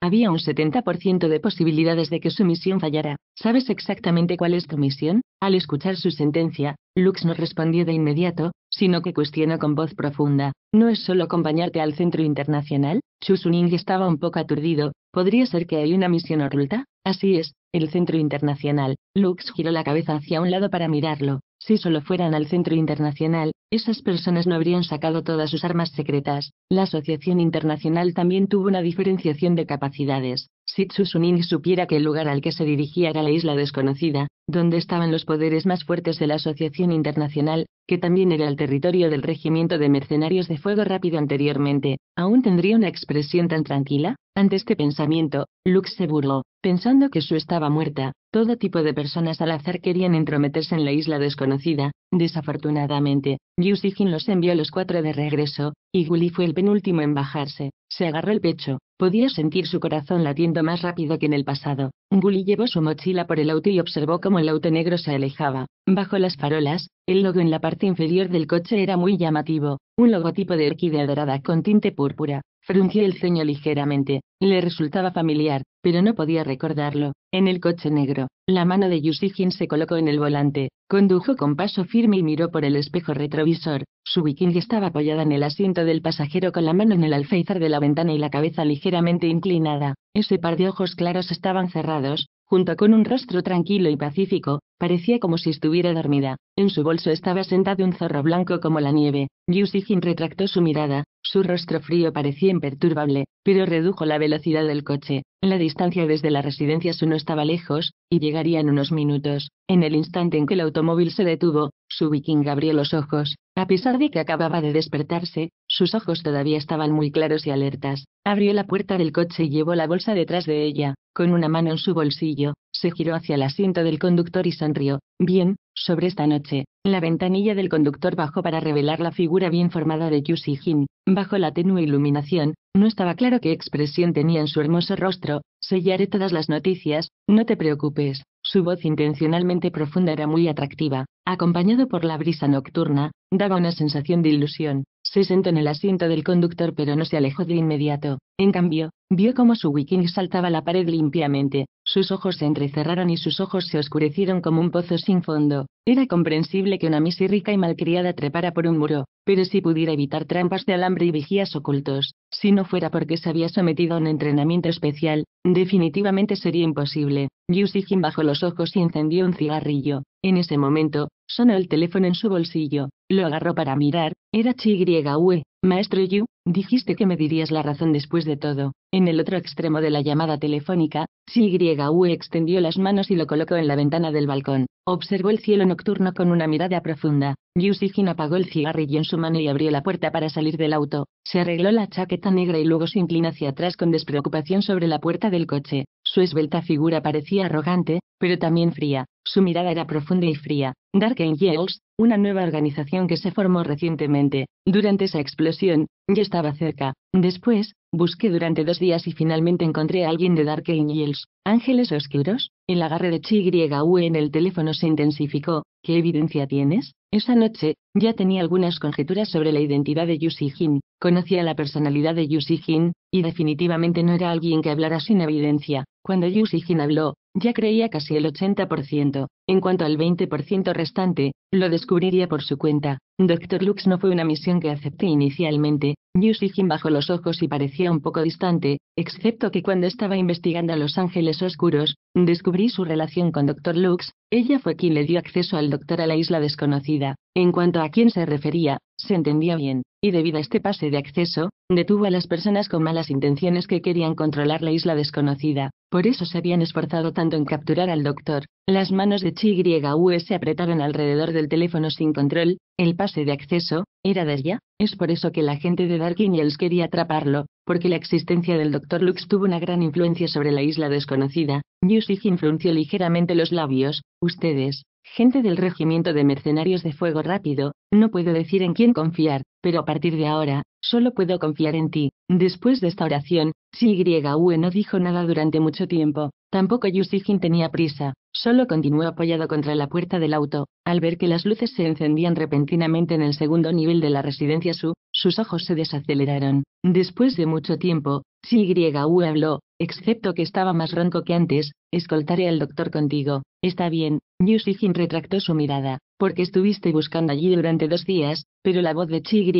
había un 70% de posibilidades de que su misión fallara. ¿Sabes exactamente cuál es tu misión? Al escuchar su sentencia, Lux no respondió de inmediato, sino que cuestionó con voz profunda. ¿No es solo acompañarte al centro internacional? Chusuning estaba un poco aturdido. ¿Podría ser que hay una misión oculta? Así es, el centro internacional. Lux giró la cabeza hacia un lado para mirarlo. Si solo fueran al Centro Internacional, esas personas no habrían sacado todas sus armas secretas. La Asociación Internacional también tuvo una diferenciación de capacidades. Si Tsusunin supiera que el lugar al que se dirigía era la isla desconocida, donde estaban los poderes más fuertes de la Asociación Internacional, que también era el territorio del regimiento de mercenarios de fuego rápido anteriormente, ¿aún tendría una expresión tan tranquila? Ante este pensamiento, Lux se burló, pensando que su estaba muerta, todo tipo de personas al azar querían entrometerse en la isla desconocida. Desafortunadamente, Yusigin los envió a los cuatro de regreso, y Gully fue el penúltimo en bajarse. Se agarró el pecho, Podía sentir su corazón latiendo más rápido que en el pasado. bully llevó su mochila por el auto y observó cómo el auto negro se alejaba. Bajo las farolas, el logo en la parte inferior del coche era muy llamativo, un logotipo de orquídea dorada con tinte púrpura. Frunció el ceño ligeramente. Le resultaba familiar, pero no podía recordarlo. En el coche negro, la mano de Yusijin se colocó en el volante, condujo con paso firme y miró por el espejo retrovisor. Su bikini estaba apoyada en el asiento del pasajero con la mano en el alféizar de la ventana y la cabeza ligeramente inclinada. Ese par de ojos claros estaban cerrados, junto con un rostro tranquilo y pacífico, parecía como si estuviera dormida. En su bolso estaba sentado un zorro blanco como la nieve. Yu retractó su mirada, su rostro frío parecía imperturbable, pero redujo la velocidad del coche. La distancia desde la residencia Su no estaba lejos, y llegaría en unos minutos. En el instante en que el automóvil se detuvo, su viking abrió los ojos. A pesar de que acababa de despertarse, sus ojos todavía estaban muy claros y alertas. Abrió la puerta del coche y llevó la bolsa detrás de ella. Con una mano en su bolsillo, se giró hacia el asiento del conductor y sonrió. Bien, sobre esta noche, la ventanilla del conductor bajó para revelar la figura bien formada de Yusi Jin. Bajo la tenue iluminación, no estaba claro qué expresión tenía en su hermoso rostro. Sellaré todas las noticias, no te preocupes. Su voz intencionalmente profunda era muy atractiva, acompañado por la brisa nocturna, daba una sensación de ilusión. Se sentó en el asiento del conductor pero no se alejó de inmediato. En cambio, vio cómo su wiking saltaba la pared limpiamente. Sus ojos se entrecerraron y sus ojos se oscurecieron como un pozo sin fondo. Era comprensible que una misi rica y malcriada trepara por un muro, pero si pudiera evitar trampas de alambre y vigías ocultos, si no fuera porque se había sometido a un entrenamiento especial, definitivamente sería imposible. Yu bajó los ojos y encendió un cigarrillo. En ese momento, sonó el teléfono en su bolsillo, lo agarró para mirar, era Chiyue, maestro Yu, dijiste que me dirías la razón después de todo. En el otro extremo de la llamada telefónica, Chiyue extendió las manos y lo colocó en la ventana del balcón. Observó el cielo nocturno con una mirada profunda. Yu Sijin apagó el cigarrillo en su mano y abrió la puerta para salir del auto. Se arregló la chaqueta negra y luego se inclinó hacia atrás con despreocupación sobre la puerta del coche. Su esbelta figura parecía arrogante, pero también fría, su mirada era profunda y fría. Dark Angels, una nueva organización que se formó recientemente, durante esa explosión, ya estaba cerca. Después, busqué durante dos días y finalmente encontré a alguien de Dark Angels, Ángeles Oscuros. El agarre de Chi Gue en el teléfono se intensificó. ¿Qué evidencia tienes? Esa noche, ya tenía algunas conjeturas sobre la identidad de Yusi Jin, conocía la personalidad de Yusi Jin, y definitivamente no era alguien que hablara sin evidencia. Cuando Yu habló, ya creía casi el 80%, en cuanto al 20% restante, lo descubriría por su cuenta. Doctor Lux no fue una misión que acepté inicialmente. Yu bajó bajo los ojos y parecía un poco distante, excepto que cuando estaba investigando a los ángeles oscuros, descubrí su relación con Doctor Lux. Ella fue quien le dio acceso al doctor a la isla desconocida. En cuanto a quién se refería, se entendía bien, y debido a este pase de acceso, detuvo a las personas con malas intenciones que querían controlar la isla desconocida. Por eso se habían esforzado tanto en capturar al doctor. Las manos de Y se apretaron alrededor del teléfono sin control, el pase de acceso, era de ella, es por eso que la gente de Dark Angels quería atraparlo, porque la existencia del Dr. Lux tuvo una gran influencia sobre la isla desconocida. Yusig frunció ligeramente los labios, ustedes, gente del regimiento de mercenarios de fuego rápido, no puedo decir en quién confiar, pero a partir de ahora, solo puedo confiar en ti. Después de esta oración, Sigue no dijo nada durante mucho tiempo, tampoco Yusijin tenía prisa, solo continuó apoyado contra la puerta del auto, al ver que las luces se encendían repentinamente en el segundo nivel de la residencia Su, sus ojos se desaceleraron. Después de mucho tiempo, si habló, excepto que estaba más ronco que antes, escoltaré al doctor contigo. Está bien, Yu retractó su mirada, porque estuviste buscando allí durante dos días, pero la voz de Chi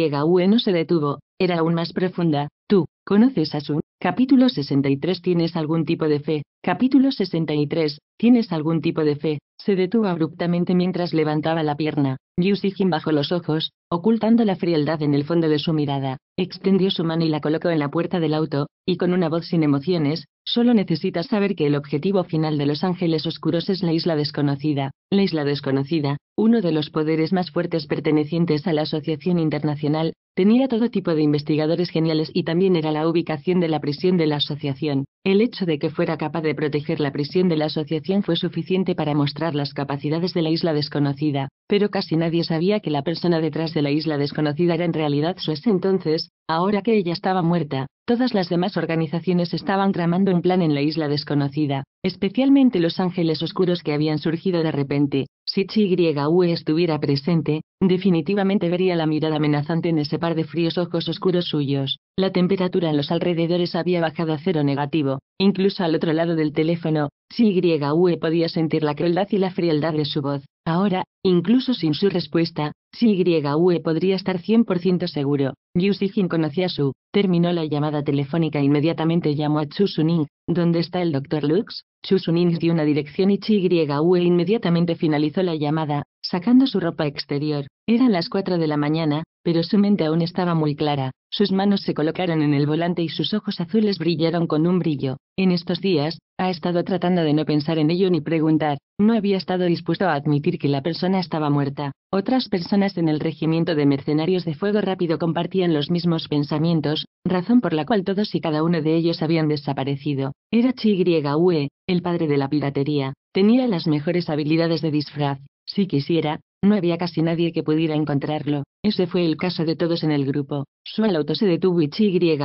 no se detuvo, era aún más profunda. Tú, ¿conoces a Sun? Capítulo 63 ¿Tienes algún tipo de fe? Capítulo 63 ¿Tienes algún tipo de fe? Se detuvo abruptamente mientras levantaba la pierna. Sijin bajó los ojos, ocultando la frialdad en el fondo de su mirada, extendió su mano y la colocó en la puerta del auto, y con una voz sin emociones, solo necesitas saber que el objetivo final de Los Ángeles Oscuros es la isla desconocida. La isla desconocida, uno de los poderes más fuertes pertenecientes a la Asociación Internacional, tenía todo tipo de investigadores geniales y también era la ubicación de la prisión de la asociación. El hecho de que fuera capaz de proteger la prisión de la asociación fue suficiente para mostrar las capacidades de la isla desconocida, pero casi nadie nadie sabía que la persona detrás de la isla desconocida era en realidad su Suez entonces, ahora que ella estaba muerta, todas las demás organizaciones estaban tramando un plan en la isla desconocida, especialmente los ángeles oscuros que habían surgido de repente. Si CHYUE estuviera presente, definitivamente vería la mirada amenazante en ese par de fríos ojos oscuros suyos. La temperatura en los alrededores había bajado a cero negativo. Incluso al otro lado del teléfono, Yue podía sentir la crueldad y la frialdad de su voz. Ahora, incluso sin su respuesta, si podría estar 100% seguro. Yu Sijin conocía su. Terminó la llamada telefónica e inmediatamente llamó a Chusuning. ¿Dónde está el doctor Lux? Suning dio una dirección y Chi inmediatamente finalizó la llamada, sacando su ropa exterior. Eran las 4 de la mañana, pero su mente aún estaba muy clara, sus manos se colocaron en el volante y sus ojos azules brillaron con un brillo. En estos días, ha estado tratando de no pensar en ello ni preguntar, no había estado dispuesto a admitir que la persona estaba muerta. Otras personas en el regimiento de mercenarios de fuego rápido compartían los mismos pensamientos, razón por la cual todos y cada uno de ellos habían desaparecido. Era Chiyue, el padre de la piratería. Tenía las mejores habilidades de disfraz. Si quisiera, no había casi nadie que pudiera encontrarlo. Ese fue el caso de todos en el grupo. Su auto se detuvo y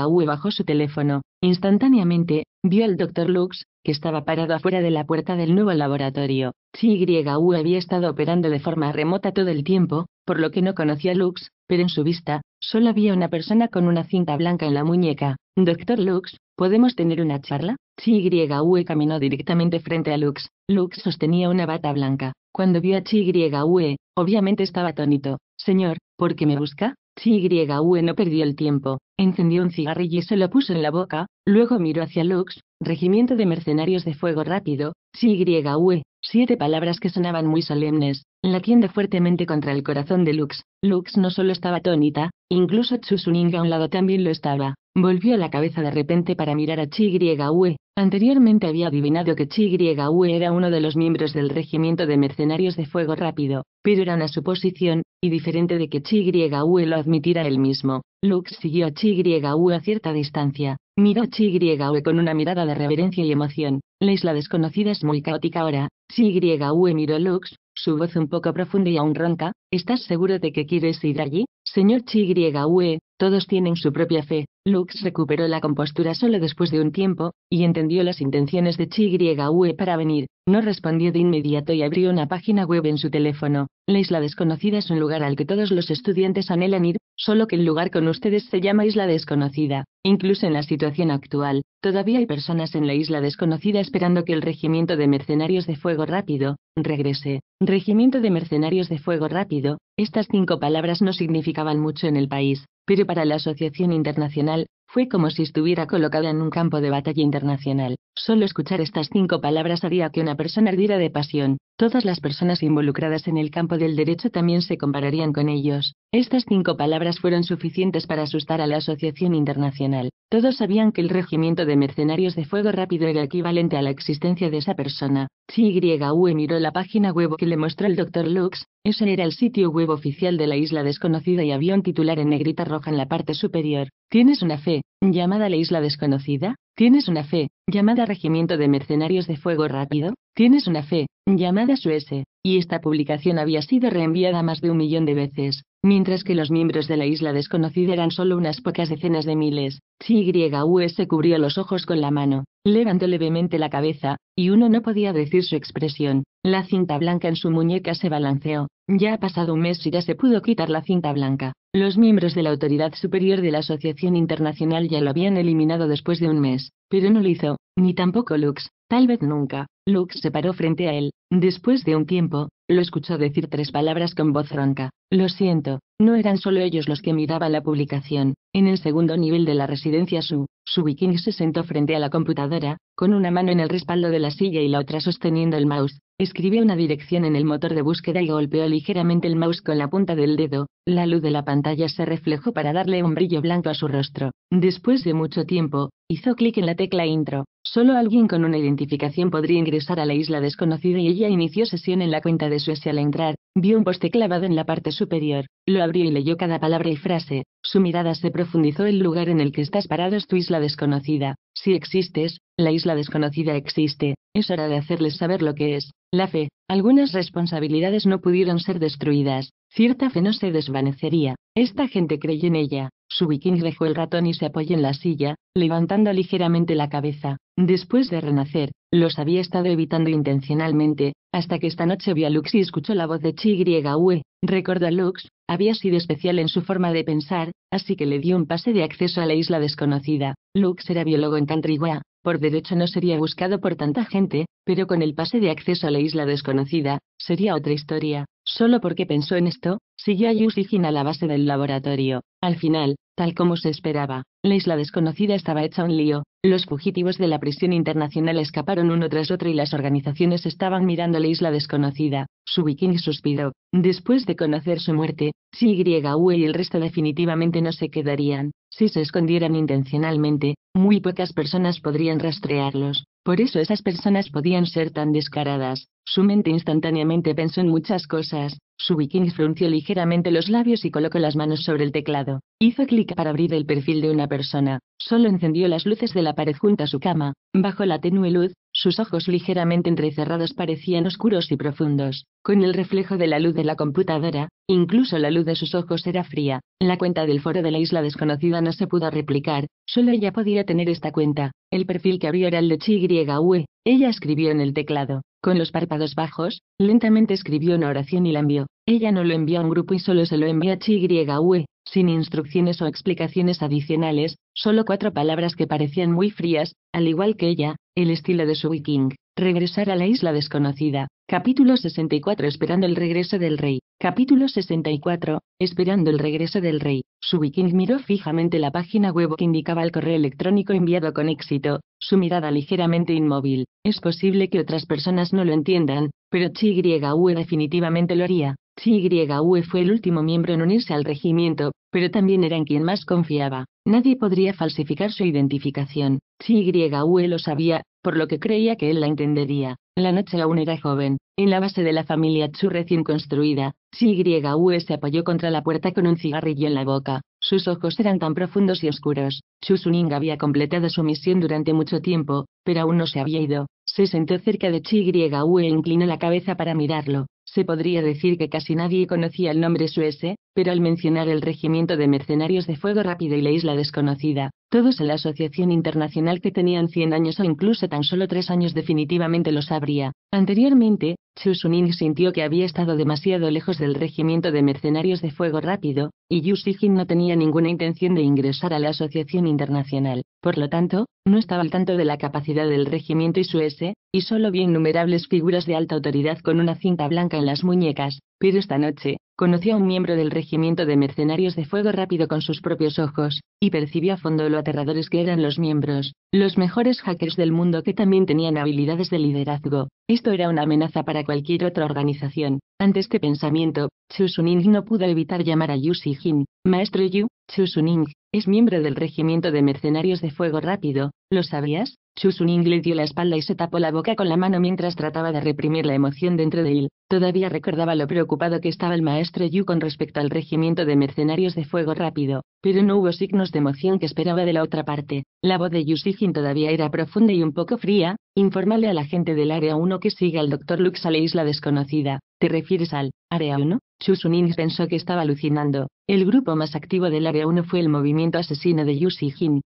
U. bajó su teléfono. Instantáneamente, vio al Dr. Lux, que estaba parado afuera de la puerta del nuevo laboratorio. U. había estado operando de forma remota todo el tiempo, por lo que no conocía a Lux, pero en su vista, solo había una persona con una cinta blanca en la muñeca. Doctor Lux, ¿podemos tener una charla? U. caminó directamente frente a Lux. Lux sostenía una bata blanca. Cuando vio a Chiyue, obviamente estaba atónito. Señor, ¿por qué me busca? Chiyue no perdió el tiempo, encendió un cigarrillo y se lo puso en la boca, luego miró hacia Lux, regimiento de mercenarios de fuego rápido, Chiyue, siete palabras que sonaban muy solemnes, la latiendo fuertemente contra el corazón de Lux. Lux no solo estaba atónita, incluso Chusuninga a un lado también lo estaba. Volvió la cabeza de repente para mirar a Chi Gue. Anteriormente había adivinado que Chi Gue era uno de los miembros del regimiento de mercenarios de fuego rápido, pero era una suposición, y diferente de que Chi Gue lo admitiera él mismo. Lux siguió a Chi a cierta distancia. Miró a Chi Gue con una mirada de reverencia y emoción. La isla desconocida es muy caótica ahora. Chigrigaue miró Lux, su voz un poco profunda y aún ronca. ¿Estás seguro de que quieres ir allí? Señor Chi-Yue, todos tienen su propia fe. Lux recuperó la compostura solo después de un tiempo, y entendió las intenciones de Chi-Yue para venir. No respondió de inmediato y abrió una página web en su teléfono. La isla desconocida es un lugar al que todos los estudiantes anhelan ir, solo que el lugar con ustedes se llama isla desconocida. Incluso en la situación actual, Todavía hay personas en la isla desconocida esperando que el Regimiento de Mercenarios de Fuego Rápido regrese. Regimiento de Mercenarios de Fuego Rápido, estas cinco palabras no significaban mucho en el país, pero para la Asociación Internacional, fue como si estuviera colocada en un campo de batalla internacional. Solo escuchar estas cinco palabras haría que una persona ardiera de pasión. Todas las personas involucradas en el campo del derecho también se compararían con ellos. Estas cinco palabras fueron suficientes para asustar a la Asociación Internacional. Todos sabían que el regimiento de mercenarios de fuego rápido era equivalente a la existencia de esa persona. U miró la página web que le mostró el Dr. Lux. Ese era el sitio web oficial de la isla desconocida y había un titular en negrita roja en la parte superior. Tienes una fe, llamada la Isla Desconocida, tienes una fe, llamada Regimiento de Mercenarios de Fuego Rápido, tienes una fe, llamada Suese, y esta publicación había sido reenviada más de un millón de veces, mientras que los miembros de la Isla Desconocida eran solo unas pocas decenas de miles. Y.U.S. cubrió los ojos con la mano. Levantó levemente la cabeza, y uno no podía decir su expresión. La cinta blanca en su muñeca se balanceó. Ya ha pasado un mes y ya se pudo quitar la cinta blanca. Los miembros de la autoridad superior de la Asociación Internacional ya lo habían eliminado después de un mes, pero no lo hizo, ni tampoco Lux, tal vez nunca. Lux se paró frente a él. Después de un tiempo, lo escuchó decir tres palabras con voz ronca. Lo siento, no eran solo ellos los que miraban la publicación. En el segundo nivel de la residencia Su, Su viking se sentó frente a la computadora, con una mano en el respaldo de la silla y la otra sosteniendo el mouse. Escribió una dirección en el motor de búsqueda y golpeó ligeramente el mouse con la punta del dedo. La luz de la pantalla se reflejó para darle un brillo blanco a su rostro. Después de mucho tiempo, hizo clic en la tecla intro. Solo alguien con una identificación podría ingresar a la isla desconocida y ella inició sesión en la cuenta de Suecia al entrar, vio un poste clavado en la parte superior, lo abrió y leyó cada palabra y frase, su mirada se profundizó el lugar en el que estás parado es tu isla desconocida, si existes, la isla desconocida existe, es hora de hacerles saber lo que es, la fe, algunas responsabilidades no pudieron ser destruidas, cierta fe no se desvanecería, esta gente creyó en ella, su viking dejó el ratón y se apoyó en la silla, levantando ligeramente la cabeza, después de renacer, los había estado evitando intencionalmente, hasta que esta noche vio a Lux y escuchó la voz de chi Recuerda, a Lux, había sido especial en su forma de pensar, así que le dio un pase de acceso a la isla desconocida. Lux era biólogo en Cantrigua, por derecho no sería buscado por tanta gente, pero con el pase de acceso a la isla desconocida, sería otra historia. Solo porque pensó en esto, siguió a Yusigin a la base del laboratorio. Al final, tal como se esperaba, la isla desconocida estaba hecha un lío, los fugitivos de la prisión internacional escaparon uno tras otro y las organizaciones estaban mirando la isla desconocida. Su viking suspiró. Después de conocer su muerte, si Y.U. y el resto definitivamente no se quedarían. Si se escondieran intencionalmente, muy pocas personas podrían rastrearlos. Por eso esas personas podían ser tan descaradas. Su mente instantáneamente pensó en muchas cosas. Su bikini frunció ligeramente los labios y colocó las manos sobre el teclado. Hizo clic para abrir el perfil de una persona. Solo encendió las luces de la pared junto a su cama. Bajo la tenue luz, sus ojos ligeramente entrecerrados parecían oscuros y profundos, con el reflejo de la luz de la computadora, incluso la luz de sus ojos era fría. La cuenta del foro de la isla desconocida no se pudo replicar, solo ella podía tener esta cuenta. El perfil que abrió era el de Gue. ella escribió en el teclado. Con los párpados bajos, lentamente escribió una oración y la envió. Ella no lo envió a un grupo y solo se lo envió a Gue sin instrucciones o explicaciones adicionales, solo cuatro palabras que parecían muy frías, al igual que ella, el estilo de su viking. Regresar a la isla desconocida. Capítulo 64 Esperando el regreso del rey. Capítulo 64 Esperando el regreso del rey. Su viking miró fijamente la página web que indicaba el correo electrónico enviado con éxito, su mirada ligeramente inmóvil. Es posible que otras personas no lo entiendan, pero Chiyue definitivamente lo haría. YUE fue el último miembro en unirse al regimiento, pero también era en quien más confiaba. Nadie podría falsificar su identificación. YUE lo sabía, por lo que creía que él la entendería. La noche aún era joven. En la base de la familia Chu recién construida, YUE se apoyó contra la puerta con un cigarrillo en la boca. Sus ojos eran tan profundos y oscuros. Chu Suning había completado su misión durante mucho tiempo, pero aún no se había ido. Se sentó cerca de Chi e, e inclinó la cabeza para mirarlo. Se podría decir que casi nadie conocía el nombre Suese, pero al mencionar el Regimiento de Mercenarios de Fuego Rápido y la Isla Desconocida, todos en la Asociación Internacional que tenían 100 años o incluso tan solo 3 años definitivamente lo sabría. Anteriormente, Chusunin sintió que había estado demasiado lejos del regimiento de mercenarios de fuego rápido, y Shijin no tenía ninguna intención de ingresar a la Asociación Internacional. Por lo tanto, no estaba al tanto de la capacidad del regimiento y su S, y solo vi innumerables figuras de alta autoridad con una cinta blanca en las muñecas, pero esta noche, conoció a un miembro del regimiento de mercenarios de fuego rápido con sus propios ojos, y percibió a fondo lo aterradores que eran los miembros, los mejores hackers del mundo que también tenían habilidades de liderazgo. Esto era una amenaza para cualquier otra organización. Ante este pensamiento, Chusuning no pudo evitar llamar a Yu Jin, Maestro Yu, Chusuning, es miembro del regimiento de mercenarios de fuego rápido, ¿lo sabías? Chusuning le dio la espalda y se tapó la boca con la mano mientras trataba de reprimir la emoción dentro de él. Todavía recordaba lo preocupado que estaba el maestro Yu con respecto al regimiento de mercenarios de fuego rápido, pero no hubo signos de emoción que esperaba de la otra parte. La voz de Yu Shijin todavía era profunda y un poco fría. Informarle a la gente del Área 1 que siga al Dr. Lux a la isla desconocida. ¿Te refieres al Área 1? Suning pensó que estaba alucinando. El grupo más activo del Área 1 fue el movimiento asesino de Yu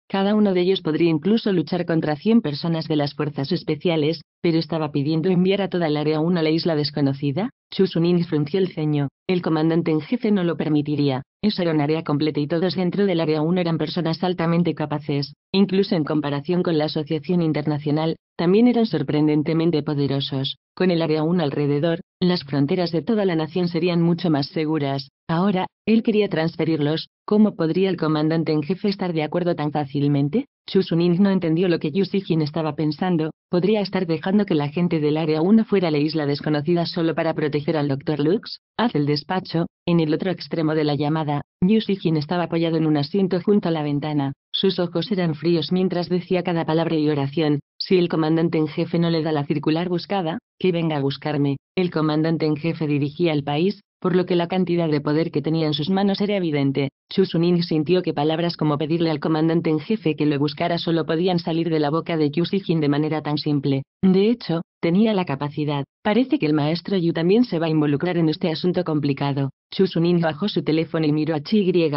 Cada uno de ellos podría incluso luchar contra 100 personas de las fuerzas especiales, pero estaba pidiendo enviar a toda el Área 1 a la isla desconocida. Chusunin frunció el ceño. El comandante en jefe no lo permitiría. Eso era un área completa y todos dentro del área 1 eran personas altamente capaces. Incluso en comparación con la Asociación Internacional, también eran sorprendentemente poderosos. Con el área 1 alrededor, las fronteras de toda la nación serían mucho más seguras. Ahora, él quería transferirlos. ¿Cómo podría el comandante en jefe estar de acuerdo tan fácilmente? Suning no entendió lo que Yu estaba pensando. Podría estar dejando que la gente del área 1 fuera a la isla desconocida solo para proteger al Dr. Lux. Haz el despacho. En el otro extremo de la llamada, Yu estaba apoyado en un asiento junto a la ventana. Sus ojos eran fríos mientras decía cada palabra y oración. Si el comandante en jefe no le da la circular buscada, que venga a buscarme. El comandante en jefe dirigía el país, por lo que la cantidad de poder que tenía en sus manos era evidente. Chusunin sintió que palabras como pedirle al comandante en jefe que lo buscara solo podían salir de la boca de Yusijin de manera tan simple. De hecho, tenía la capacidad. Parece que el maestro Yu también se va a involucrar en este asunto complicado. Chusunin bajó su teléfono y miró a Chigyue.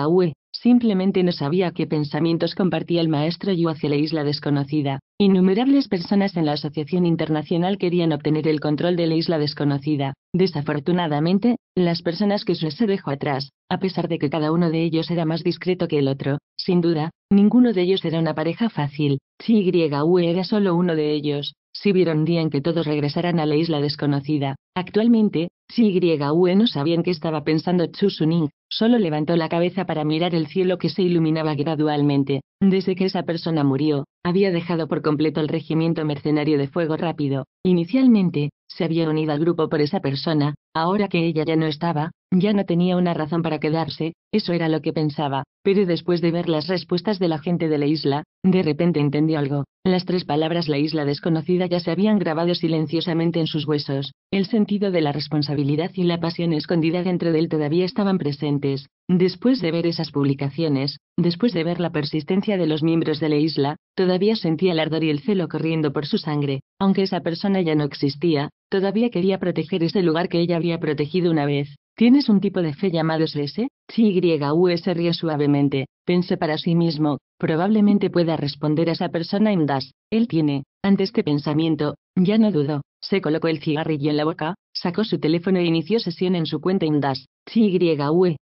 Simplemente no sabía qué pensamientos compartía el maestro Yu hacia la isla desconocida. Innumerables personas en la Asociación Internacional querían obtener el control de la isla desconocida. Desafortunadamente, las personas que su se dejó atrás, a pesar de que cada uno de ellos era más discreto que el otro, sin duda, ninguno de ellos era una pareja fácil. Chi Yue era solo uno de ellos. Si vieron día en que todos regresaran a la isla desconocida. Actualmente, si Yue no sabían qué estaba pensando Chu Suning, Solo levantó la cabeza para mirar el cielo que se iluminaba gradualmente. Desde que esa persona murió, había dejado por completo el regimiento mercenario de fuego rápido. Inicialmente, se había unido al grupo por esa persona, ahora que ella ya no estaba, ya no tenía una razón para quedarse, eso era lo que pensaba, pero después de ver las respuestas de la gente de la isla, de repente entendió algo. Las tres palabras la isla desconocida ya se habían grabado silenciosamente en sus huesos, el sentido de la responsabilidad y la pasión escondida dentro de él todavía estaban presentes después de ver esas publicaciones, después de ver la persistencia de los miembros de la isla, todavía sentía el ardor y el celo corriendo por su sangre, aunque esa persona ya no existía, todavía quería proteger ese lugar que ella había protegido una vez. ¿Tienes un tipo de fe llamado S.S.? Sí, se rió suavemente. Pensé para sí mismo, probablemente pueda responder a esa persona en Das. Él tiene, Antes este pensamiento, ya no dudó. Se colocó el cigarrillo en la boca, sacó su teléfono e inició sesión en su cuenta Indas. Y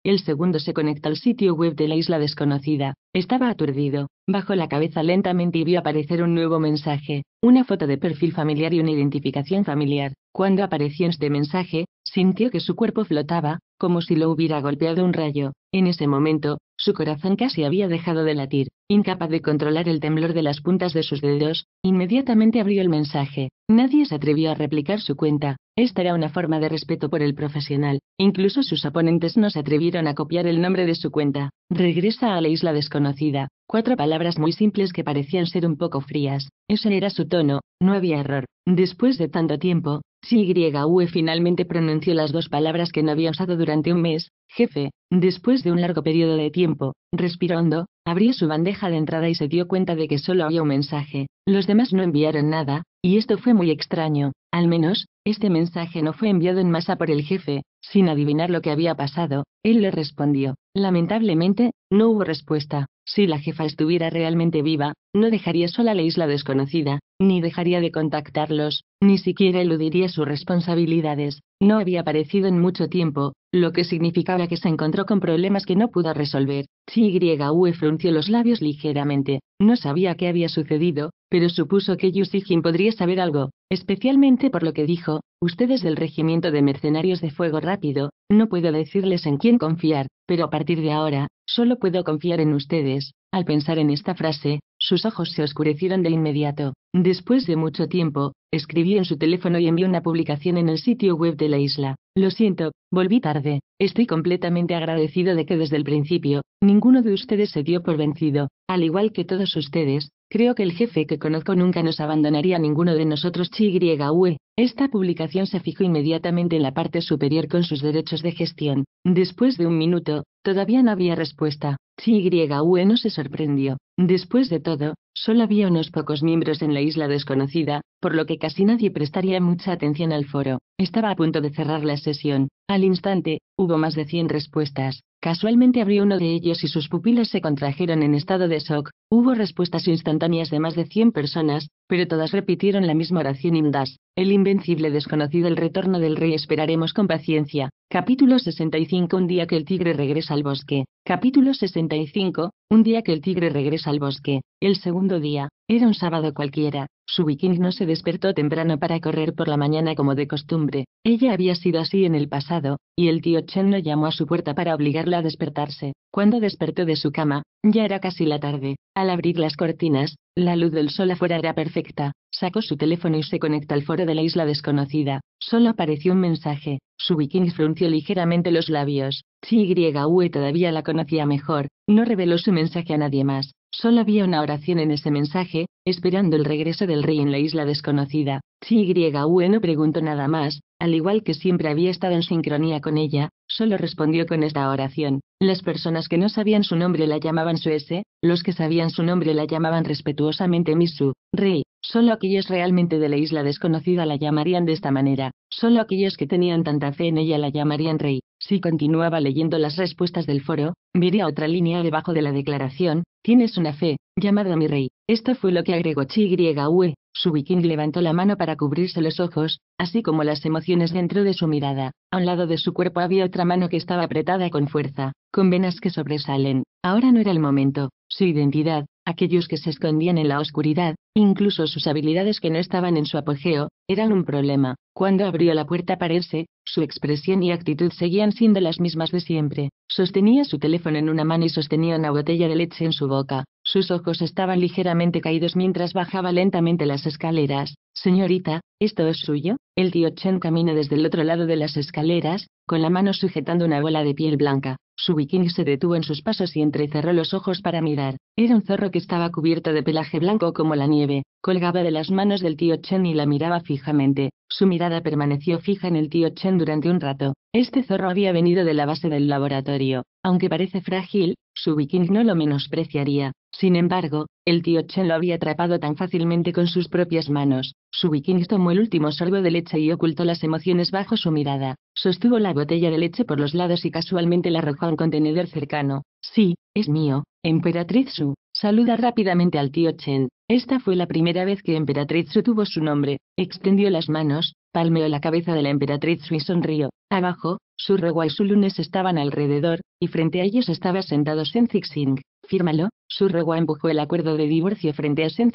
el segundo se conecta al sitio web de la isla desconocida. Estaba aturdido. Bajó la cabeza lentamente y vio aparecer un nuevo mensaje, una foto de perfil familiar y una identificación familiar. Cuando apareció este mensaje, sintió que su cuerpo flotaba, como si lo hubiera golpeado un rayo. En ese momento, su corazón casi había dejado de latir, incapaz de controlar el temblor de las puntas de sus dedos, inmediatamente abrió el mensaje. Nadie se atrevió a replicar su cuenta, esta era una forma de respeto por el profesional, incluso sus oponentes no se atrevieron a copiar el nombre de su cuenta. Regresa a la isla desconocida, cuatro palabras muy simples que parecían ser un poco frías, ese era su tono, no había error. Después de tanto tiempo, si Y e finalmente pronunció las dos palabras que no había usado durante un mes, jefe, después de un largo periodo de tiempo, respirando, abrió su bandeja de entrada y se dio cuenta de que solo había un mensaje, los demás no enviaron nada, y esto fue muy extraño, al menos, este mensaje no fue enviado en masa por el jefe, sin adivinar lo que había pasado, él le respondió, lamentablemente, no hubo respuesta. Si la jefa estuviera realmente viva, no dejaría sola la isla desconocida, ni dejaría de contactarlos, ni siquiera eludiría sus responsabilidades, no había aparecido en mucho tiempo, lo que significaba que se encontró con problemas que no pudo resolver. YUE frunció los labios ligeramente. No sabía qué había sucedido, pero supuso que Yusijin podría saber algo, especialmente por lo que dijo, ustedes del regimiento de mercenarios de fuego rápido, no puedo decirles en quién confiar, pero a partir de ahora, solo puedo confiar en ustedes. Al pensar en esta frase, sus ojos se oscurecieron de inmediato. Después de mucho tiempo, escribí en su teléfono y envié una publicación en el sitio web de la isla. Lo siento, volví tarde. Estoy completamente agradecido de que desde el principio, ninguno de ustedes se dio por vencido. Al igual que todos ustedes, Creo que el jefe que conozco nunca nos abandonaría ninguno de nosotros. Chigriegaue, Esta publicación se fijó inmediatamente en la parte superior con sus derechos de gestión. Después de un minuto, todavía no había respuesta. Chigriegaue no se sorprendió. Después de todo, solo había unos pocos miembros en la isla desconocida, por lo que casi nadie prestaría mucha atención al foro. Estaba a punto de cerrar la sesión. Al instante, hubo más de 100 respuestas. Casualmente abrió uno de ellos y sus pupilas se contrajeron en estado de shock. Hubo respuestas instantáneas de más de 100 personas, pero todas repitieron la misma oración indas. El invencible desconocido el retorno del rey esperaremos con paciencia. Capítulo 65 Un día que el tigre regresa al bosque, Capítulo 65. Un día que el tigre regresa al bosque. El segundo día, era un sábado cualquiera. Su viking no se despertó temprano para correr por la mañana como de costumbre. Ella había sido así en el pasado, y el tío Chen no llamó a su puerta para obligarla a despertarse. Cuando despertó de su cama, ya era casi la tarde. Al abrir las cortinas, la luz del sol afuera era perfecta. Sacó su teléfono y se conectó al foro de la isla desconocida. Solo apareció un mensaje. Su bikini frunció ligeramente los labios. Ue todavía la conocía mejor. No reveló su mensaje a nadie más. Solo había una oración en ese mensaje, esperando el regreso del rey en la isla desconocida. Y no preguntó nada más, al igual que siempre había estado en sincronía con ella, solo respondió con esta oración. Las personas que no sabían su nombre la llamaban Suese, los que sabían su nombre la llamaban respetuosamente Misu, Rey, solo aquellos realmente de la isla desconocida la llamarían de esta manera, solo aquellos que tenían tanta fe en ella la llamarían Rey. Si continuaba leyendo las respuestas del foro, vería otra línea debajo de la declaración, tienes una fe, llamada mi Rey. Esto fue lo que agregó Chi Yue, su viking levantó la mano para cubrirse los ojos, así como las emociones dentro de su mirada. A un lado de su cuerpo había otra mano que estaba apretada con fuerza, con venas que sobresalen. Ahora no era el momento. Su identidad, aquellos que se escondían en la oscuridad, incluso sus habilidades que no estaban en su apogeo, eran un problema. Cuando abrió la puerta para irse, su expresión y actitud seguían siendo las mismas de siempre. Sostenía su teléfono en una mano y sostenía una botella de leche en su boca. Sus ojos estaban ligeramente caídos mientras bajaba lentamente las escaleras, Señorita, ¿esto es suyo? El tío Chen camina desde el otro lado de las escaleras, con la mano sujetando una bola de piel blanca. Su bikini se detuvo en sus pasos y entrecerró los ojos para mirar. Era un zorro que estaba cubierto de pelaje blanco como la nieve, colgaba de las manos del tío Chen y la miraba fijamente. Su mirada permaneció fija en el tío Chen durante un rato. Este zorro había venido de la base del laboratorio. Aunque parece frágil, su bikini no lo menospreciaría. Sin embargo, el tío Chen lo había atrapado tan fácilmente con sus propias manos. Su viking tomó el último sorbo de leche y ocultó las emociones bajo su mirada. Sostuvo la botella de leche por los lados y casualmente la arrojó a un contenedor cercano. Sí, es mío. Emperatriz Su. Saluda rápidamente al tío Chen. Esta fue la primera vez que Emperatriz Su tuvo su nombre. Extendió las manos, palmeó la cabeza de la Emperatriz Su y sonrió. Abajo, su rogua y su lunes estaban alrededor, y frente a ellos estaba sentado Sen Zixing. Fírmalo, regua empujó el acuerdo de divorcio frente a Shen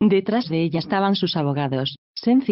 Detrás de ella estaban sus abogados. Shen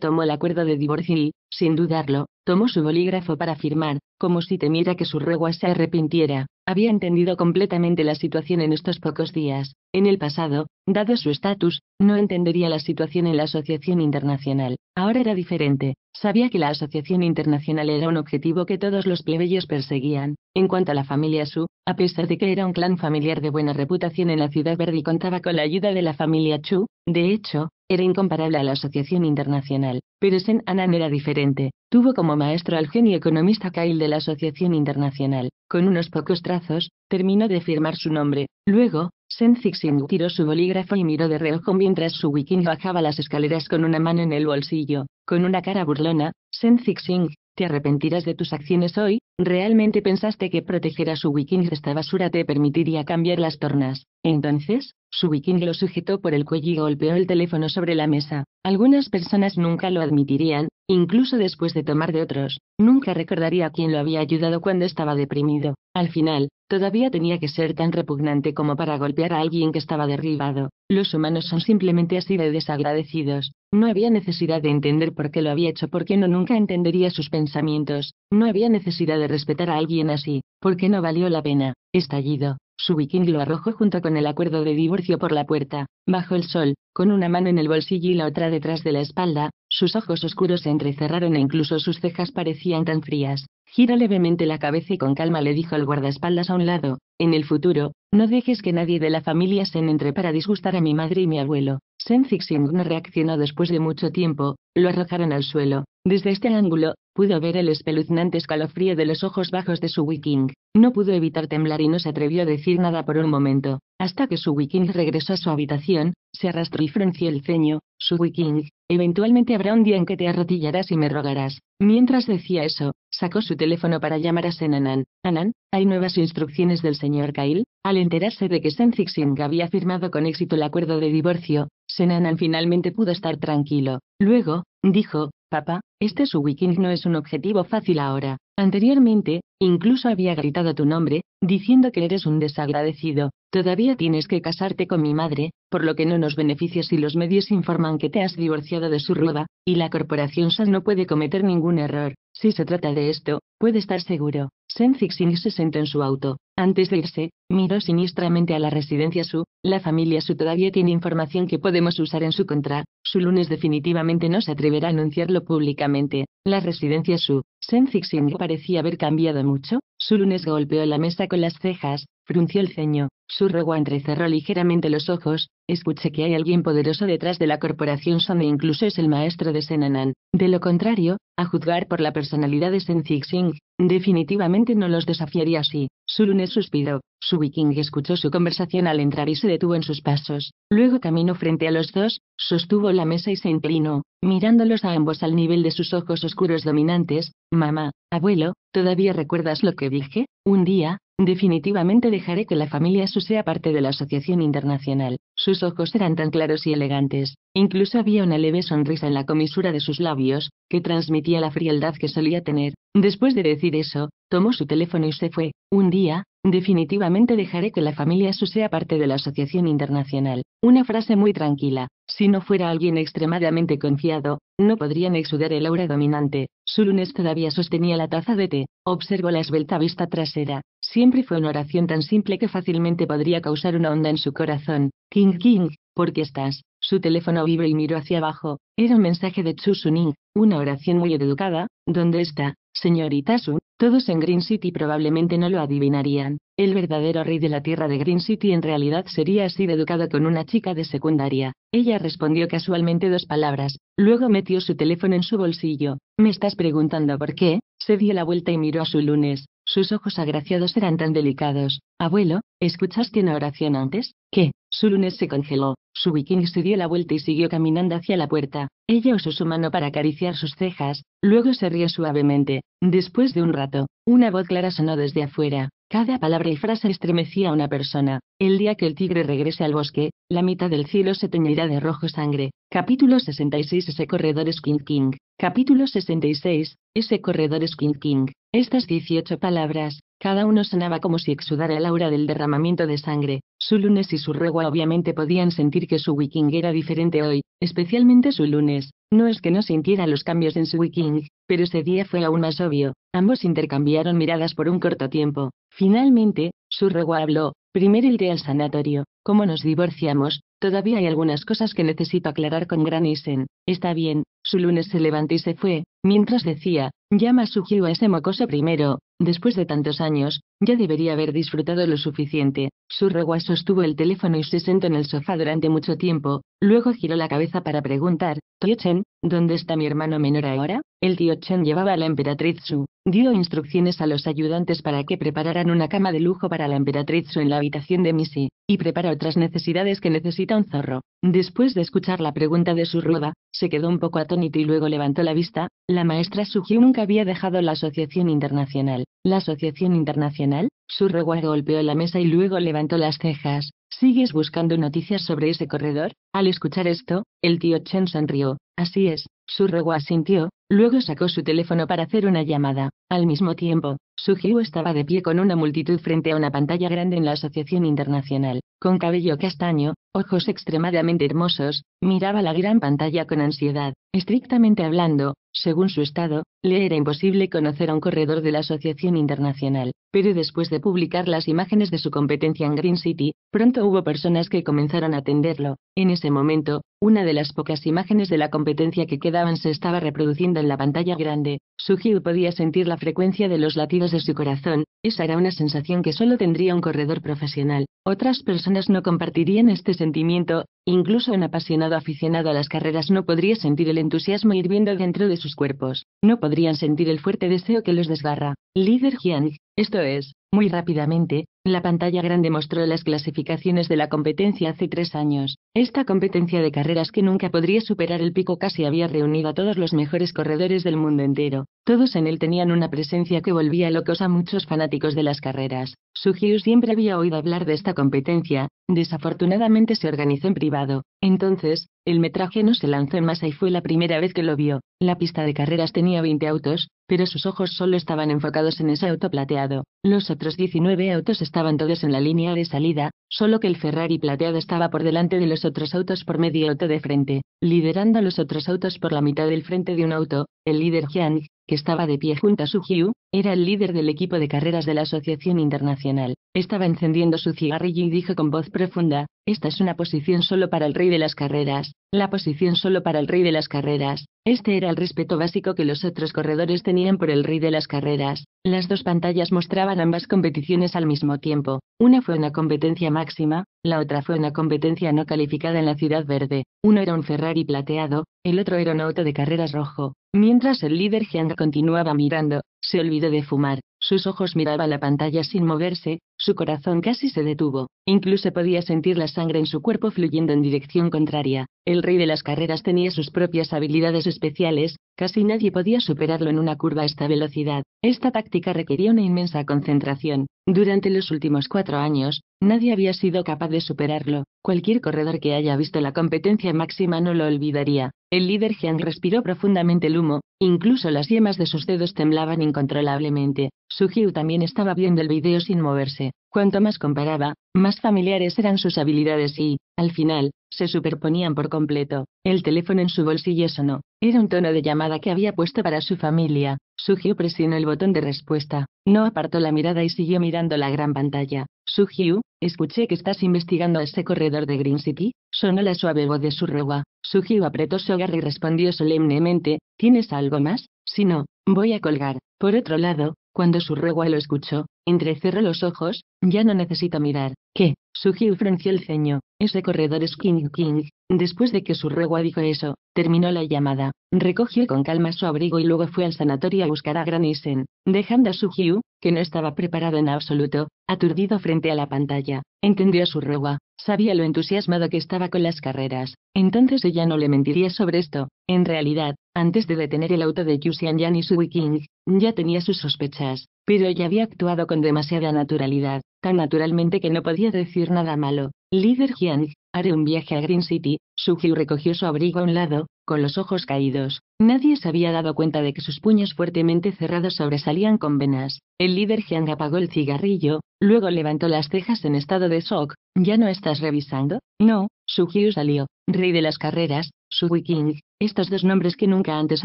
tomó el acuerdo de divorcio y, sin dudarlo, tomó su bolígrafo para firmar, como si temiera que su rogua se arrepintiera había entendido completamente la situación en estos pocos días. En el pasado, dado su estatus, no entendería la situación en la Asociación Internacional. Ahora era diferente. Sabía que la Asociación Internacional era un objetivo que todos los plebeyos perseguían. En cuanto a la familia Su, a pesar de que era un clan familiar de buena reputación en la Ciudad Verde y contaba con la ayuda de la familia Chu, de hecho, era incomparable a la Asociación Internacional, pero Sen Anan era diferente. Tuvo como maestro al genio economista Kyle de la Asociación Internacional. Con unos pocos trazos, terminó de firmar su nombre. Luego, Sen Zixing tiró su bolígrafo y miró de reojo mientras su wiking bajaba las escaleras con una mano en el bolsillo. Con una cara burlona, Sen Zixing, ¿te arrepentirás de tus acciones hoy? ¿Realmente pensaste que proteger a su wiking de esta basura te permitiría cambiar las tornas? Entonces, su viking lo sujetó por el cuello y golpeó el teléfono sobre la mesa. Algunas personas nunca lo admitirían, incluso después de tomar de otros. Nunca recordaría a quién lo había ayudado cuando estaba deprimido. Al final, todavía tenía que ser tan repugnante como para golpear a alguien que estaba derribado. Los humanos son simplemente así de desagradecidos. No había necesidad de entender por qué lo había hecho porque no nunca entendería sus pensamientos. No había necesidad de respetar a alguien así, porque no valió la pena. Estallido. Su viking lo arrojó junto con el acuerdo de divorcio por la puerta, bajo el sol, con una mano en el bolsillo y la otra detrás de la espalda, sus ojos oscuros se entrecerraron e incluso sus cejas parecían tan frías. Gira levemente la cabeza y con calma le dijo al guardaespaldas a un lado, en el futuro, no dejes que nadie de la familia se entre para disgustar a mi madre y mi abuelo. Sen no reaccionó después de mucho tiempo, lo arrojaron al suelo. Desde este ángulo, Pudo ver el espeluznante escalofrío de los ojos bajos de su wiking. No pudo evitar temblar y no se atrevió a decir nada por un momento, hasta que su wiking regresó a su habitación, se arrastró y frunció el ceño, su wiking, eventualmente habrá un día en que te arrodillarás y me rogarás. Mientras decía eso, sacó su teléfono para llamar a Senanan. Anan, hay nuevas instrucciones del señor Kyle?» Al enterarse de que Sen Zixing había firmado con éxito el acuerdo de divorcio, Senanan finalmente pudo estar tranquilo. Luego, dijo, Papá, este su weekend no es un objetivo fácil ahora. Anteriormente, incluso había gritado tu nombre, diciendo que eres un desagradecido. Todavía tienes que casarte con mi madre, por lo que no nos beneficia si los medios informan que te has divorciado de su rueda, y la corporación SAS no puede cometer ningún error. Si se trata de esto, puede estar seguro. Sensixin se sentó en su auto. Antes de irse, miró siniestramente a la residencia Su. La familia Su todavía tiene información que podemos usar en su contra. Su lunes definitivamente no se atreverá a anunciarlo públicamente. La residencia Su. Sensixin parecía haber cambiado mucho. Su lunes golpeó la mesa con las cejas, frunció el ceño. Su rogua entrecerró ligeramente los ojos. Escuché que hay alguien poderoso detrás de la corporación Son incluso es el maestro de Senanan. De lo contrario, a juzgar por la personalidad de Sensixing, Definitivamente no los desafiaría así. lunes suspiró. Su viking escuchó su conversación al entrar y se detuvo en sus pasos. Luego caminó frente a los dos, sostuvo la mesa y se inclinó, mirándolos a ambos al nivel de sus ojos oscuros dominantes. Mamá, abuelo, ¿todavía recuerdas lo que dije? Un día, definitivamente dejaré que la familia Su sea parte de la Asociación Internacional. Sus ojos eran tan claros y elegantes, incluso había una leve sonrisa en la comisura de sus labios, que transmitía la frialdad que solía tener. Después de decir eso, tomó su teléfono y se fue. Un día, definitivamente dejaré que la familia Su sea parte de la Asociación Internacional. Una frase muy tranquila. Si no fuera alguien extremadamente confiado, no podrían exudar el aura dominante. Su lunes todavía sostenía la taza de té. Observó la esbelta vista trasera. Siempre fue una oración tan simple que fácilmente podría causar una onda en su corazón. King King, ¿por qué estás? Su teléfono vibró y miró hacia abajo. Era un mensaje de Chu Suning, una oración muy educada. ¿Dónde está? Señorita Sun, todos en Green City probablemente no lo adivinarían. El verdadero rey de la tierra de Green City en realidad sería así de educado con una chica de secundaria. Ella respondió casualmente dos palabras, luego metió su teléfono en su bolsillo. ¿Me estás preguntando por qué? Se dio la vuelta y miró a su lunes. Sus ojos agraciados eran tan delicados. Abuelo, ¿escuchaste una oración antes? ¿Qué? Su lunes se congeló, su viking se dio la vuelta y siguió caminando hacia la puerta. Ella usó su mano para acariciar sus cejas, luego se rió suavemente. Después de un rato, una voz clara sonó desde afuera. Cada palabra y frase estremecía a una persona. El día que el tigre regrese al bosque, la mitad del cielo se teñirá de rojo sangre. Capítulo 66 Ese corredor es King King. Capítulo 66 Ese corredor es King King. Estas 18 palabras, cada uno sonaba como si exudara la aura del derramamiento de sangre. Su lunes y su regua obviamente podían sentir que su wiking era diferente hoy, especialmente su lunes. No es que no sintiera los cambios en su wiking, pero ese día fue aún más obvio. Ambos intercambiaron miradas por un corto tiempo. Finalmente, su regua habló. Primero iré al sanatorio. Como nos divorciamos, todavía hay algunas cosas que necesito aclarar con Granisen. Está bien, su lunes se levantó y se fue, Mientras decía, ya su a ese mocoso primero, después de tantos años, ya debería haber disfrutado lo suficiente. Su rogua sostuvo el teléfono y se sentó en el sofá durante mucho tiempo, luego giró la cabeza para preguntar, Tío Chen, ¿dónde está mi hermano menor ahora? El tío Chen llevaba a la emperatriz Su, dio instrucciones a los ayudantes para que prepararan una cama de lujo para la emperatriz en la habitación de Missy, y prepara otras necesidades que necesita un zorro. Después de escuchar la pregunta de su rueda, se quedó un poco atónito y luego levantó la vista, la maestra nunca había dejado la Asociación Internacional. La Asociación Internacional, su golpeó la mesa y luego levantó las cejas. ¿Sigues buscando noticias sobre ese corredor? Al escuchar esto, el tío Chen sonrió. Así es, su sintió, asintió, luego sacó su teléfono para hacer una llamada. Al mismo tiempo, Sujiu estaba de pie con una multitud frente a una pantalla grande en la Asociación Internacional con cabello castaño, ojos extremadamente hermosos, miraba la gran pantalla con ansiedad. Estrictamente hablando, según su estado, le era imposible conocer a un corredor de la Asociación Internacional, pero después de publicar las imágenes de su competencia en Green City, pronto hubo personas que comenzaron a atenderlo. En ese momento, una de las pocas imágenes de la competencia que quedaban se estaba reproduciendo en la pantalla grande, Sugil podía sentir la frecuencia de los latidos de su corazón, esa era una sensación que solo tendría un corredor profesional. Otras personas no compartirían este sentimiento, incluso un apasionado aficionado a las carreras no podría sentir el entusiasmo hirviendo dentro de sus cuerpos, no podrían sentir el fuerte deseo que los desgarra. Líder Jiang, esto es, muy rápidamente, la pantalla grande mostró las clasificaciones de la competencia hace tres años. Esta competencia de carreras que nunca podría superar el pico casi había reunido a todos los mejores corredores del mundo entero. Todos en él tenían una presencia que volvía locos a muchos fanáticos de las carreras. Sugiu siempre había oído hablar de esta competencia, desafortunadamente se organizó en privado, entonces, el metraje no se lanzó en masa y fue la primera vez que lo vio. La pista de carreras tenía 20 autos, pero sus ojos solo estaban enfocados en ese auto plateado. Los otros 19 autos estaban todos en la línea de salida, solo que el Ferrari plateado estaba por delante de los otros autos por medio auto de frente, liderando a los otros autos por la mitad del frente de un auto, el líder Jiang, que estaba de pie junto a Su Hyu, era el líder del equipo de carreras de la Asociación Internacional. Estaba encendiendo su cigarrillo y dijo con voz profunda, esta es una posición solo para el rey de las carreras, la posición solo para el rey de las carreras. Este era el respeto básico que los otros corredores tenían por el rey de las carreras. Las dos pantallas mostraban ambas competiciones al mismo tiempo. Una fue una competencia máxima, la otra fue una competencia no calificada en la Ciudad Verde. Uno era un Ferrari plateado, el otro era un auto de carreras rojo. Mientras el líder Jiang continuaba mirando, se olvidó de fumar, sus ojos miraban la pantalla sin moverse, su corazón casi se detuvo, incluso podía sentir la sangre en su cuerpo fluyendo en dirección contraria. El rey de las carreras tenía sus propias habilidades especiales, casi nadie podía superarlo en una curva a esta velocidad. Esta táctica requería una inmensa concentración. Durante los últimos cuatro años, nadie había sido capaz de superarlo. Cualquier corredor que haya visto la competencia máxima no lo olvidaría. El líder Jean respiró profundamente el humo, Incluso las yemas de sus dedos temblaban incontrolablemente. Sujiu también estaba viendo el video sin moverse. Cuanto más comparaba, más familiares eran sus habilidades y, al final, se superponían por completo. El teléfono en su bolsillo sonó. Era un tono de llamada que había puesto para su familia. Sujiu presionó el botón de respuesta. No apartó la mirada y siguió mirando la gran pantalla. Sujiu, escuché que estás investigando a ese corredor de Green City. Sonó la suave voz de su Surrewa. Suhyu apretó su agarre y respondió solemnemente: ¿Tienes algo más? Si no, voy a colgar. Por otro lado, cuando Surrewa lo escuchó, entrecerró los ojos. Ya no necesito mirar. ¿Qué? Suhyu frunció el ceño. Ese corredor es King King. Después de que su regua dijo eso, terminó la llamada, recogió con calma su abrigo y luego fue al sanatorio a buscar a Granisen, dejando a su Hugh, que no estaba preparado en absoluto, aturdido frente a la pantalla. Entendió su regua, sabía lo entusiasmado que estaba con las carreras, entonces ella no le mentiría sobre esto. En realidad, antes de detener el auto de Yusian Yan y su King, ya tenía sus sospechas, pero ella había actuado con demasiada naturalidad, tan naturalmente que no podía decir nada malo. Líder Jiang, haré un viaje a Green City, Hyu recogió su abrigo a un lado, con los ojos caídos. Nadie se había dado cuenta de que sus puños fuertemente cerrados sobresalían con venas. El líder Jiang apagó el cigarrillo, luego levantó las cejas en estado de shock. ¿Ya no estás revisando? No, Hyu salió. Rey de las carreras, su King, estos dos nombres que nunca antes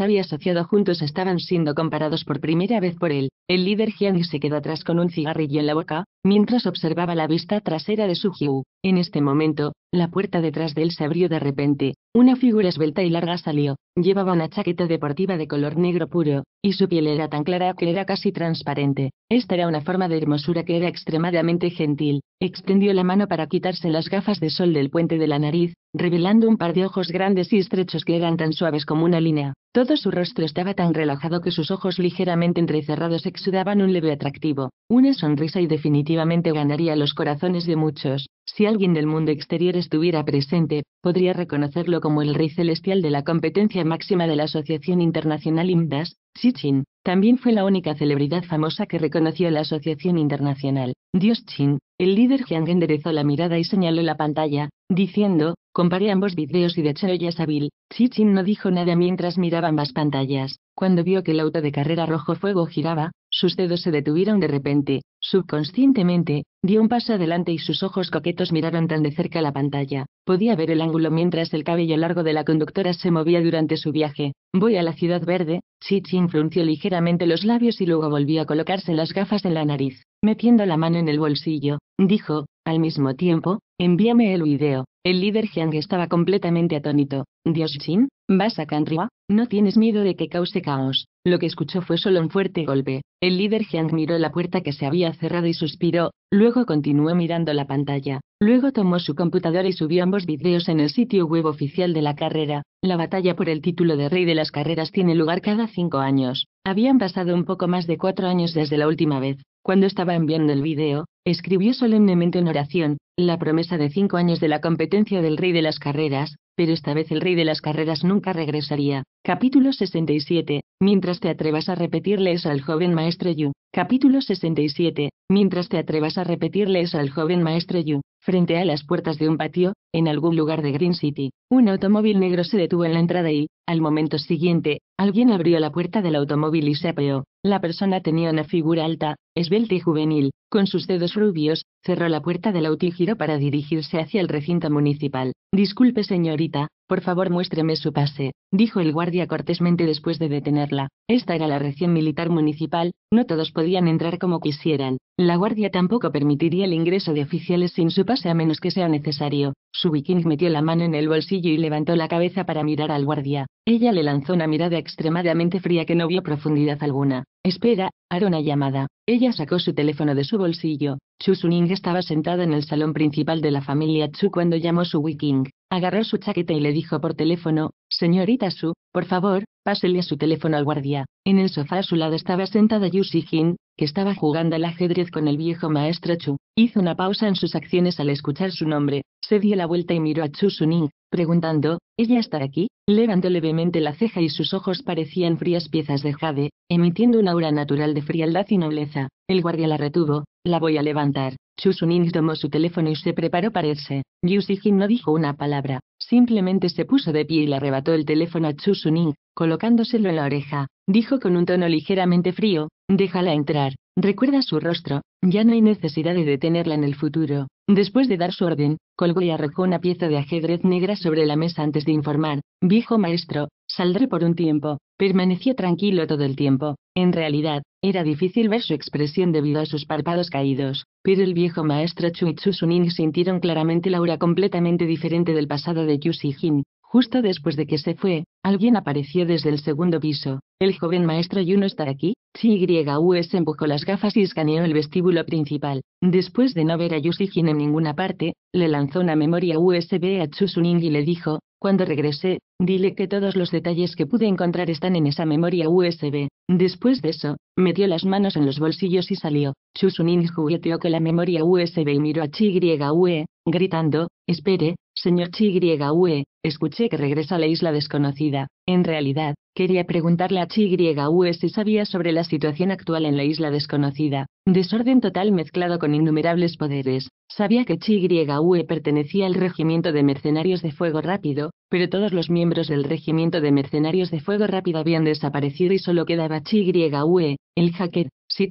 había asociado juntos estaban siendo comparados por primera vez por él. El líder Jiang se quedó atrás con un cigarrillo en la boca, mientras observaba la vista trasera de Su Hyu. En este momento, la puerta detrás de él se abrió de repente. Una figura esbelta y larga salió. Llevaba una chaqueta deportiva de color negro puro, y su piel era tan clara que era casi transparente. Esta era una forma de hermosura que era extremadamente gentil. Extendió la mano para quitarse las gafas de sol del puente de la nariz, revelando un par de ojos grandes y estrechos que eran tan suaves como una línea. Todo su rostro estaba tan relajado que sus ojos ligeramente entrecerrados exudaban un leve atractivo, una sonrisa y definitivamente ganaría los corazones de muchos. Si alguien del mundo exterior estuviera presente, podría reconocerlo como el rey celestial de la competencia máxima de la Asociación Internacional IMDAS, Chichin. También fue la única celebridad famosa que reconoció la Asociación Internacional. Dios Chin, el líder Jiang enderezó la mirada y señaló la pantalla, diciendo, Comparé ambos videos y de es hábil Chichin no dijo nada mientras miraba ambas pantallas. Cuando vio que el auto de carrera rojo fuego giraba, sus dedos se detuvieron de repente. Subconscientemente, dio un paso adelante y sus ojos coquetos miraron tan de cerca la pantalla. Podía ver el ángulo mientras el cabello largo de la conductora se movía durante su viaje. Voy a la ciudad verde. Chichin frunció ligeramente los labios y luego volvió a colocarse las gafas en la nariz. Metiendo la mano en el bolsillo, dijo, al mismo tiempo, envíame el video. El líder Jiang estaba completamente atónito. Dios Jin, vas a Kanriwa, no tienes miedo de que cause caos. Lo que escuchó fue solo un fuerte golpe. El líder Jiang miró la puerta que se había cerrado y suspiró, luego continuó mirando la pantalla. Luego tomó su computadora y subió ambos videos en el sitio web oficial de la carrera. La batalla por el título de rey de las carreras tiene lugar cada cinco años. Habían pasado un poco más de cuatro años desde la última vez. Cuando estaba enviando el video, escribió solemnemente en oración, la promesa de cinco años de la competencia del rey de las carreras, pero esta vez el rey de las carreras nunca regresaría, Capítulo 67. Mientras te atrevas a repetirles al joven maestro Yu. Capítulo 67. Mientras te atrevas a repetirles al joven maestro Yu. Frente a las puertas de un patio, en algún lugar de Green City, un automóvil negro se detuvo en la entrada y, al momento siguiente, alguien abrió la puerta del automóvil y se apeó. La persona tenía una figura alta, esbelta y juvenil, con sus dedos rubios, cerró la puerta del auto y giró para dirigirse hacia el recinto municipal. Disculpe señorita, por favor muéstreme su pase, dijo el guardia cortésmente después de detenerla. Esta era la región militar municipal, no todos podían entrar como quisieran. La guardia tampoco permitiría el ingreso de oficiales sin su pase a menos que sea necesario. Su viking metió la mano en el bolsillo y levantó la cabeza para mirar al guardia. Ella le lanzó una mirada extremadamente fría que no vio profundidad alguna. Espera, hará una llamada. Ella sacó su teléfono de su bolsillo. Chu Suning estaba sentada en el salón principal de la familia Chu cuando llamó su Wiking. Agarró su chaqueta y le dijo por teléfono, Señorita Su, por favor, Pásele su teléfono al guardia. En el sofá a su lado estaba sentada Yu Jin, que estaba jugando al ajedrez con el viejo maestro Chu. Hizo una pausa en sus acciones al escuchar su nombre. Se dio la vuelta y miró a Chu Suning, preguntando, ¿ella está aquí? Levantó levemente la ceja y sus ojos parecían frías piezas de jade, emitiendo un aura natural de frialdad y nobleza. El guardia la retuvo, la voy a levantar. Chu Suning tomó su teléfono y se preparó para irse. Yu no dijo una palabra, simplemente se puso de pie y le arrebató el teléfono a Chu Suning, colocándoselo en la oreja, dijo con un tono ligeramente frío, déjala entrar, recuerda su rostro, ya no hay necesidad de detenerla en el futuro. Después de dar su orden, colgó y arrojó una pieza de ajedrez negra sobre la mesa antes de informar, viejo maestro, saldré por un tiempo, permaneció tranquilo todo el tiempo, en realidad, era difícil ver su expresión debido a sus párpados caídos, pero el viejo maestro Chu y Chu sintieron claramente la aura completamente diferente del pasado de Yu Jin, Justo después de que se fue, Alguien apareció desde el segundo piso. El joven maestro Yuno está aquí. se empujó las gafas y escaneó el vestíbulo principal. Después de no ver a Yusijin en ninguna parte, le lanzó una memoria USB a Chusuning y le dijo, cuando regresé, dile que todos los detalles que pude encontrar están en esa memoria USB. Después de eso, metió las manos en los bolsillos y salió. Chusunin jugueteó con la memoria USB y miró a Chiyue, gritando, espere, Señor Chigrue, escuché que regresa a la isla desconocida. En realidad, quería preguntarle a Chigrue si sabía sobre la situación actual en la isla desconocida. Desorden total mezclado con innumerables poderes. Sabía que Chigrue pertenecía al regimiento de mercenarios de fuego rápido, pero todos los miembros del regimiento de mercenarios de fuego rápido habían desaparecido y solo quedaba Chigrue, el hacker. Si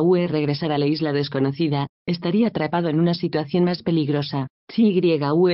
Ue regresara a la isla desconocida, estaría atrapado en una situación más peligrosa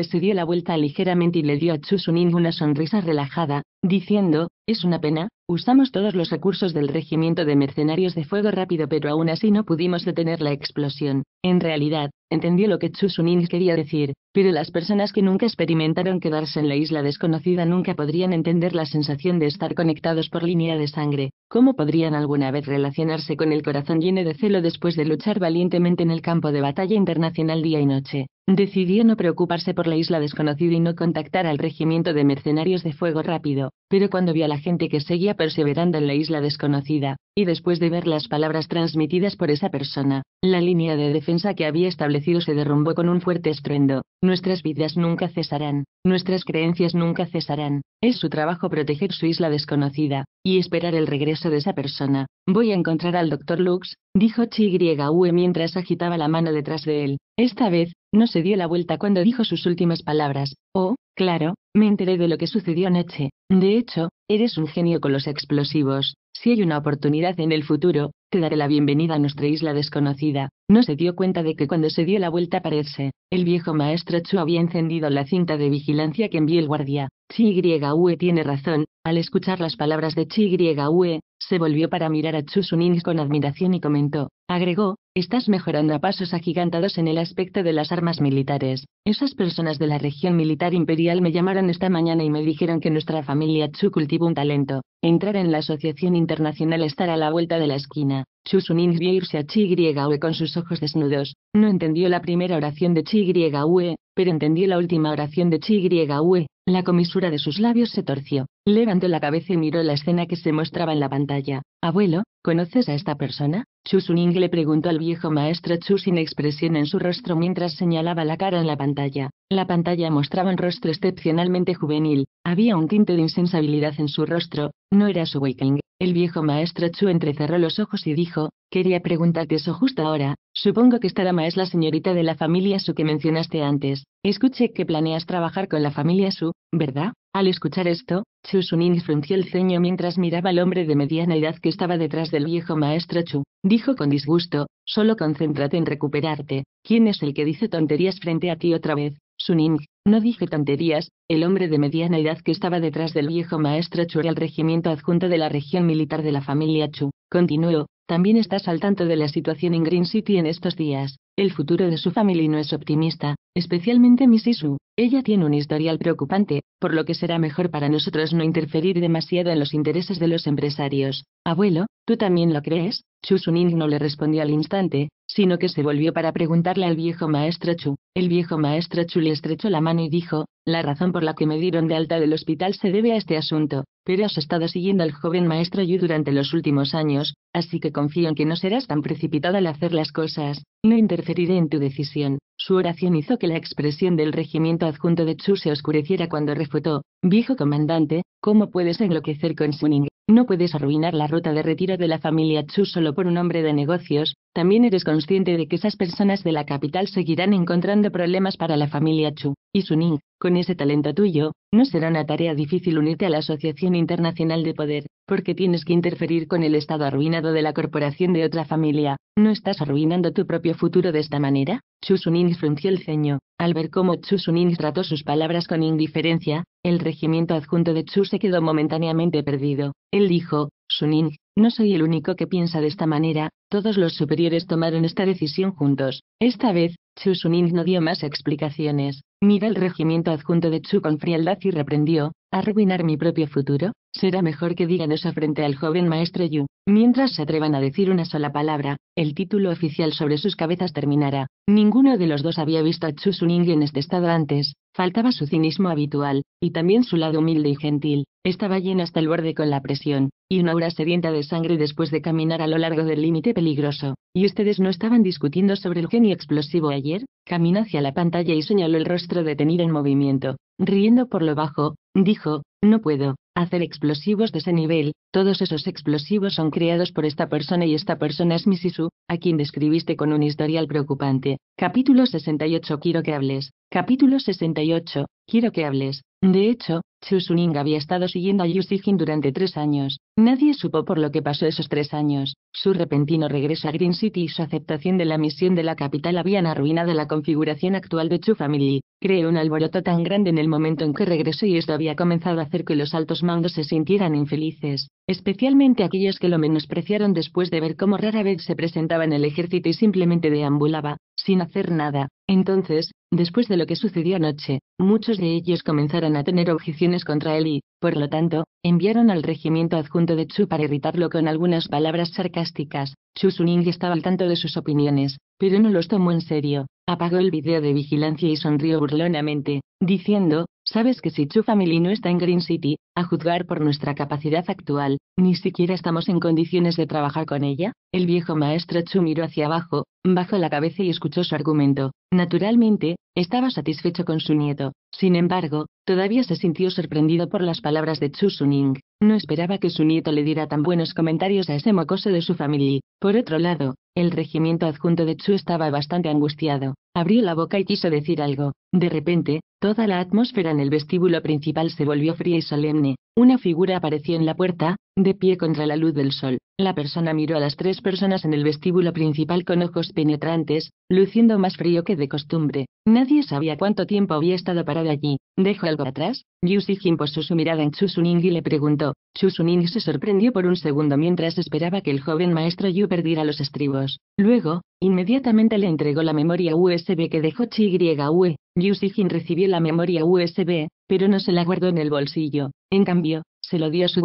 se dio la vuelta ligeramente y le dio a Chusuning una sonrisa relajada, diciendo, es una pena, usamos todos los recursos del regimiento de mercenarios de fuego rápido pero aún así no pudimos detener la explosión. En realidad, entendió lo que Chusuning quería decir, pero las personas que nunca experimentaron quedarse en la isla desconocida nunca podrían entender la sensación de estar conectados por línea de sangre. ¿Cómo podrían alguna vez relacionarse con el corazón lleno de celo después de luchar valientemente en el campo de batalla internacional día y noche? Decidió no preocuparse por la isla desconocida y no contactar al regimiento de mercenarios de fuego rápido, pero cuando vio a la gente que seguía perseverando en la isla desconocida, y después de ver las palabras transmitidas por esa persona, la línea de defensa que había establecido se derrumbó con un fuerte estruendo. Nuestras vidas nunca cesarán, nuestras creencias nunca cesarán, es su trabajo proteger su isla desconocida, y esperar el regreso de esa persona, Voy a encontrar al doctor Lux, dijo chi Chiyue mientras agitaba la mano detrás de él. Esta vez, no se dio la vuelta cuando dijo sus últimas palabras. Oh, claro, me enteré de lo que sucedió anoche. De hecho, eres un genio con los explosivos. Si hay una oportunidad en el futuro, te daré la bienvenida a nuestra isla desconocida. No se dio cuenta de que cuando se dio la vuelta para el viejo maestro Chu había encendido la cinta de vigilancia que envió el guardia. Chi Yue tiene razón, al escuchar las palabras de Chi Yue, se volvió para mirar a Chusunin con admiración y comentó, Agregó, estás mejorando a pasos agigantados en el aspecto de las armas militares. Esas personas de la región militar imperial me llamaron esta mañana y me dijeron que nuestra familia Chu cultiva un talento. Entrar en la Asociación Internacional estará a la vuelta de la esquina. Chu Sunin irse a Chi con sus ojos desnudos. No entendió la primera oración de Chi Yue, pero entendió la última oración de Chi La comisura de sus labios se torció. Levantó la cabeza y miró la escena que se mostraba en la pantalla. Abuelo, ¿conoces a esta persona? Chusuning le preguntó al viejo maestro Chu sin expresión en su rostro mientras señalaba la cara en la pantalla. La pantalla mostraba un rostro excepcionalmente juvenil, había un tinte de insensibilidad en su rostro, no era su Weiking. El viejo maestro Chu entrecerró los ojos y dijo, quería preguntarte eso justo ahora, supongo que esta dama es la señorita de la familia Su que mencionaste antes. Escuché que planeas trabajar con la familia Su, ¿verdad? Al escuchar esto, Chu Suning frunció el ceño mientras miraba al hombre de mediana edad que estaba detrás del viejo maestro Chu dijo con disgusto, solo concéntrate en recuperarte, ¿quién es el que dice tonterías frente a ti otra vez? Suning, no dije tonterías, el hombre de mediana edad que estaba detrás del viejo maestro Chu al el regimiento adjunto de la región militar de la familia Chu, continuó, también estás al tanto de la situación en Green City en estos días. El futuro de su familia no es optimista, especialmente Miss Isu. Ella tiene un historial preocupante, por lo que será mejor para nosotros no interferir demasiado en los intereses de los empresarios. Abuelo, ¿tú también lo crees? Chu Suning no le respondió al instante, sino que se volvió para preguntarle al viejo maestro Chu. El viejo maestro Chu le estrechó la mano y dijo, la razón por la que me dieron de alta del hospital se debe a este asunto, pero has estado siguiendo al joven maestro Yu durante los últimos años, así que confío en que no serás tan precipitada al hacer las cosas, no interferiré en tu decisión. Su oración hizo que la expresión del regimiento adjunto de Chu se oscureciera cuando refutó, viejo comandante, ¿cómo puedes enloquecer con Suning? No puedes arruinar la ruta de retiro de la familia Chu solo por un hombre de negocios, también eres consciente de que esas personas de la capital seguirán encontrando problemas para la familia Chu, y Suning, con ese talento tuyo, no será una tarea difícil unirte a la Asociación Internacional de Poder, porque tienes que interferir con el estado arruinado de la corporación de otra familia. ¿No estás arruinando tu propio futuro de esta manera? Chu Suning frunció el ceño, al ver cómo Chu Suning trató sus palabras con indiferencia, el regimiento adjunto de Chu se quedó momentáneamente perdido. Él dijo, Suning, no soy el único que piensa de esta manera, todos los superiores tomaron esta decisión juntos. Esta vez, Chu Suning no dio más explicaciones. Mira el regimiento adjunto de Chu con frialdad y reprendió, ¿arruinar mi propio futuro? Será mejor que digan eso frente al joven maestro Yu. Mientras se atrevan a decir una sola palabra, el título oficial sobre sus cabezas terminará. Ninguno de los dos había visto a Chu Suning en este estado antes, Faltaba su cinismo habitual, y también su lado humilde y gentil. Estaba llena hasta el borde con la presión, y una aura sedienta de sangre después de caminar a lo largo del límite peligroso. ¿Y ustedes no estaban discutiendo sobre el genio explosivo ayer? Caminó hacia la pantalla y señaló el rostro detenido en movimiento. Riendo por lo bajo, dijo, no puedo, hacer explosivos de ese nivel, todos esos explosivos son creados por esta persona y esta persona es Misisu, a quien describiste con un historial preocupante. Capítulo 68 Quiero que hables. Capítulo 68 Quiero que hables. De hecho, Chu Suning había estado siguiendo a Yu Sijin durante tres años. Nadie supo por lo que pasó esos tres años. Su repentino regreso a Green City y su aceptación de la misión de la capital habían arruinado la configuración actual de Chu Family. Creó un alboroto tan grande en el momento en que regresó y esto había comenzado a hacer que los altos mandos se sintieran infelices, especialmente aquellos que lo menospreciaron después de ver cómo rara vez se presentaba en el ejército y simplemente deambulaba, sin hacer nada. Entonces, Después de lo que sucedió anoche, muchos de ellos comenzaron a tener objeciones contra él y, por lo tanto, enviaron al regimiento adjunto de Chu para irritarlo con algunas palabras sarcásticas. Chu Suning estaba al tanto de sus opiniones, pero no los tomó en serio. Apagó el video de vigilancia y sonrió burlonamente, diciendo, Sabes que si Chu Family no está en Green City, a juzgar por nuestra capacidad actual, ni siquiera estamos en condiciones de trabajar con ella. El viejo maestro Chu miró hacia abajo, bajó la cabeza y escuchó su argumento. Naturalmente, estaba satisfecho con su nieto. Sin embargo, todavía se sintió sorprendido por las palabras de Chu Suning. No esperaba que su nieto le diera tan buenos comentarios a ese mocoso de su familia. Por otro lado, el regimiento adjunto de Chu estaba bastante angustiado. Abrió la boca y quiso decir algo. De repente, Toda la atmósfera en el vestíbulo principal se volvió fría y solemne. Una figura apareció en la puerta, de pie contra la luz del sol. La persona miró a las tres personas en el vestíbulo principal con ojos penetrantes, luciendo más frío que de costumbre. Nadie sabía cuánto tiempo había estado parado allí. ¿Dejó algo atrás? Yu Shijin posó su mirada en Suning y le preguntó. Suning se sorprendió por un segundo mientras esperaba que el joven maestro Yu perdiera los estribos. Luego, inmediatamente le entregó la memoria USB que dejó Chi Yue. Yusijin recibió la memoria USB, pero no se la guardó en el bolsillo. En cambio, se lo dio a su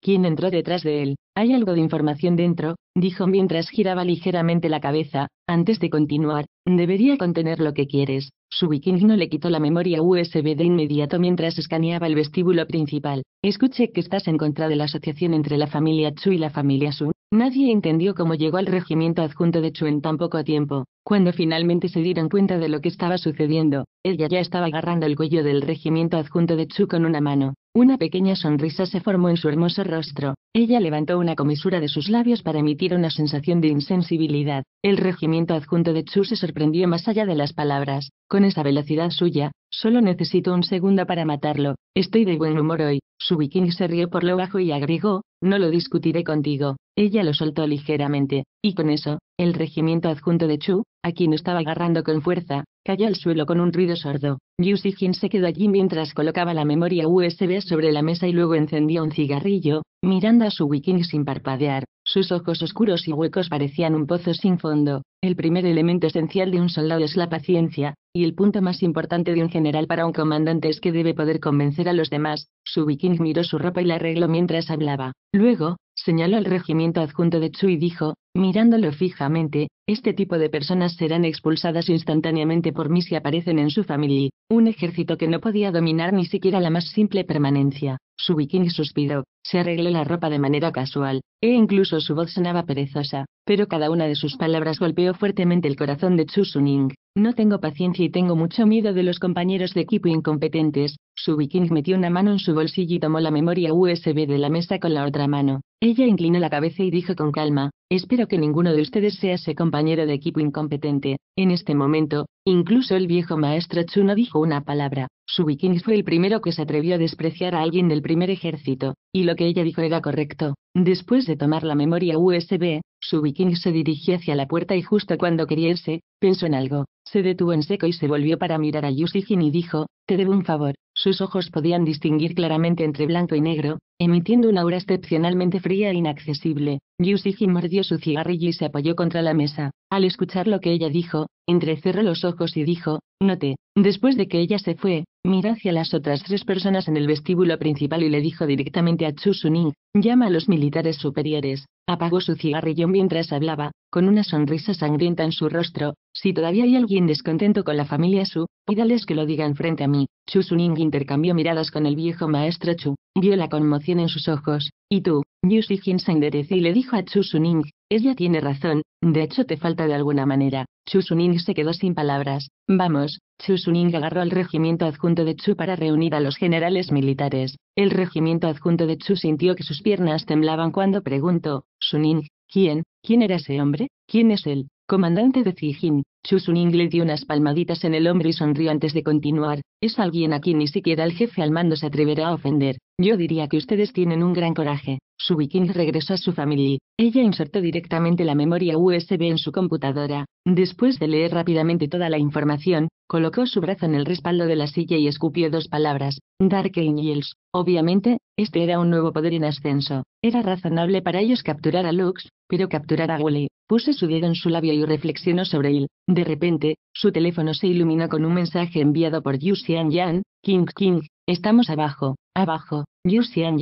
quien entró detrás de él. Hay algo de información dentro, dijo mientras giraba ligeramente la cabeza. Antes de continuar, debería contener lo que quieres. su Wiking no le quitó la memoria USB de inmediato mientras escaneaba el vestíbulo principal. Escuche que estás en contra de la asociación entre la familia Chu y la familia Sun. Nadie entendió cómo llegó al regimiento adjunto de Chu en tan poco tiempo. Cuando finalmente se dieron cuenta de lo que estaba sucediendo, ella ya estaba agarrando el cuello del regimiento adjunto de Chu con una mano. Una pequeña sonrisa se formó en su hermoso rostro. Ella levantó una comisura de sus labios para emitir una sensación de insensibilidad. El regimiento adjunto de Chu se sorprendió más allá de las palabras. Con esa velocidad suya, solo necesito un segundo para matarlo. Estoy de buen humor hoy. Su viking se rió por lo bajo y agregó, no lo discutiré contigo. Ella lo soltó ligeramente, y con eso, el regimiento adjunto de Chu, a quien estaba agarrando con fuerza, Cayó al suelo con un ruido sordo. Yu se quedó allí mientras colocaba la memoria USB sobre la mesa y luego encendió un cigarrillo, mirando a su Wiking sin parpadear. Sus ojos oscuros y huecos parecían un pozo sin fondo. El primer elemento esencial de un soldado es la paciencia, y el punto más importante de un general para un comandante es que debe poder convencer a los demás. Su viking miró su ropa y la arregló mientras hablaba. Luego, señaló al regimiento adjunto de Chu y dijo, mirándolo fijamente, este tipo de personas serán expulsadas instantáneamente por mí si aparecen en su familia, un ejército que no podía dominar ni siquiera la más simple permanencia. Su viking suspiró se arregló la ropa de manera casual, e incluso su voz sonaba perezosa, pero cada una de sus palabras golpeó fuertemente el corazón de Chu Suning. No tengo paciencia y tengo mucho miedo de los compañeros de equipo incompetentes. Su viking metió una mano en su bolsillo y tomó la memoria USB de la mesa con la otra mano. Ella inclinó la cabeza y dijo con calma, espero que ninguno de ustedes sea ese compañero de equipo incompetente. En este momento, incluso el viejo maestro Chu no dijo una palabra. Su viking fue el primero que se atrevió a despreciar a alguien del primer ejército, y lo que ella dijo era correcto. Después de tomar la memoria USB, su se dirigió hacia la puerta y justo cuando quería pensó en algo, se detuvo en seco y se volvió para mirar a Yusijin y dijo, te debo un favor, sus ojos podían distinguir claramente entre blanco y negro, Emitiendo una aura excepcionalmente fría e inaccesible, Xijin mordió su cigarrillo y se apoyó contra la mesa. Al escuchar lo que ella dijo, entrecerró los ojos y dijo, «Note, Después de que ella se fue, mira hacia las otras tres personas en el vestíbulo principal y le dijo directamente a Chu Suning, llama a los militares superiores. Apagó su cigarrillo mientras hablaba, con una sonrisa sangrienta en su rostro. Si todavía hay alguien descontento con la familia Su, pídales que lo digan frente a mí. Chu Suning intercambió miradas con el viejo maestro Chu, vio la conmoción en sus ojos, y tú, Yu jin se enderezó y le dijo a Suning, ella tiene razón, de hecho te falta de alguna manera. Suning se quedó sin palabras. Vamos, Suning agarró al regimiento adjunto de Chu para reunir a los generales militares. El regimiento adjunto de Chu sintió que sus piernas temblaban cuando preguntó, Suning, ¿quién, quién era ese hombre? ¿Quién es él? Comandante de Zijin, Chusuning le dio unas palmaditas en el hombro y sonrió antes de continuar. Es alguien a quien ni siquiera el jefe al mando se atreverá a ofender. Yo diría que ustedes tienen un gran coraje. Su viking regresó a su familia. Ella insertó directamente la memoria USB en su computadora. Después de leer rápidamente toda la información, colocó su brazo en el respaldo de la silla y escupió dos palabras. Dark Angels. Obviamente, este era un nuevo poder en ascenso. Era razonable para ellos capturar a Lux, pero capturar a Wally. Puse su dedo en su labio y reflexionó sobre él. De repente, su teléfono se iluminó con un mensaje enviado por Yu Xian King King, estamos abajo, abajo. Yu Xian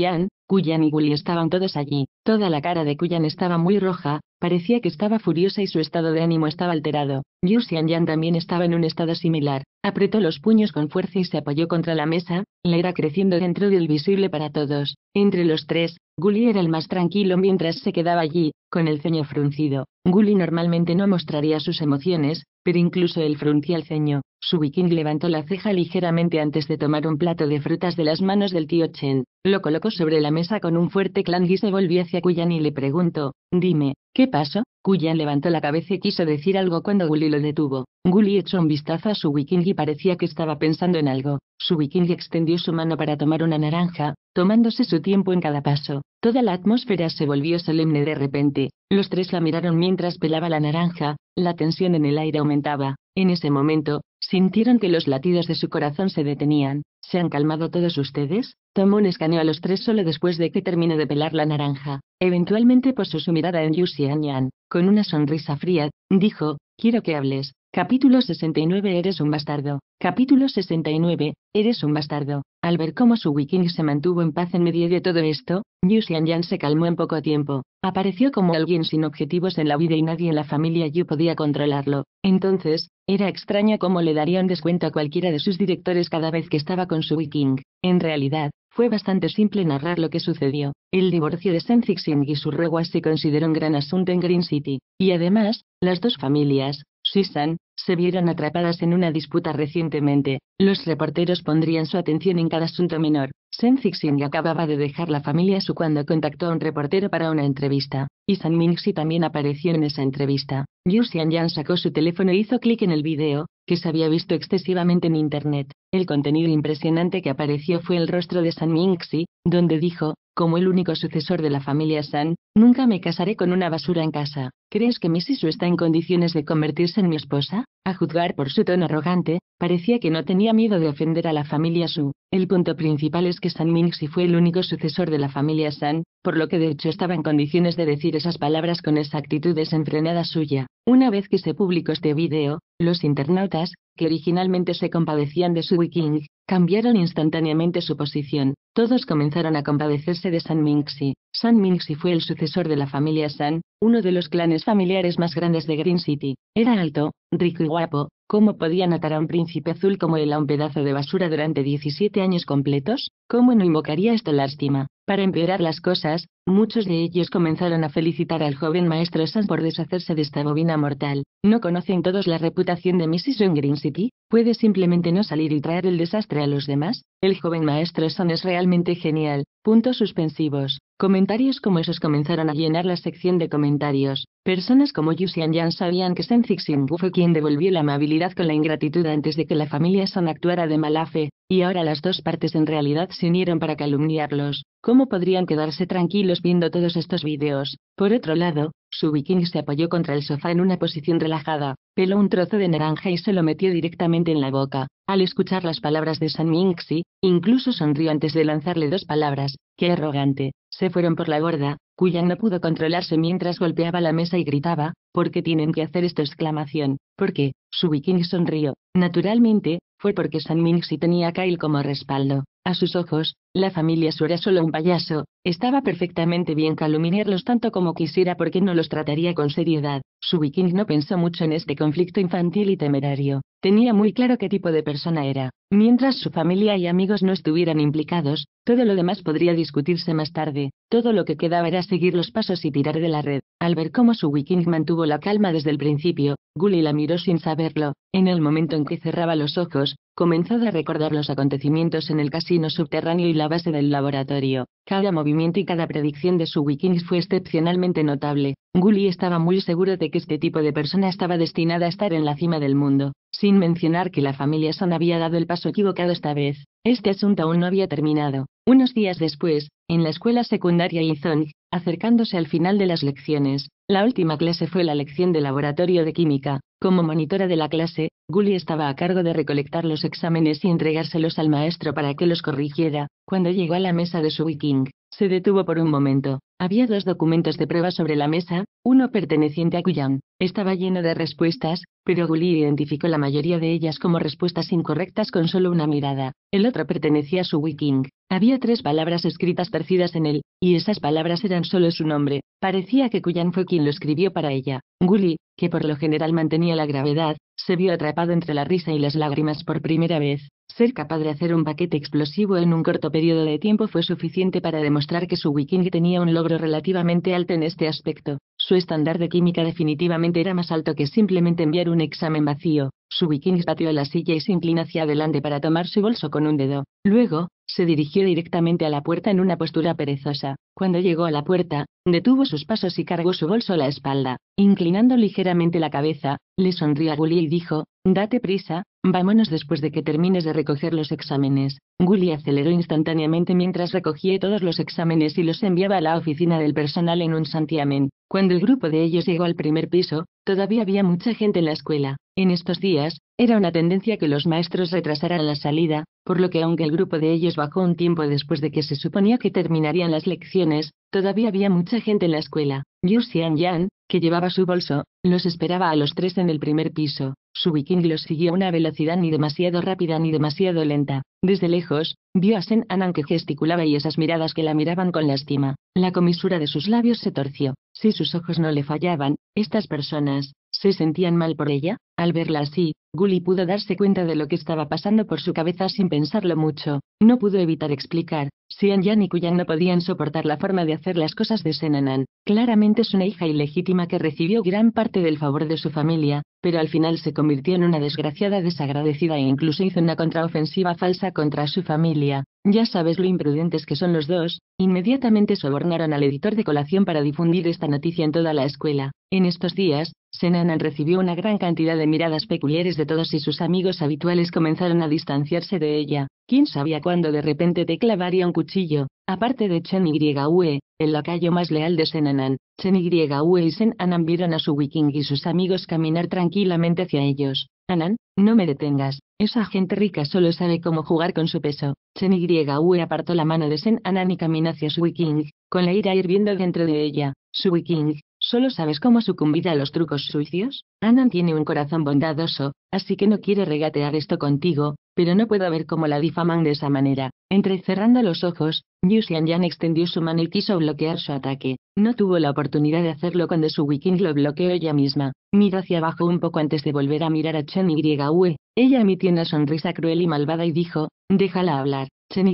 Kuyan y Gully estaban todos allí. Toda la cara de Kuyan estaba muy roja, parecía que estaba furiosa y su estado de ánimo estaba alterado. Yu Yan también estaba en un estado similar. Apretó los puños con fuerza y se apoyó contra la mesa, la era creciendo dentro del visible para todos. Entre los tres, Gully era el más tranquilo mientras se quedaba allí, con el ceño fruncido. Gully normalmente no mostraría sus emociones, pero incluso él fruncía el ceño. Su viking levantó la ceja ligeramente antes de tomar un plato de frutas de las manos del tío Chen, lo colocó sobre la mesa con un fuerte clang y se volvió hacia Kuyan y le preguntó, dime, ¿qué pasó? Kuyan levantó la cabeza y quiso decir algo cuando Gully lo detuvo. Gully echó un vistazo a su viking y parecía que estaba pensando en algo. Su viking extendió su mano para tomar una naranja, tomándose su tiempo en cada paso. Toda la atmósfera se volvió solemne de repente. Los tres la miraron mientras pelaba la naranja, la tensión en el aire aumentaba. En ese momento, Sintieron que los latidos de su corazón se detenían. ¿Se han calmado todos ustedes? Tomó un escaneo a los tres solo después de que terminó de pelar la naranja. Eventualmente posó su mirada en Yu Xianyan. Con una sonrisa fría, dijo, quiero que hables. Capítulo 69 Eres un bastardo. Capítulo 69 Eres un bastardo. Al ver cómo su wiking se mantuvo en paz en medio de todo esto, Yu Xianyan se calmó en poco tiempo. Apareció como alguien sin objetivos en la vida y nadie en la familia Yu podía controlarlo. Entonces, era extraño cómo le darían descuento a cualquiera de sus directores cada vez que estaba con su Viking. En realidad, fue bastante simple narrar lo que sucedió. El divorcio de Sen y su regua se consideró un gran asunto en Green City. Y además, las dos familias, Susan, se vieron atrapadas en una disputa recientemente. Los reporteros pondrían su atención en cada asunto menor, Sen Cixin acababa de dejar la familia Su cuando contactó a un reportero para una entrevista, y San Mingxi también apareció en esa entrevista. Yu Xianyan sacó su teléfono e hizo clic en el video, que se había visto excesivamente en Internet. El contenido impresionante que apareció fue el rostro de San Mingxi, donde dijo, como el único sucesor de la familia San, nunca me casaré con una basura en casa. ¿Crees que Su está en condiciones de convertirse en mi esposa? A juzgar por su tono arrogante, parecía que no tenía miedo de ofender a la familia Su. El punto principal es que San Minxi fue el único sucesor de la familia San, por lo que de hecho estaba en condiciones de decir esas palabras con esa actitud desenfrenada suya. Una vez que se publicó este video, los internautas, que originalmente se compadecían de su Wiking, cambiaron instantáneamente su posición. Todos comenzaron a compadecerse de San Minxi. San Minxi fue el sucesor de la familia San, uno de los clanes familiares más grandes de Green City. Era alto, rico y guapo, ¿cómo podía atar a un príncipe azul como él a un pedazo de basura durante 17 años completos? ¿Cómo no invocaría esto lástima? Para empeorar las cosas, muchos de ellos comenzaron a felicitar al joven maestro San por deshacerse de esta bobina mortal. ¿No conocen todos la reputación de Mrs. en Green City? ¿Puede simplemente no salir y traer el desastre a los demás? El joven maestro San es realmente genial. Puntos suspensivos. Comentarios como esos comenzaron a llenar la sección de comentarios. Personas como Yusian Yang sabían que Sen Zixing fue quien devolvió la amabilidad con la ingratitud antes de que la familia Son actuara de mala fe, y ahora las dos partes en realidad se unieron para calumniarlos. ¿Cómo podrían quedarse tranquilos viendo todos estos vídeos? Por otro lado, su viking se apoyó contra el sofá en una posición relajada, peló un trozo de naranja y se lo metió directamente en la boca. Al escuchar las palabras de San Mingxi, incluso sonrió antes de lanzarle dos palabras, qué arrogante, se fueron por la gorda, cuya no pudo controlarse mientras golpeaba la mesa y gritaba, ¿por qué tienen que hacer esta exclamación? ¿Por qué? Su viking sonrió. Naturalmente, fue porque San Mingxi tenía a Kyle como respaldo. A sus ojos, la familia Su era solo un payaso, estaba perfectamente bien calumniarlos tanto como quisiera porque no los trataría con seriedad. Su viking no pensó mucho en este conflicto infantil y temerario. Tenía muy claro qué tipo de persona era. Mientras su familia y amigos no estuvieran implicados, todo lo demás podría discutirse más tarde. Todo lo que quedaba era seguir los pasos y tirar de la red. Al ver cómo su viking mantuvo la calma desde el principio, Gully la miró sin saberlo. En el momento en que cerraba los ojos, Comenzó a recordar los acontecimientos en el casino subterráneo y la base del laboratorio. Cada movimiento y cada predicción de su Wikings fue excepcionalmente notable. Gully estaba muy seguro de que este tipo de persona estaba destinada a estar en la cima del mundo, sin mencionar que la familia Son había dado el paso equivocado esta vez. Este asunto aún no había terminado. Unos días después, en la escuela secundaria Izong, Acercándose al final de las lecciones, la última clase fue la lección de laboratorio de química. Como monitora de la clase, Gully estaba a cargo de recolectar los exámenes y entregárselos al maestro para que los corrigiera. Cuando llegó a la mesa de su Viking, se detuvo por un momento, había dos documentos de prueba sobre la mesa, uno perteneciente a Kuyang. Estaba lleno de respuestas, pero Gulli identificó la mayoría de ellas como respuestas incorrectas con solo una mirada. El otro pertenecía a su Wiking. Había tres palabras escritas tercidas en él, y esas palabras eran solo su nombre. Parecía que Kuyan fue quien lo escribió para ella. Gully, que por lo general mantenía la gravedad, se vio atrapado entre la risa y las lágrimas por primera vez. Ser capaz de hacer un paquete explosivo en un corto periodo de tiempo fue suficiente para demostrar que su Wiking tenía un logro relativamente alto en este aspecto. Su estándar de química definitivamente era más alto que simplemente enviar un examen vacío. Su Wiking pateó la silla y se inclinó hacia adelante para tomar su bolso con un dedo. Luego, se dirigió directamente a la puerta en una postura perezosa. Cuando llegó a la puerta, detuvo sus pasos y cargó su bolso a la espalda. Inclinando ligeramente la cabeza, le sonrió a Gully y dijo, Date prisa, vámonos después de que termines de recoger los exámenes. Gully aceleró instantáneamente mientras recogía todos los exámenes y los enviaba a la oficina del personal en un santiamen. Cuando el grupo de ellos llegó al primer piso, todavía había mucha gente en la escuela. En estos días, era una tendencia que los maestros retrasaran la salida, por lo que aunque el grupo de ellos bajó un tiempo después de que se suponía que terminarían las lecciones, todavía había mucha gente en la escuela. Yu Xian Yan, que llevaba su bolso, los esperaba a los tres en el primer piso. Su viking los siguió a una velocidad ni demasiado rápida ni demasiado lenta. Desde lejos, vio a Sen Anan que gesticulaba y esas miradas que la miraban con lástima. La comisura de sus labios se torció. Si sus ojos no le fallaban, estas personas, se sentían mal por ella. Al verla así, Gully pudo darse cuenta de lo que estaba pasando por su cabeza sin pensarlo mucho. No pudo evitar explicar. si Yan y Kuyan no podían soportar la forma de hacer las cosas de Senanan. Claramente es una hija ilegítima que recibió gran parte del favor de su familia, pero al final se convirtió en una desgraciada desagradecida e incluso hizo una contraofensiva falsa contra su familia. Ya sabes lo imprudentes que son los dos, inmediatamente sobornaron al editor de colación para difundir esta noticia en toda la escuela. En estos días, Senanan recibió una gran cantidad de miradas peculiares de todos y sus amigos habituales comenzaron a distanciarse de ella. ¿Quién sabía cuándo de repente te clavaría un cuchillo? Aparte de Chen Yue, el lacayo más leal de Senanan, Chen Yue y Senanan vieron a su wiking y sus amigos caminar tranquilamente hacia ellos. Anan, no me detengas, esa gente rica solo sabe cómo jugar con su peso. Chen Yue apartó la mano de Sen Anan y caminó hacia su wiking, con la ira hirviendo dentro de ella. Su wiking, ¿Solo sabes cómo sucumbir a los trucos sucios? Annan tiene un corazón bondadoso, así que no quiere regatear esto contigo, pero no puedo ver cómo la difaman de esa manera. Entrecerrando los ojos, Yu Xianyan extendió su mano y quiso bloquear su ataque. No tuvo la oportunidad de hacerlo cuando su Wiking lo bloqueó ella misma. Miró hacia abajo un poco antes de volver a mirar a Chen Yue. Ella emitió una sonrisa cruel y malvada y dijo, déjala hablar. Chen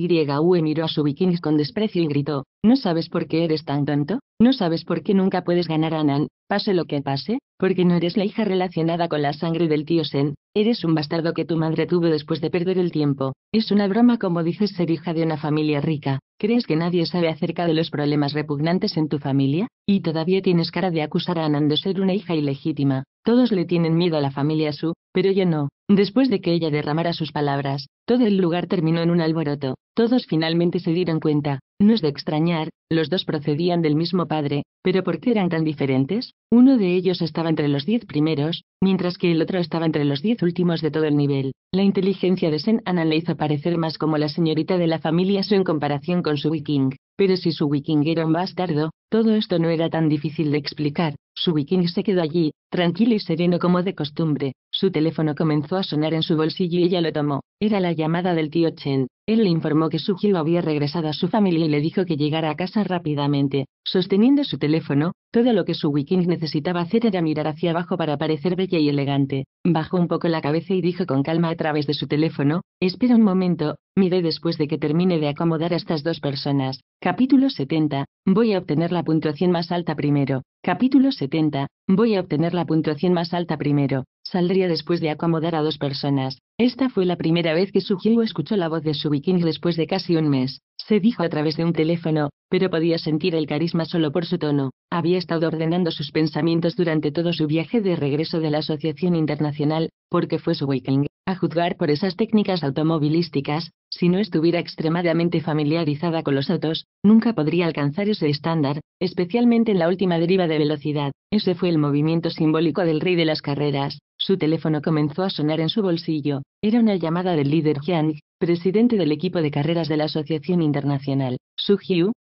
miró a su bikini con desprecio y gritó, ¿no sabes por qué eres tan tonto? ¿No sabes por qué nunca puedes ganar a Nan? pase lo que pase, porque no eres la hija relacionada con la sangre del tío Sen, eres un bastardo que tu madre tuvo después de perder el tiempo, es una broma como dices ser hija de una familia rica, crees que nadie sabe acerca de los problemas repugnantes en tu familia, y todavía tienes cara de acusar a Anan de ser una hija ilegítima, todos le tienen miedo a la familia Su, pero yo no. Después de que ella derramara sus palabras, todo el lugar terminó en un alboroto, todos finalmente se dieron cuenta, no es de extrañar, los dos procedían del mismo padre, pero ¿por qué eran tan diferentes? Uno de ellos estaba entre los diez primeros, mientras que el otro estaba entre los diez últimos de todo el nivel. La inteligencia de Sen Anna le hizo parecer más como la señorita de la familia Su en comparación con su viking, pero si su viking era un bastardo, todo esto no era tan difícil de explicar, su viking se quedó allí, tranquilo y sereno como de costumbre, su teléfono comenzó a sonar en su bolsillo y ella lo tomó, era la llamada del tío Chen, él le informó que su había regresado a su familia y le dijo que llegara a casa rápidamente, sosteniendo su teléfono, todo lo que su bikini necesitaba hacer era mirar hacia abajo para parecer bella y elegante, bajó un poco la cabeza y dijo con calma a través de su teléfono, espera un momento, miré después de que termine de acomodar a estas dos personas, capítulo 70, voy a obtener la puntuación más alta primero. Capítulo 70. Voy a obtener la puntuación más alta primero. Saldría después de acomodar a dos personas. Esta fue la primera vez que Sugio escuchó la voz de su viking después de casi un mes. Se dijo a través de un teléfono, pero podía sentir el carisma solo por su tono. Había estado ordenando sus pensamientos durante todo su viaje de regreso de la Asociación Internacional, porque fue su viking. A juzgar por esas técnicas automovilísticas, si no estuviera extremadamente familiarizada con los autos, nunca podría alcanzar ese estándar, especialmente en la última deriva de velocidad. Ese fue el movimiento simbólico del rey de las carreras. Su teléfono comenzó a sonar en su bolsillo. Era una llamada del líder Jiang, presidente del equipo de carreras de la Asociación Internacional. Su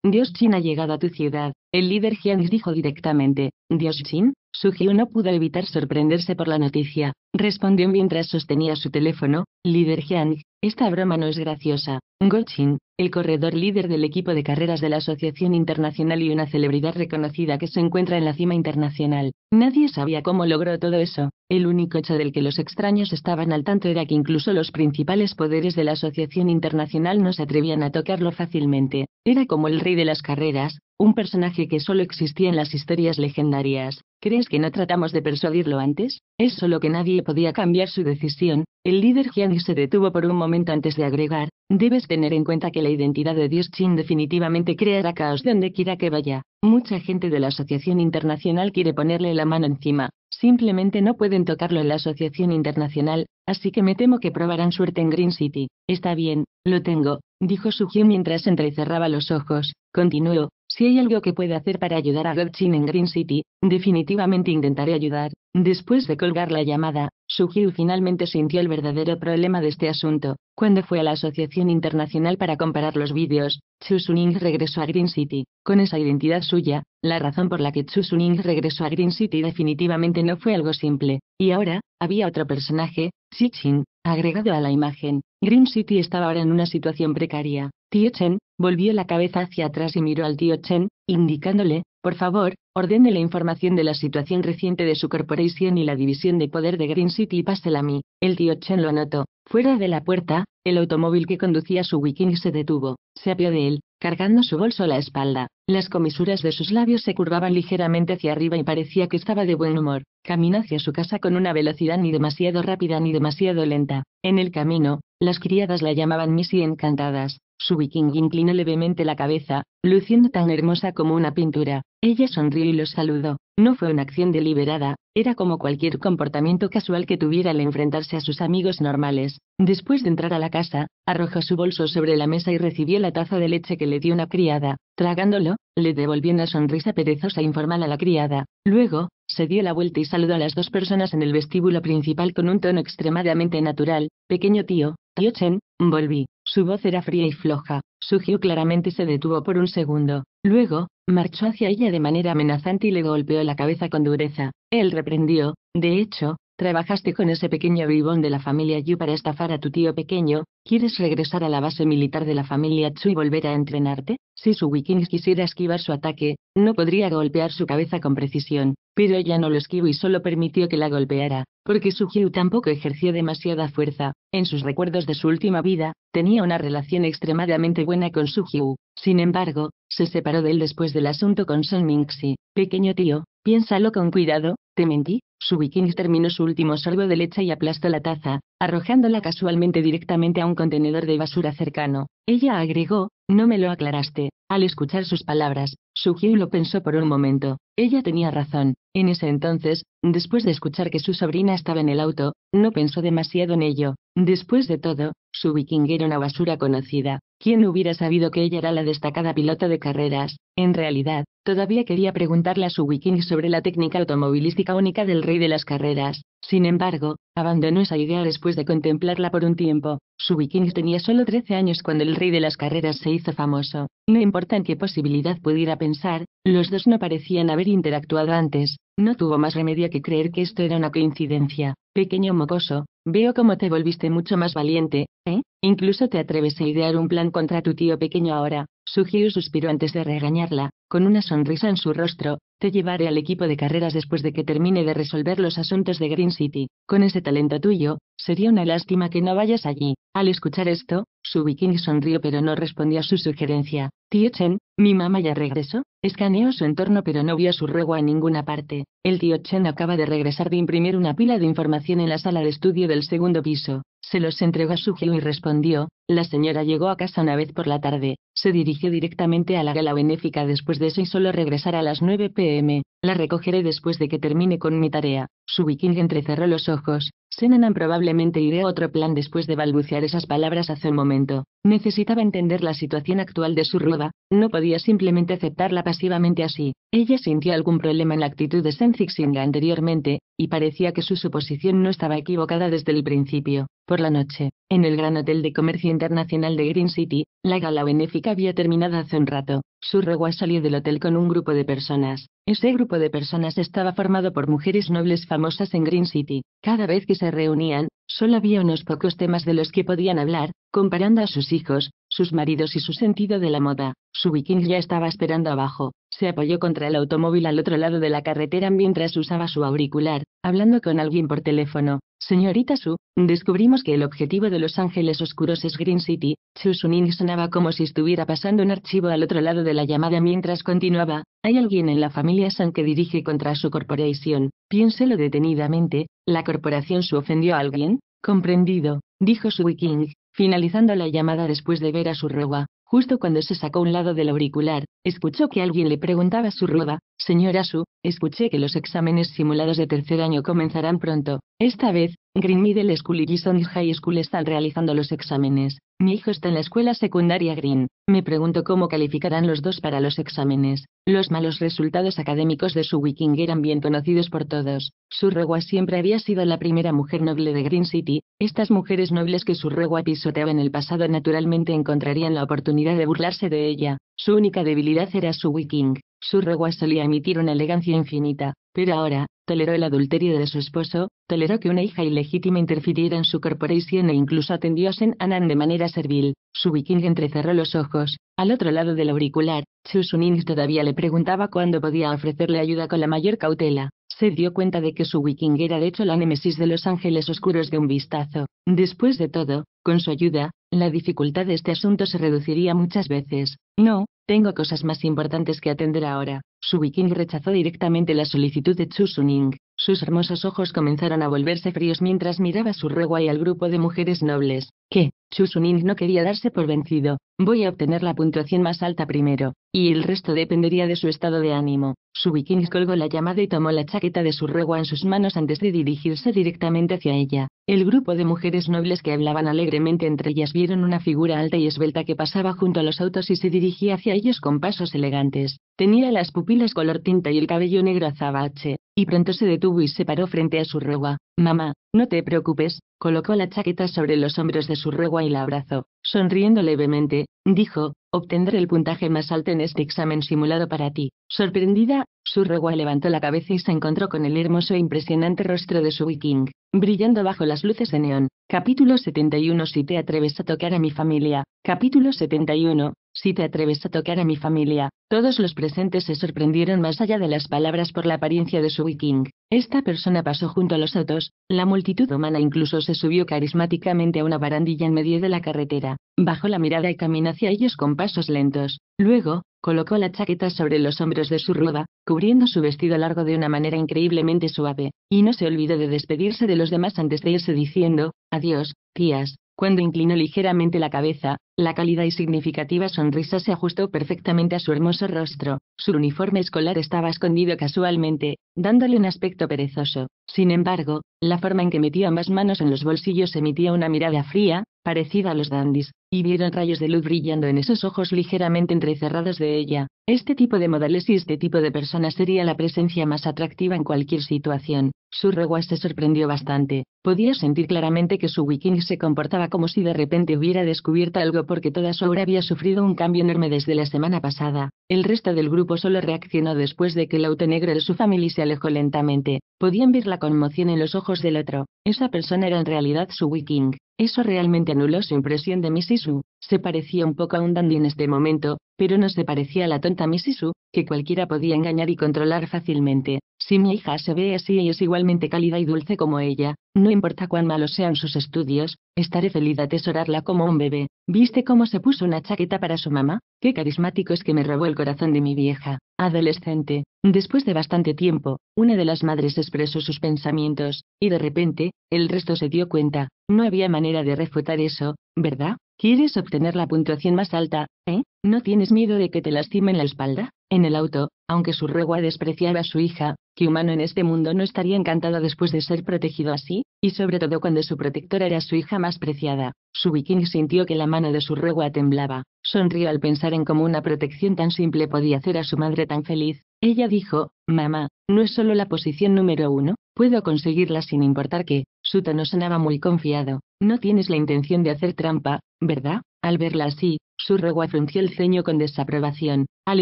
Dios China ha llegado a tu ciudad. El líder Jiang dijo directamente, Dios Su Sugio no pudo evitar sorprenderse por la noticia, respondió mientras sostenía su teléfono, líder Jiang, esta broma no es graciosa. Xin, el corredor líder del equipo de carreras de la Asociación Internacional y una celebridad reconocida que se encuentra en la cima internacional. Nadie sabía cómo logró todo eso. El único hecho del que los extraños estaban al tanto era que incluso los principales poderes de la Asociación Internacional no se atrevían a tocarlo fácilmente. Era como el rey de las carreras, un personaje que solo existía en las historias legendarias. ¿Crees que no tratamos de persuadirlo antes? Es solo que nadie podía cambiar su decisión. El líder Gianni se detuvo por un momento antes de agregar, debes tener en cuenta que la identidad de Dios Chin definitivamente creará caos donde quiera que vaya. Mucha gente de la Asociación Internacional quiere ponerle la mano encima. Simplemente no pueden tocarlo en la Asociación Internacional, así que me temo que probarán suerte en Green City. Está bien, lo tengo, dijo Sukhyun mientras entrecerraba los ojos. Continuó, si hay algo que pueda hacer para ayudar a Chin en Green City, definitivamente intentaré ayudar. Después de colgar la llamada, Sugiu finalmente sintió el verdadero problema de este asunto. Cuando fue a la Asociación Internacional para comparar los vídeos, Chu Suning regresó a Green City. Con esa identidad suya, la razón por la que Chu Suning regresó a Green City definitivamente no fue algo simple. Y ahora, había otro personaje, Chin, agregado a la imagen. Green City estaba ahora en una situación precaria. Chen? Volvió la cabeza hacia atrás y miró al tío Chen, indicándole, por favor, ordene la información de la situación reciente de su corporation y la división de poder de Green City y pásela a mí. El tío Chen lo anotó. Fuera de la puerta, el automóvil que conducía su wiking se detuvo. Se apió de él, cargando su bolso a la espalda. Las comisuras de sus labios se curvaban ligeramente hacia arriba y parecía que estaba de buen humor. Caminó hacia su casa con una velocidad ni demasiado rápida ni demasiado lenta. En el camino, las criadas la llamaban Missy encantadas. Su viking inclinó levemente la cabeza, luciendo tan hermosa como una pintura. Ella sonrió y los saludó. No fue una acción deliberada, era como cualquier comportamiento casual que tuviera al enfrentarse a sus amigos normales. Después de entrar a la casa, arrojó su bolso sobre la mesa y recibió la taza de leche que le dio una criada. Tragándolo, le devolvió una sonrisa perezosa e informal a la criada. Luego, se dio la vuelta y saludó a las dos personas en el vestíbulo principal con un tono extremadamente natural. Pequeño tío, tío Chen, Volví. Su voz era fría y floja. Sugió claramente se detuvo por un segundo. Luego, marchó hacia ella de manera amenazante y le golpeó la cabeza con dureza. Él reprendió, de hecho, Trabajaste con ese pequeño bribón de la familia Yu para estafar a tu tío pequeño, ¿quieres regresar a la base militar de la familia Chu y volver a entrenarte? Si su Wikings quisiera esquivar su ataque, no podría golpear su cabeza con precisión, pero ella no lo esquivó y solo permitió que la golpeara, porque su Hyu tampoco ejerció demasiada fuerza. En sus recuerdos de su última vida, tenía una relación extremadamente buena con su Hyu. Sin embargo, se separó de él después del asunto con Son Minxi. Pequeño tío, piénsalo con cuidado, te mentí. Su viking terminó su último sorbo de leche y aplastó la taza, arrojándola casualmente directamente a un contenedor de basura cercano. Ella agregó, no me lo aclaraste. Al escuchar sus palabras, Sugio lo pensó por un momento. Ella tenía razón. En ese entonces, después de escuchar que su sobrina estaba en el auto, no pensó demasiado en ello. Después de todo, su viking era una basura conocida. ¿Quién hubiera sabido que ella era la destacada pilota de carreras? En realidad, todavía quería preguntarle a su viking sobre la técnica automovilística única del rey de las carreras. Sin embargo, abandonó esa idea después de contemplarla por un tiempo. Su viking tenía solo 13 años cuando el rey de las carreras se hizo famoso. No importa en qué posibilidad pudiera pensar pensar, los dos no parecían haber interactuado antes, no tuvo más remedio que creer que esto era una coincidencia. Pequeño mocoso, veo cómo te volviste mucho más valiente, ¿eh? Incluso te atreves a idear un plan contra tu tío pequeño ahora. Sugiu suspiró antes de regañarla, con una sonrisa en su rostro, te llevaré al equipo de carreras después de que termine de resolver los asuntos de Green City. Con ese talento tuyo, sería una lástima que no vayas allí. Al escuchar esto, su viking sonrió pero no respondió a su sugerencia. Tío Chen, mi mamá ya regresó. Escaneó su entorno pero no vio su ruego a ninguna parte. El tío Chen acaba de regresar de imprimir una pila de información en la sala de estudio del segundo piso. Se los entregó a su jefe y respondió, la señora llegó a casa una vez por la tarde, se dirigió directamente a la gala benéfica después de eso y solo regresará a las 9 pm, la recogeré después de que termine con mi tarea. Su viking entrecerró los ojos, Senanan probablemente iré a otro plan después de balbucear esas palabras hace un momento. Necesitaba entender la situación actual de su rueda, no podía simplemente aceptarla pasivamente así. Ella sintió algún problema en la actitud de Senfixinga anteriormente, y parecía que su suposición no estaba equivocada desde el principio. Por la noche, en el gran hotel de comercio internacional de Green City, la gala benéfica había terminado hace un rato. Surrowa salió del hotel con un grupo de personas. Ese grupo de personas estaba formado por mujeres nobles famosas en Green City. Cada vez que se reunían, solo había unos pocos temas de los que podían hablar, comparando a sus hijos, sus maridos y su sentido de la moda. Su viking ya estaba esperando abajo. Se apoyó contra el automóvil al otro lado de la carretera mientras usaba su auricular, hablando con alguien por teléfono. Señorita Su, descubrimos que el objetivo de Los Ángeles Oscuros es Green City. su Suning sonaba como si estuviera pasando un archivo al otro lado de la llamada mientras continuaba. Hay alguien en la familia San que dirige contra su corporación. Piénselo detenidamente. ¿La corporación Su ofendió a alguien? Comprendido, dijo Su viking, Finalizando la llamada después de ver a su roba, justo cuando se sacó un lado del auricular, escuchó que alguien le preguntaba a su roba, señora Su, escuché que los exámenes simulados de tercer año comenzarán pronto. Esta vez, Green Middle School y Gison High School están realizando los exámenes. Mi hijo está en la escuela secundaria Green. Me pregunto cómo calificarán los dos para los exámenes. Los malos resultados académicos de su Wiking eran bien conocidos por todos. Su regua siempre había sido la primera mujer noble de Green City. Estas mujeres nobles que su regua pisoteaba en el pasado naturalmente encontrarían la oportunidad de burlarse de ella. Su única debilidad era su Wiking. Su regua solía emitir una elegancia infinita, pero ahora, toleró el adulterio de su esposo, toleró que una hija ilegítima interfiriera en su corporation e incluso atendió a Sen Anan de manera servil. Su viking entrecerró los ojos. Al otro lado del auricular, Chusuning todavía le preguntaba cuándo podía ofrecerle ayuda con la mayor cautela. Se dio cuenta de que su viking era de hecho la némesis de los ángeles oscuros de un vistazo. Después de todo, con su ayuda, la dificultad de este asunto se reduciría muchas veces. No, tengo cosas más importantes que atender ahora. Su viking rechazó directamente la solicitud de Chusuning. Sus hermosos ojos comenzaron a volverse fríos mientras miraba su regua y al grupo de mujeres nobles que, Susunin no quería darse por vencido, voy a obtener la puntuación más alta primero, y el resto dependería de su estado de ánimo. Su viking colgó la llamada y tomó la chaqueta de su regua en sus manos antes de dirigirse directamente hacia ella. El grupo de mujeres nobles que hablaban alegremente entre ellas vieron una figura alta y esbelta que pasaba junto a los autos y se dirigía hacia ellos con pasos elegantes. Tenía las pupilas color tinta y el cabello negro azabache, y pronto se detuvo y se paró frente a su regua. Mamá, no te preocupes, colocó la chaqueta sobre los hombros de su regua y la abrazó. Sonriendo levemente, dijo, obtendré el puntaje más alto en este examen simulado para ti. Sorprendida, su regua levantó la cabeza y se encontró con el hermoso e impresionante rostro de su viking, brillando bajo las luces de neón. Capítulo 71 Si te atreves a tocar a mi familia. Capítulo 71 si te atreves a tocar a mi familia. Todos los presentes se sorprendieron más allá de las palabras por la apariencia de su viking. Esta persona pasó junto a los otros, la multitud humana incluso se subió carismáticamente a una barandilla en medio de la carretera, bajó la mirada y caminó hacia ellos con pasos lentos. Luego, colocó la chaqueta sobre los hombros de su rueda, cubriendo su vestido largo de una manera increíblemente suave, y no se olvidó de despedirse de los demás antes de irse diciendo, adiós, tías, cuando inclinó ligeramente la cabeza, la cálida y significativa sonrisa se ajustó perfectamente a su hermoso rostro. Su uniforme escolar estaba escondido casualmente, dándole un aspecto perezoso. Sin embargo, la forma en que metió ambas manos en los bolsillos emitía una mirada fría, parecida a los dandis y vieron rayos de luz brillando en esos ojos ligeramente entrecerrados de ella. Este tipo de modales y este tipo de personas sería la presencia más atractiva en cualquier situación. Su regua se sorprendió bastante. Podía sentir claramente que su wiking se comportaba como si de repente hubiera descubierto algo porque toda su obra había sufrido un cambio enorme desde la semana pasada. El resto del grupo solo reaccionó después de que el auto negro de su familia se alejó lentamente. Podían ver la conmoción en los ojos del otro. Esa persona era en realidad su wiking. Eso realmente anuló su impresión de Misisu. Se parecía un poco a un dandy en este momento, pero no se parecía a la tonta Misisu, que cualquiera podía engañar y controlar fácilmente. Si mi hija se ve así y es igualmente cálida y dulce como ella, no importa cuán malos sean sus estudios, estaré feliz de atesorarla como un bebé. ¿Viste cómo se puso una chaqueta para su mamá? Qué carismático es que me robó el corazón de mi vieja. Adolescente. Después de bastante tiempo, una de las madres expresó sus pensamientos, y de repente, el resto se dio cuenta. No había manera de refutar eso, ¿verdad? ¿Quieres obtener la puntuación más alta, eh? ¿No tienes miedo de que te lastimen la espalda? en el auto, aunque su ruegua despreciaba a su hija, que humano en este mundo no estaría encantado después de ser protegido así, y sobre todo cuando su protectora era su hija más preciada. Su viking sintió que la mano de su regua temblaba, sonrió al pensar en cómo una protección tan simple podía hacer a su madre tan feliz. Ella dijo, mamá, no es solo la posición número uno, puedo conseguirla sin importar que, su tono sonaba muy confiado, no tienes la intención de hacer trampa, ¿verdad? Al verla así, regua frunció el ceño con desaprobación. Al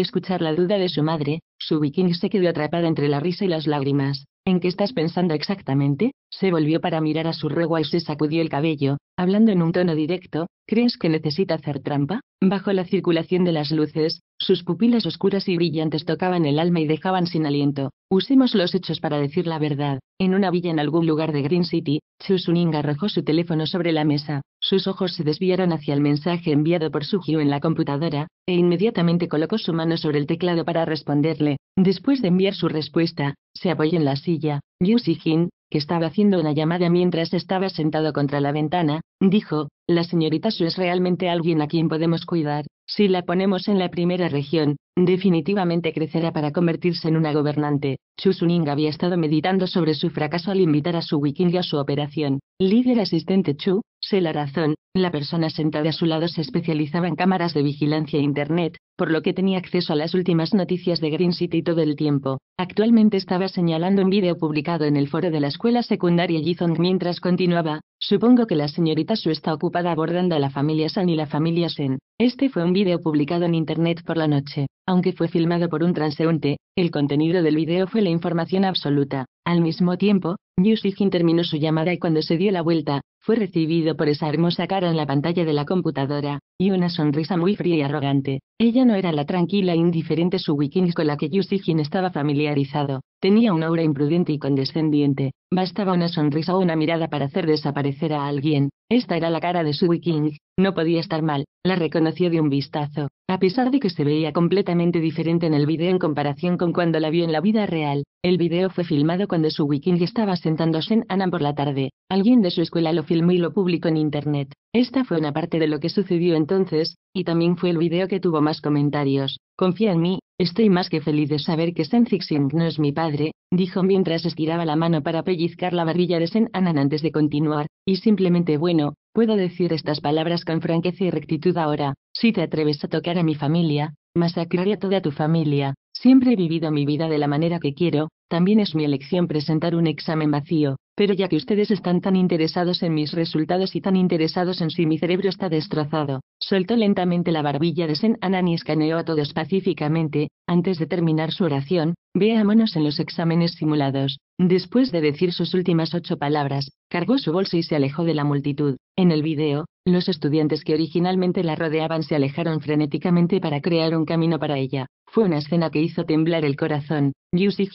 escuchar la duda de su madre, su viking se quedó atrapada entre la risa y las lágrimas. ¿En qué estás pensando exactamente? Se volvió para mirar a su regua y se sacudió el cabello, hablando en un tono directo. ¿Crees que necesita hacer trampa? Bajo la circulación de las luces, sus pupilas oscuras y brillantes tocaban el alma y dejaban sin aliento. Usemos los hechos para decir la verdad. En una villa en algún lugar de Green City, Suning arrojó su teléfono sobre la mesa. Sus ojos se desviaron hacia el mensaje enviado por Hyu en la computadora, e inmediatamente colocó su mano sobre el teclado para responderle. Después de enviar su respuesta, se apoyó en la silla. Yu Jin, que estaba haciendo una llamada mientras estaba sentado contra la ventana, dijo, la señorita Su es realmente alguien a quien podemos cuidar. Si la ponemos en la primera región, definitivamente crecerá para convertirse en una gobernante. Chu Suning había estado meditando sobre su fracaso al invitar a su wiking a su operación. Líder asistente Chu, sé la razón, la persona sentada a su lado se especializaba en cámaras de vigilancia e Internet, por lo que tenía acceso a las últimas noticias de Green City todo el tiempo. Actualmente estaba señalando un vídeo publicado en el foro de la escuela secundaria Jizong mientras continuaba, supongo que la señorita Su está ocupada abordando a la familia San y la familia Sen. Este fue un vídeo publicado en internet por la noche, aunque fue filmado por un transeúnte, el contenido del vídeo fue la información absoluta. Al mismo tiempo, Yu terminó su llamada y cuando se dio la vuelta, fue recibido por esa hermosa cara en la pantalla de la computadora, y una sonrisa muy fría y arrogante. Ella no era la tranquila e indiferente Suwikins con la que Yusijin estaba familiarizado. Tenía una aura imprudente y condescendiente, bastaba una sonrisa o una mirada para hacer desaparecer a alguien. Esta era la cara de su King, no podía estar mal, la reconoció de un vistazo, a pesar de que se veía completamente diferente en el video en comparación con cuando la vio en la vida real. El video fue filmado cuando su King estaba sentándose en Annan por la tarde. Alguien de su escuela lo filmó y lo publicó en internet. Esta fue una parte de lo que sucedió entonces, y también fue el video que tuvo más comentarios. Confía en mí, Estoy más que feliz de saber que Sen no es mi padre, dijo mientras estiraba la mano para pellizcar la barbilla de Sen Anan antes de continuar, y simplemente bueno, puedo decir estas palabras con franqueza y rectitud ahora, si te atreves a tocar a mi familia, masacraré a toda tu familia, siempre he vivido mi vida de la manera que quiero, también es mi elección presentar un examen vacío, pero ya que ustedes están tan interesados en mis resultados y tan interesados en si mi cerebro está destrozado, soltó lentamente la barbilla de Sen Annan y escaneó a todos pacíficamente, antes de terminar su oración, veámonos en los exámenes simulados. Después de decir sus últimas ocho palabras, cargó su bolsa y se alejó de la multitud. En el video, los estudiantes que originalmente la rodeaban se alejaron frenéticamente para crear un camino para ella. Fue una escena que hizo temblar el corazón,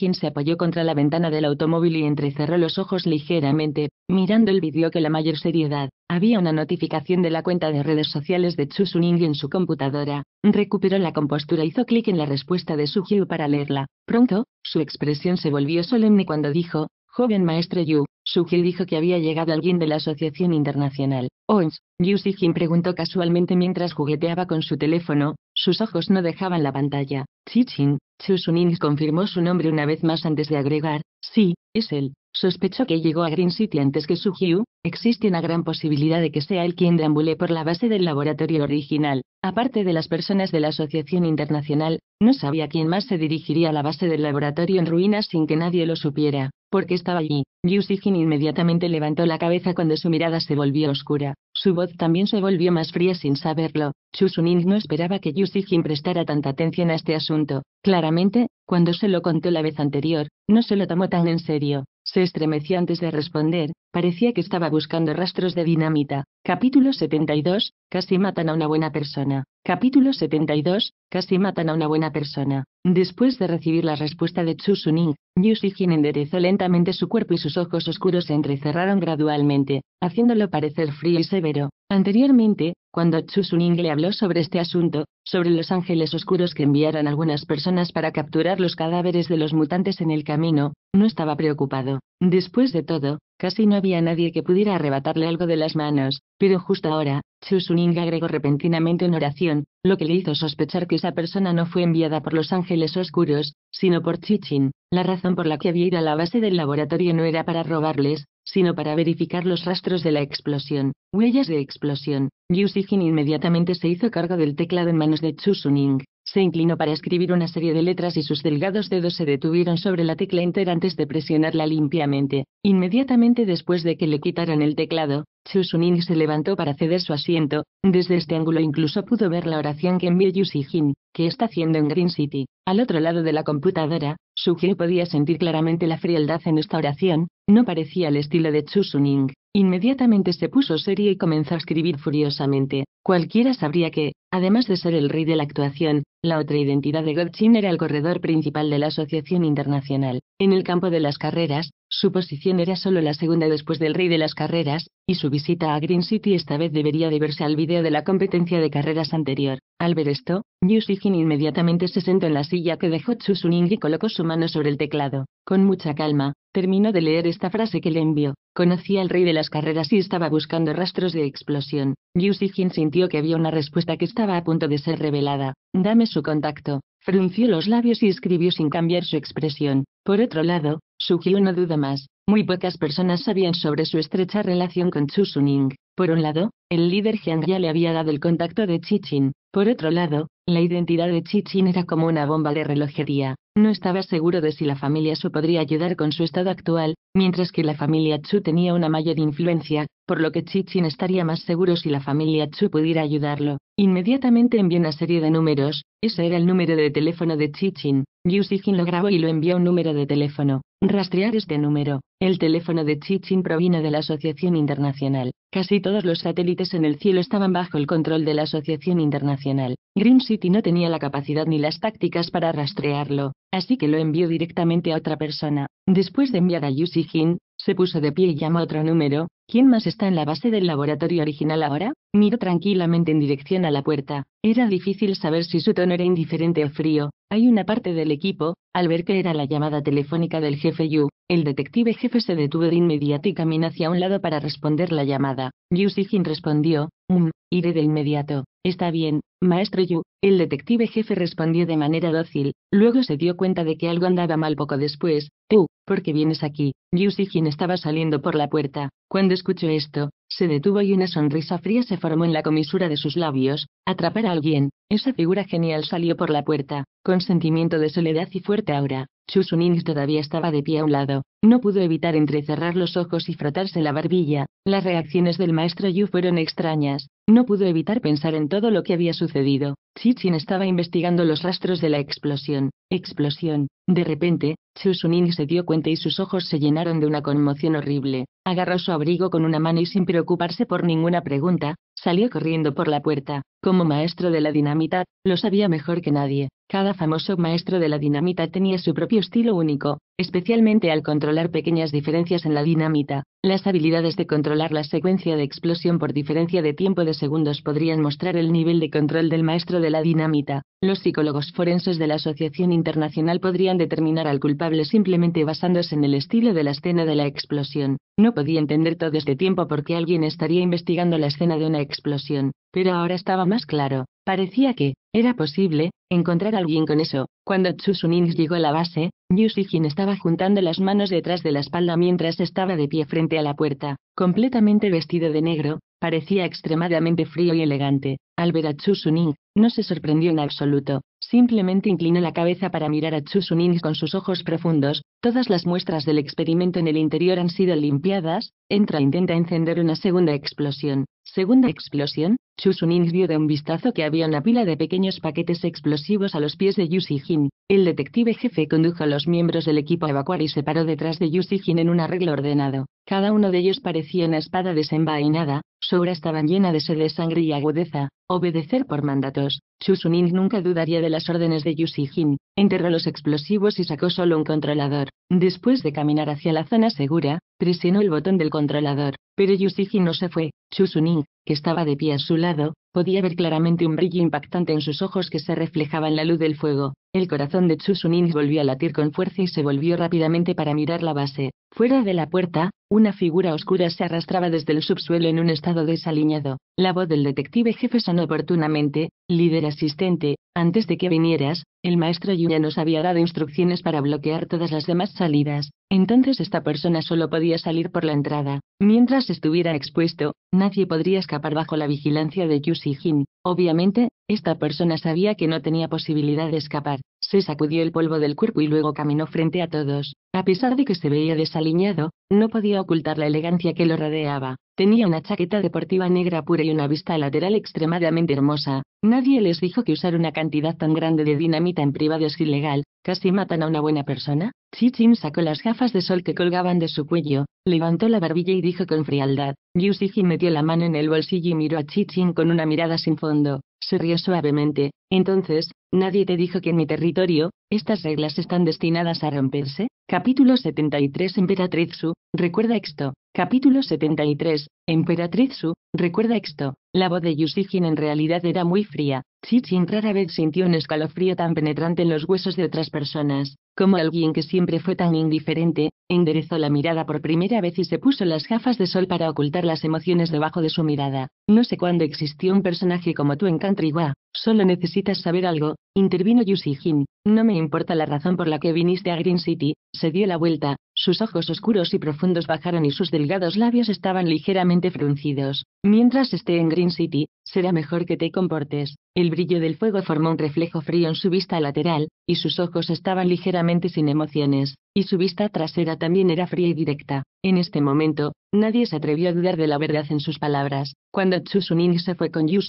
Jin se apoyó contra la ventana del automóvil y entrecerró los ojos ligeramente, mirando el vídeo con la mayor seriedad. Había una notificación de la cuenta de redes sociales de Chu Suning en su computadora. Recuperó la compostura, hizo clic en la respuesta de Su para leerla. Pronto, su expresión se volvió solemne cuando dijo, Joven maestro Yu, Suji dijo que había llegado alguien de la Asociación Internacional. Ons, Yu Sijin preguntó casualmente mientras jugueteaba con su teléfono, sus ojos no dejaban la pantalla. Chichin, Suning confirmó su nombre una vez más antes de agregar, sí, es él. Sospecho que llegó a Green City antes que su Hugh, existe una gran posibilidad de que sea él quien deambule por la base del laboratorio original. Aparte de las personas de la Asociación Internacional, no sabía quién más se dirigiría a la base del laboratorio en ruinas sin que nadie lo supiera, porque estaba allí. Yusigin inmediatamente levantó la cabeza cuando su mirada se volvió oscura. Su voz también se volvió más fría sin saberlo. Suning no esperaba que Yusigin prestara tanta atención a este asunto. Claramente, cuando se lo contó la vez anterior, no se lo tomó tan en serio. Se estremeció antes de responder, parecía que estaba buscando rastros de dinamita. Capítulo 72, casi matan a una buena persona. Capítulo 72. Casi matan a una buena persona. Después de recibir la respuesta de Chu Suning, Yu Shijin enderezó lentamente su cuerpo y sus ojos oscuros se entrecerraron gradualmente, haciéndolo parecer frío y severo. Anteriormente, cuando Chu Suning le habló sobre este asunto, sobre los ángeles oscuros que enviaron algunas personas para capturar los cadáveres de los mutantes en el camino, no estaba preocupado. Después de todo, Casi no había nadie que pudiera arrebatarle algo de las manos, pero justo ahora, Chusuning agregó repentinamente una oración, lo que le hizo sospechar que esa persona no fue enviada por los ángeles oscuros, sino por Chichin. La razón por la que había ido a la base del laboratorio no era para robarles, sino para verificar los rastros de la explosión, huellas de explosión. Yu inmediatamente se hizo cargo del teclado en manos de Chusuning. Se inclinó para escribir una serie de letras y sus delgados dedos se detuvieron sobre la tecla enter antes de presionarla limpiamente. Inmediatamente después de que le quitaran el teclado, Suning se levantó para ceder su asiento. Desde este ángulo incluso pudo ver la oración que envió Shijin, que está haciendo en Green City. Al otro lado de la computadora, su Sugio podía sentir claramente la frialdad en esta oración, no parecía el estilo de Chusuning. Inmediatamente se puso seria y comenzó a escribir furiosamente. Cualquiera sabría que, Además de ser el rey de la actuación, la otra identidad de Godchin era el corredor principal de la Asociación Internacional. En el campo de las carreras, su posición era solo la segunda después del rey de las carreras, y su visita a Green City esta vez debería deberse al vídeo de la competencia de carreras anterior. Al ver esto, Yusijin inmediatamente se sentó en la silla que dejó Suning y colocó su mano sobre el teclado. Con mucha calma, terminó de leer esta frase que le envió. Conocía al rey de las carreras y estaba buscando rastros de explosión. Yu Xijin sintió que había una respuesta que estaba a punto de ser revelada. Dame su contacto. Frunció los labios y escribió sin cambiar su expresión. Por otro lado, Su no duda más. Muy pocas personas sabían sobre su estrecha relación con Chu Suning. Por un lado, el líder Jiang ya le había dado el contacto de Chichin. Por otro lado, la identidad de Chichin era como una bomba de relojería, no estaba seguro de si la familia Su podría ayudar con su estado actual, mientras que la familia Chu tenía una mayor influencia, por lo que Chichin estaría más seguro si la familia Chu pudiera ayudarlo. Inmediatamente envió una serie de números, ese era el número de teléfono de Chichin. Yu Sijin lo grabó y lo envió un número de teléfono. Rastrear este número. El teléfono de Chichin provino de la Asociación Internacional. Casi todos los satélites en el cielo estaban bajo el control de la Asociación Internacional. Green y no tenía la capacidad ni las tácticas para rastrearlo, así que lo envió directamente a otra persona. Después de enviar a Yu Jin, se puso de pie y llamó a otro número. ¿Quién más está en la base del laboratorio original ahora? Miró tranquilamente en dirección a la puerta. Era difícil saber si su tono era indiferente o frío. Hay una parte del equipo, al ver que era la llamada telefónica del jefe Yu, el detective jefe se detuvo de inmediato y caminó hacia un lado para responder la llamada. Yu Sijin respondió, «Mmm, iré de inmediato. Está bien, maestro Yu, el detective jefe respondió de manera dócil, luego se dio cuenta de que algo andaba mal poco después, tú, ¿por qué vienes aquí? Yu Sijin estaba saliendo por la puerta, cuando escuchó esto, se detuvo y una sonrisa fría se formó en la comisura de sus labios. Atrapar a alguien, esa figura genial salió por la puerta, con sentimiento de soledad y fuerte aura. Chusunin todavía estaba de pie a un lado. No pudo evitar entrecerrar los ojos y frotarse la barbilla. Las reacciones del maestro Yu fueron extrañas. No pudo evitar pensar en todo lo que había sucedido. Chichin estaba investigando los rastros de la explosión. Explosión. De repente, Chusunin se dio cuenta y sus ojos se llenaron de una conmoción horrible. Agarró su abrigo con una mano y sin preocuparse por ninguna pregunta, Salió corriendo por la puerta. Como maestro de la dinamita, lo sabía mejor que nadie. Cada famoso maestro de la dinamita tenía su propio estilo único, especialmente al controlar pequeñas diferencias en la dinamita. Las habilidades de controlar la secuencia de explosión por diferencia de tiempo de segundos podrían mostrar el nivel de control del maestro de la dinamita. Los psicólogos forenses de la Asociación Internacional podrían determinar al culpable simplemente basándose en el estilo de la escena de la explosión. No podía entender todo este tiempo por qué alguien estaría investigando la escena de una explosión, pero ahora estaba más claro. Parecía que, era posible, encontrar a alguien con eso. Cuando Chusunin llegó a la base, Yushijin estaba juntando las manos detrás de la espalda mientras estaba de pie frente a la puerta, completamente vestido de negro, parecía extremadamente frío y elegante. Al ver a Chusunin, no se sorprendió en absoluto. Simplemente inclina la cabeza para mirar a Chusunin con sus ojos profundos. Todas las muestras del experimento en el interior han sido limpiadas. Entra e intenta encender una segunda explosión. Segunda explosión. Chusunin vio de un vistazo que había una pila de pequeños paquetes explosivos a los pies de Yusijin. El detective jefe condujo a los miembros del equipo a evacuar y se paró detrás de Yusijin en un arreglo ordenado. Cada uno de ellos parecía una espada desenvainada, su estaban estaba llena de sed de sangre y agudeza, obedecer por mandatos. Chusunin nunca dudaría de las órdenes de Yusijin, enterró los explosivos y sacó solo un controlador. Después de caminar hacia la zona segura, presionó el botón del controlador, pero Jin no se fue. Chusunin, que estaba de pie a su lado, podía ver claramente un brillo impactante en sus ojos que se reflejaba en la luz del fuego. El corazón de Chusunin volvió a latir con fuerza y se volvió rápidamente para mirar la base. Fuera de la puerta, una figura oscura se arrastraba desde el subsuelo en un estado desaliñado. La voz del detective jefe sonó oportunamente, líder asistente, antes de que vinieras, el maestro Yuya nos había dado instrucciones para bloquear todas las demás salidas, entonces esta persona solo podía salir por la entrada. Mientras estuviera expuesto, nadie podría escapar bajo la vigilancia de Yu Jin. Obviamente, esta persona sabía que no tenía posibilidad de escapar. Se sacudió el polvo del cuerpo y luego caminó frente a todos. A pesar de que se veía desaliñado, no podía ocultar la elegancia que lo rodeaba. Tenía una chaqueta deportiva negra pura y una vista lateral extremadamente hermosa. Nadie les dijo que usar una cantidad tan grande de dinamita en privado es ilegal. ¿Casi matan a una buena persona? Chichin sacó las gafas de sol que colgaban de su cuello, levantó la barbilla y dijo con frialdad. Yu metió la mano en el bolsillo y miró a Chichin con una mirada sin fondo. Se rió suavemente. Entonces, nadie te dijo que en mi territorio, estas reglas están destinadas a romperse. Capítulo 73 Emperatriz Su, recuerda esto. Capítulo 73, Emperatriz Su, Recuerda esto, la voz de Yusijin en realidad era muy fría. Chichin rara vez sintió un escalofrío tan penetrante en los huesos de otras personas, como alguien que siempre fue tan indiferente, enderezó la mirada por primera vez y se puso las gafas de sol para ocultar las emociones debajo de su mirada. No sé cuándo existió un personaje como tú en Cantriwa, solo necesitas saber algo, intervino Yusijin. No me importa la razón por la que viniste a Green City, se dio la vuelta, sus ojos oscuros y profundos bajaron y sus delgados labios estaban ligeramente fruncidos. Mientras esté en Green City, será mejor que te comportes. El brillo del fuego formó un reflejo frío en su vista lateral, y sus ojos estaban ligeramente sin emociones, y su vista trasera también era fría y directa. En este momento, nadie se atrevió a dudar de la verdad en sus palabras. Cuando Chu se fue con Yu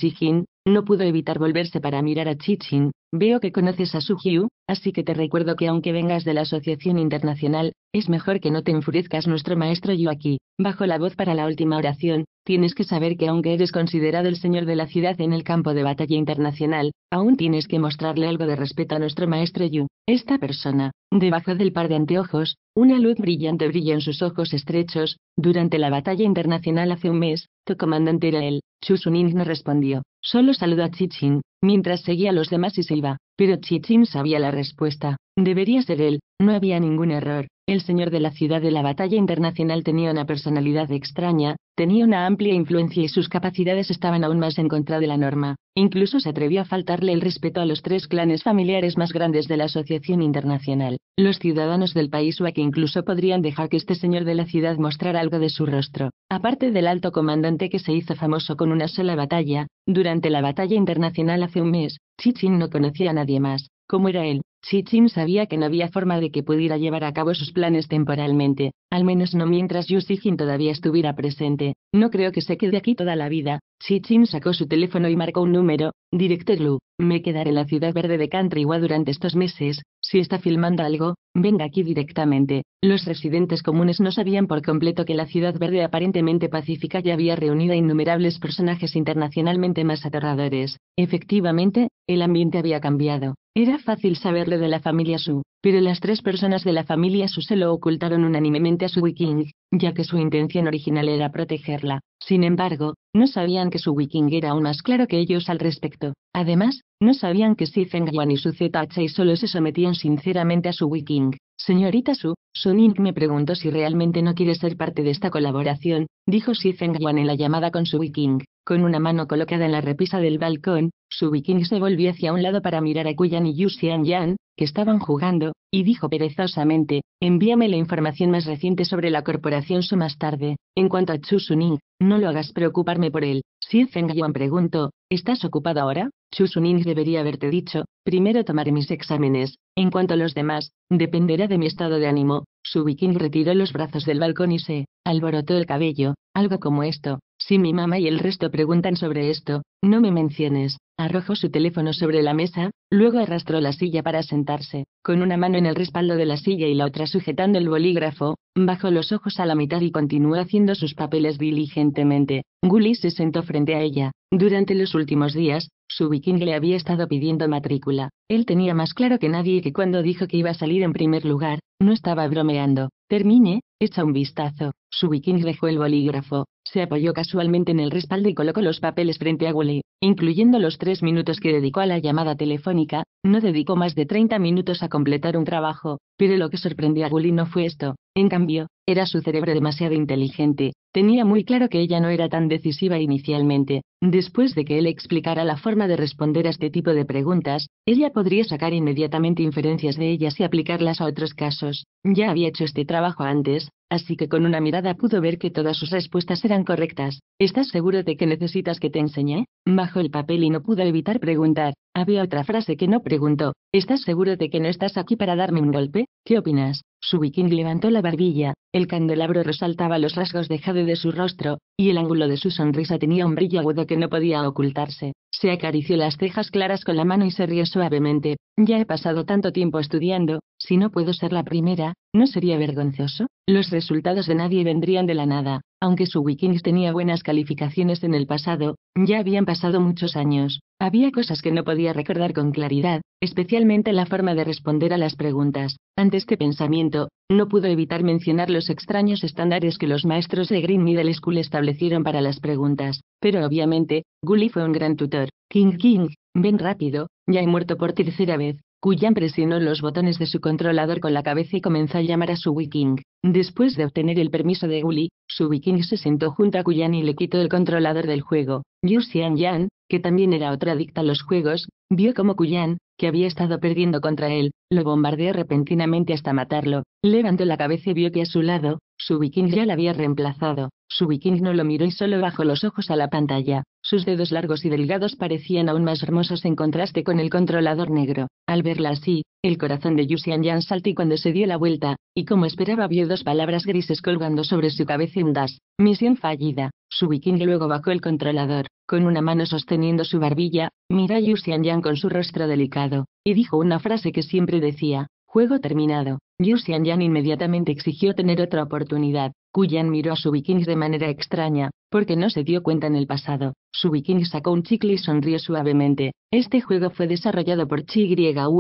no pudo evitar volverse para mirar a Chichin. Veo que conoces a Su Hyu, así que te recuerdo que aunque vengas de la Asociación Internacional, es mejor que no te enfurezcas nuestro maestro Yu aquí. Bajo la voz para la última oración, tienes que saber que aunque eres considerado el señor de la ciudad en el campo de batalla internacional, aún tienes que mostrarle algo de respeto a nuestro maestro Yu. Esta persona, debajo del par de anteojos, una luz brillante brilla en sus ojos estrechos, durante la batalla internacional hace un mes, tu comandante era él. Chusunin no respondió, solo saludó a Chichin, mientras seguía a los demás y se iba, pero Chichin sabía la respuesta, debería ser él, no había ningún error, el señor de la ciudad de la batalla internacional tenía una personalidad extraña, tenía una amplia influencia y sus capacidades estaban aún más en contra de la norma. Incluso se atrevió a faltarle el respeto a los tres clanes familiares más grandes de la Asociación Internacional. Los ciudadanos del país que incluso podrían dejar que este señor de la ciudad mostrara algo de su rostro. Aparte del alto comandante que se hizo famoso con una sola batalla, durante la batalla internacional hace un mes, Chichin no conocía a nadie más. ¿Cómo era él, Chichin sabía que no había forma de que pudiera llevar a cabo sus planes temporalmente, al menos no mientras Yu todavía estuviera presente. No creo que se quede aquí toda la vida. Chichin sacó su teléfono y marcó un número, Director Lu. Me quedaré en la ciudad verde de Cantrigua durante estos meses, si está filmando algo, venga aquí directamente. Los residentes comunes no sabían por completo que la ciudad verde aparentemente pacífica ya había reunido a innumerables personajes internacionalmente más aterradores. Efectivamente, el ambiente había cambiado. Era fácil saberlo de la familia Su, pero las tres personas de la familia Su se lo ocultaron unánimemente a su wiking, ya que su intención original era protegerla. Sin embargo, no sabían que su wiking era aún más claro que ellos al respecto. Además, no sabían que si y su ZH solo se sometían sinceramente a su wiking. Señorita Su, Ning me preguntó si realmente no quiere ser parte de esta colaboración, dijo Si Feng Yuan en la llamada con su wiking. Con una mano colocada en la repisa del balcón, su viking se volvió hacia un lado para mirar a Kuyan y Yu Yan, que estaban jugando, y dijo perezosamente, envíame la información más reciente sobre la corporación Su más tarde. En cuanto a Chu Suning, no lo hagas preocuparme por él. Si Feng Yuan preguntó, ¿estás ocupado ahora? Chu Suning debería haberte dicho, primero tomaré mis exámenes. En cuanto a los demás, dependerá de mi estado de ánimo. Su viking retiró los brazos del balcón y se alborotó el cabello, algo como esto, si mi mamá y el resto preguntan sobre esto, no me menciones. Arrojó su teléfono sobre la mesa, luego arrastró la silla para sentarse, con una mano en el respaldo de la silla y la otra sujetando el bolígrafo, bajó los ojos a la mitad y continuó haciendo sus papeles diligentemente. Gully se sentó frente a ella. Durante los últimos días, su viking le había estado pidiendo matrícula. Él tenía más claro que nadie que cuando dijo que iba a salir en primer lugar, no estaba bromeando. Termine, echa un vistazo. Su viking dejó el bolígrafo, se apoyó casualmente en el respaldo y colocó los papeles frente a Woolly, incluyendo los tres minutos que dedicó a la llamada telefónica, no dedicó más de 30 minutos a completar un trabajo, pero lo que sorprendió a Woolly no fue esto, en cambio, era su cerebro demasiado inteligente, tenía muy claro que ella no era tan decisiva inicialmente, después de que él explicara la forma de responder a este tipo de preguntas, ella podría sacar inmediatamente inferencias de ellas y aplicarlas a otros casos, ya había hecho este trabajo antes, así que con una mirada pudo ver que todas sus respuestas eran correctas. ¿Estás seguro de que necesitas que te enseñe? Bajó el papel y no pudo evitar preguntar. Había otra frase que no preguntó. ¿Estás seguro de que no estás aquí para darme un golpe? ¿Qué opinas? Su viking levantó la barbilla, el candelabro resaltaba los rasgos dejados de su rostro, y el ángulo de su sonrisa tenía un brillo agudo que no podía ocultarse. Se acarició las cejas claras con la mano y se rió suavemente. Ya he pasado tanto tiempo estudiando, si no puedo ser la primera, ¿no sería vergonzoso? Los resultados de nadie vendrían de la nada, aunque su Wikings tenía buenas calificaciones en el pasado, ya habían pasado muchos años. Había cosas que no podía recordar con claridad, especialmente la forma de responder a las preguntas. Ante este pensamiento, no pudo evitar mencionar los extraños estándares que los maestros de Green Middle School establecieron para las preguntas. Pero obviamente, Gully fue un gran tutor. King King, ven rápido, ya he muerto por tercera vez. Kuyan presionó los botones de su controlador con la cabeza y comenzó a llamar a su Wiking. Después de obtener el permiso de Uli, su Wiking se sentó junto a Kuyan y le quitó el controlador del juego. Yu Xian Yan, que también era otra adicta a los juegos, vio como Kuyan, que había estado perdiendo contra él, lo bombardeó repentinamente hasta matarlo. Levantó la cabeza y vio que a su lado, su Wiking ya la había reemplazado. Su viking no lo miró y solo bajó los ojos a la pantalla. Sus dedos largos y delgados parecían aún más hermosos en contraste con el controlador negro. Al verla así, el corazón de Yu Yang saltó cuando se dio la vuelta, y como esperaba vio dos palabras grises colgando sobre su cabeza un das. Misión fallida. Su viking luego bajó el controlador, con una mano sosteniendo su barbilla, miró a Yu Yang con su rostro delicado, y dijo una frase que siempre decía, juego terminado. Yu Yang inmediatamente exigió tener otra oportunidad. Kuyan miró a su bikini de manera extraña, porque no se dio cuenta en el pasado. Su bikini sacó un chicle y sonrió suavemente. Este juego fue desarrollado por chi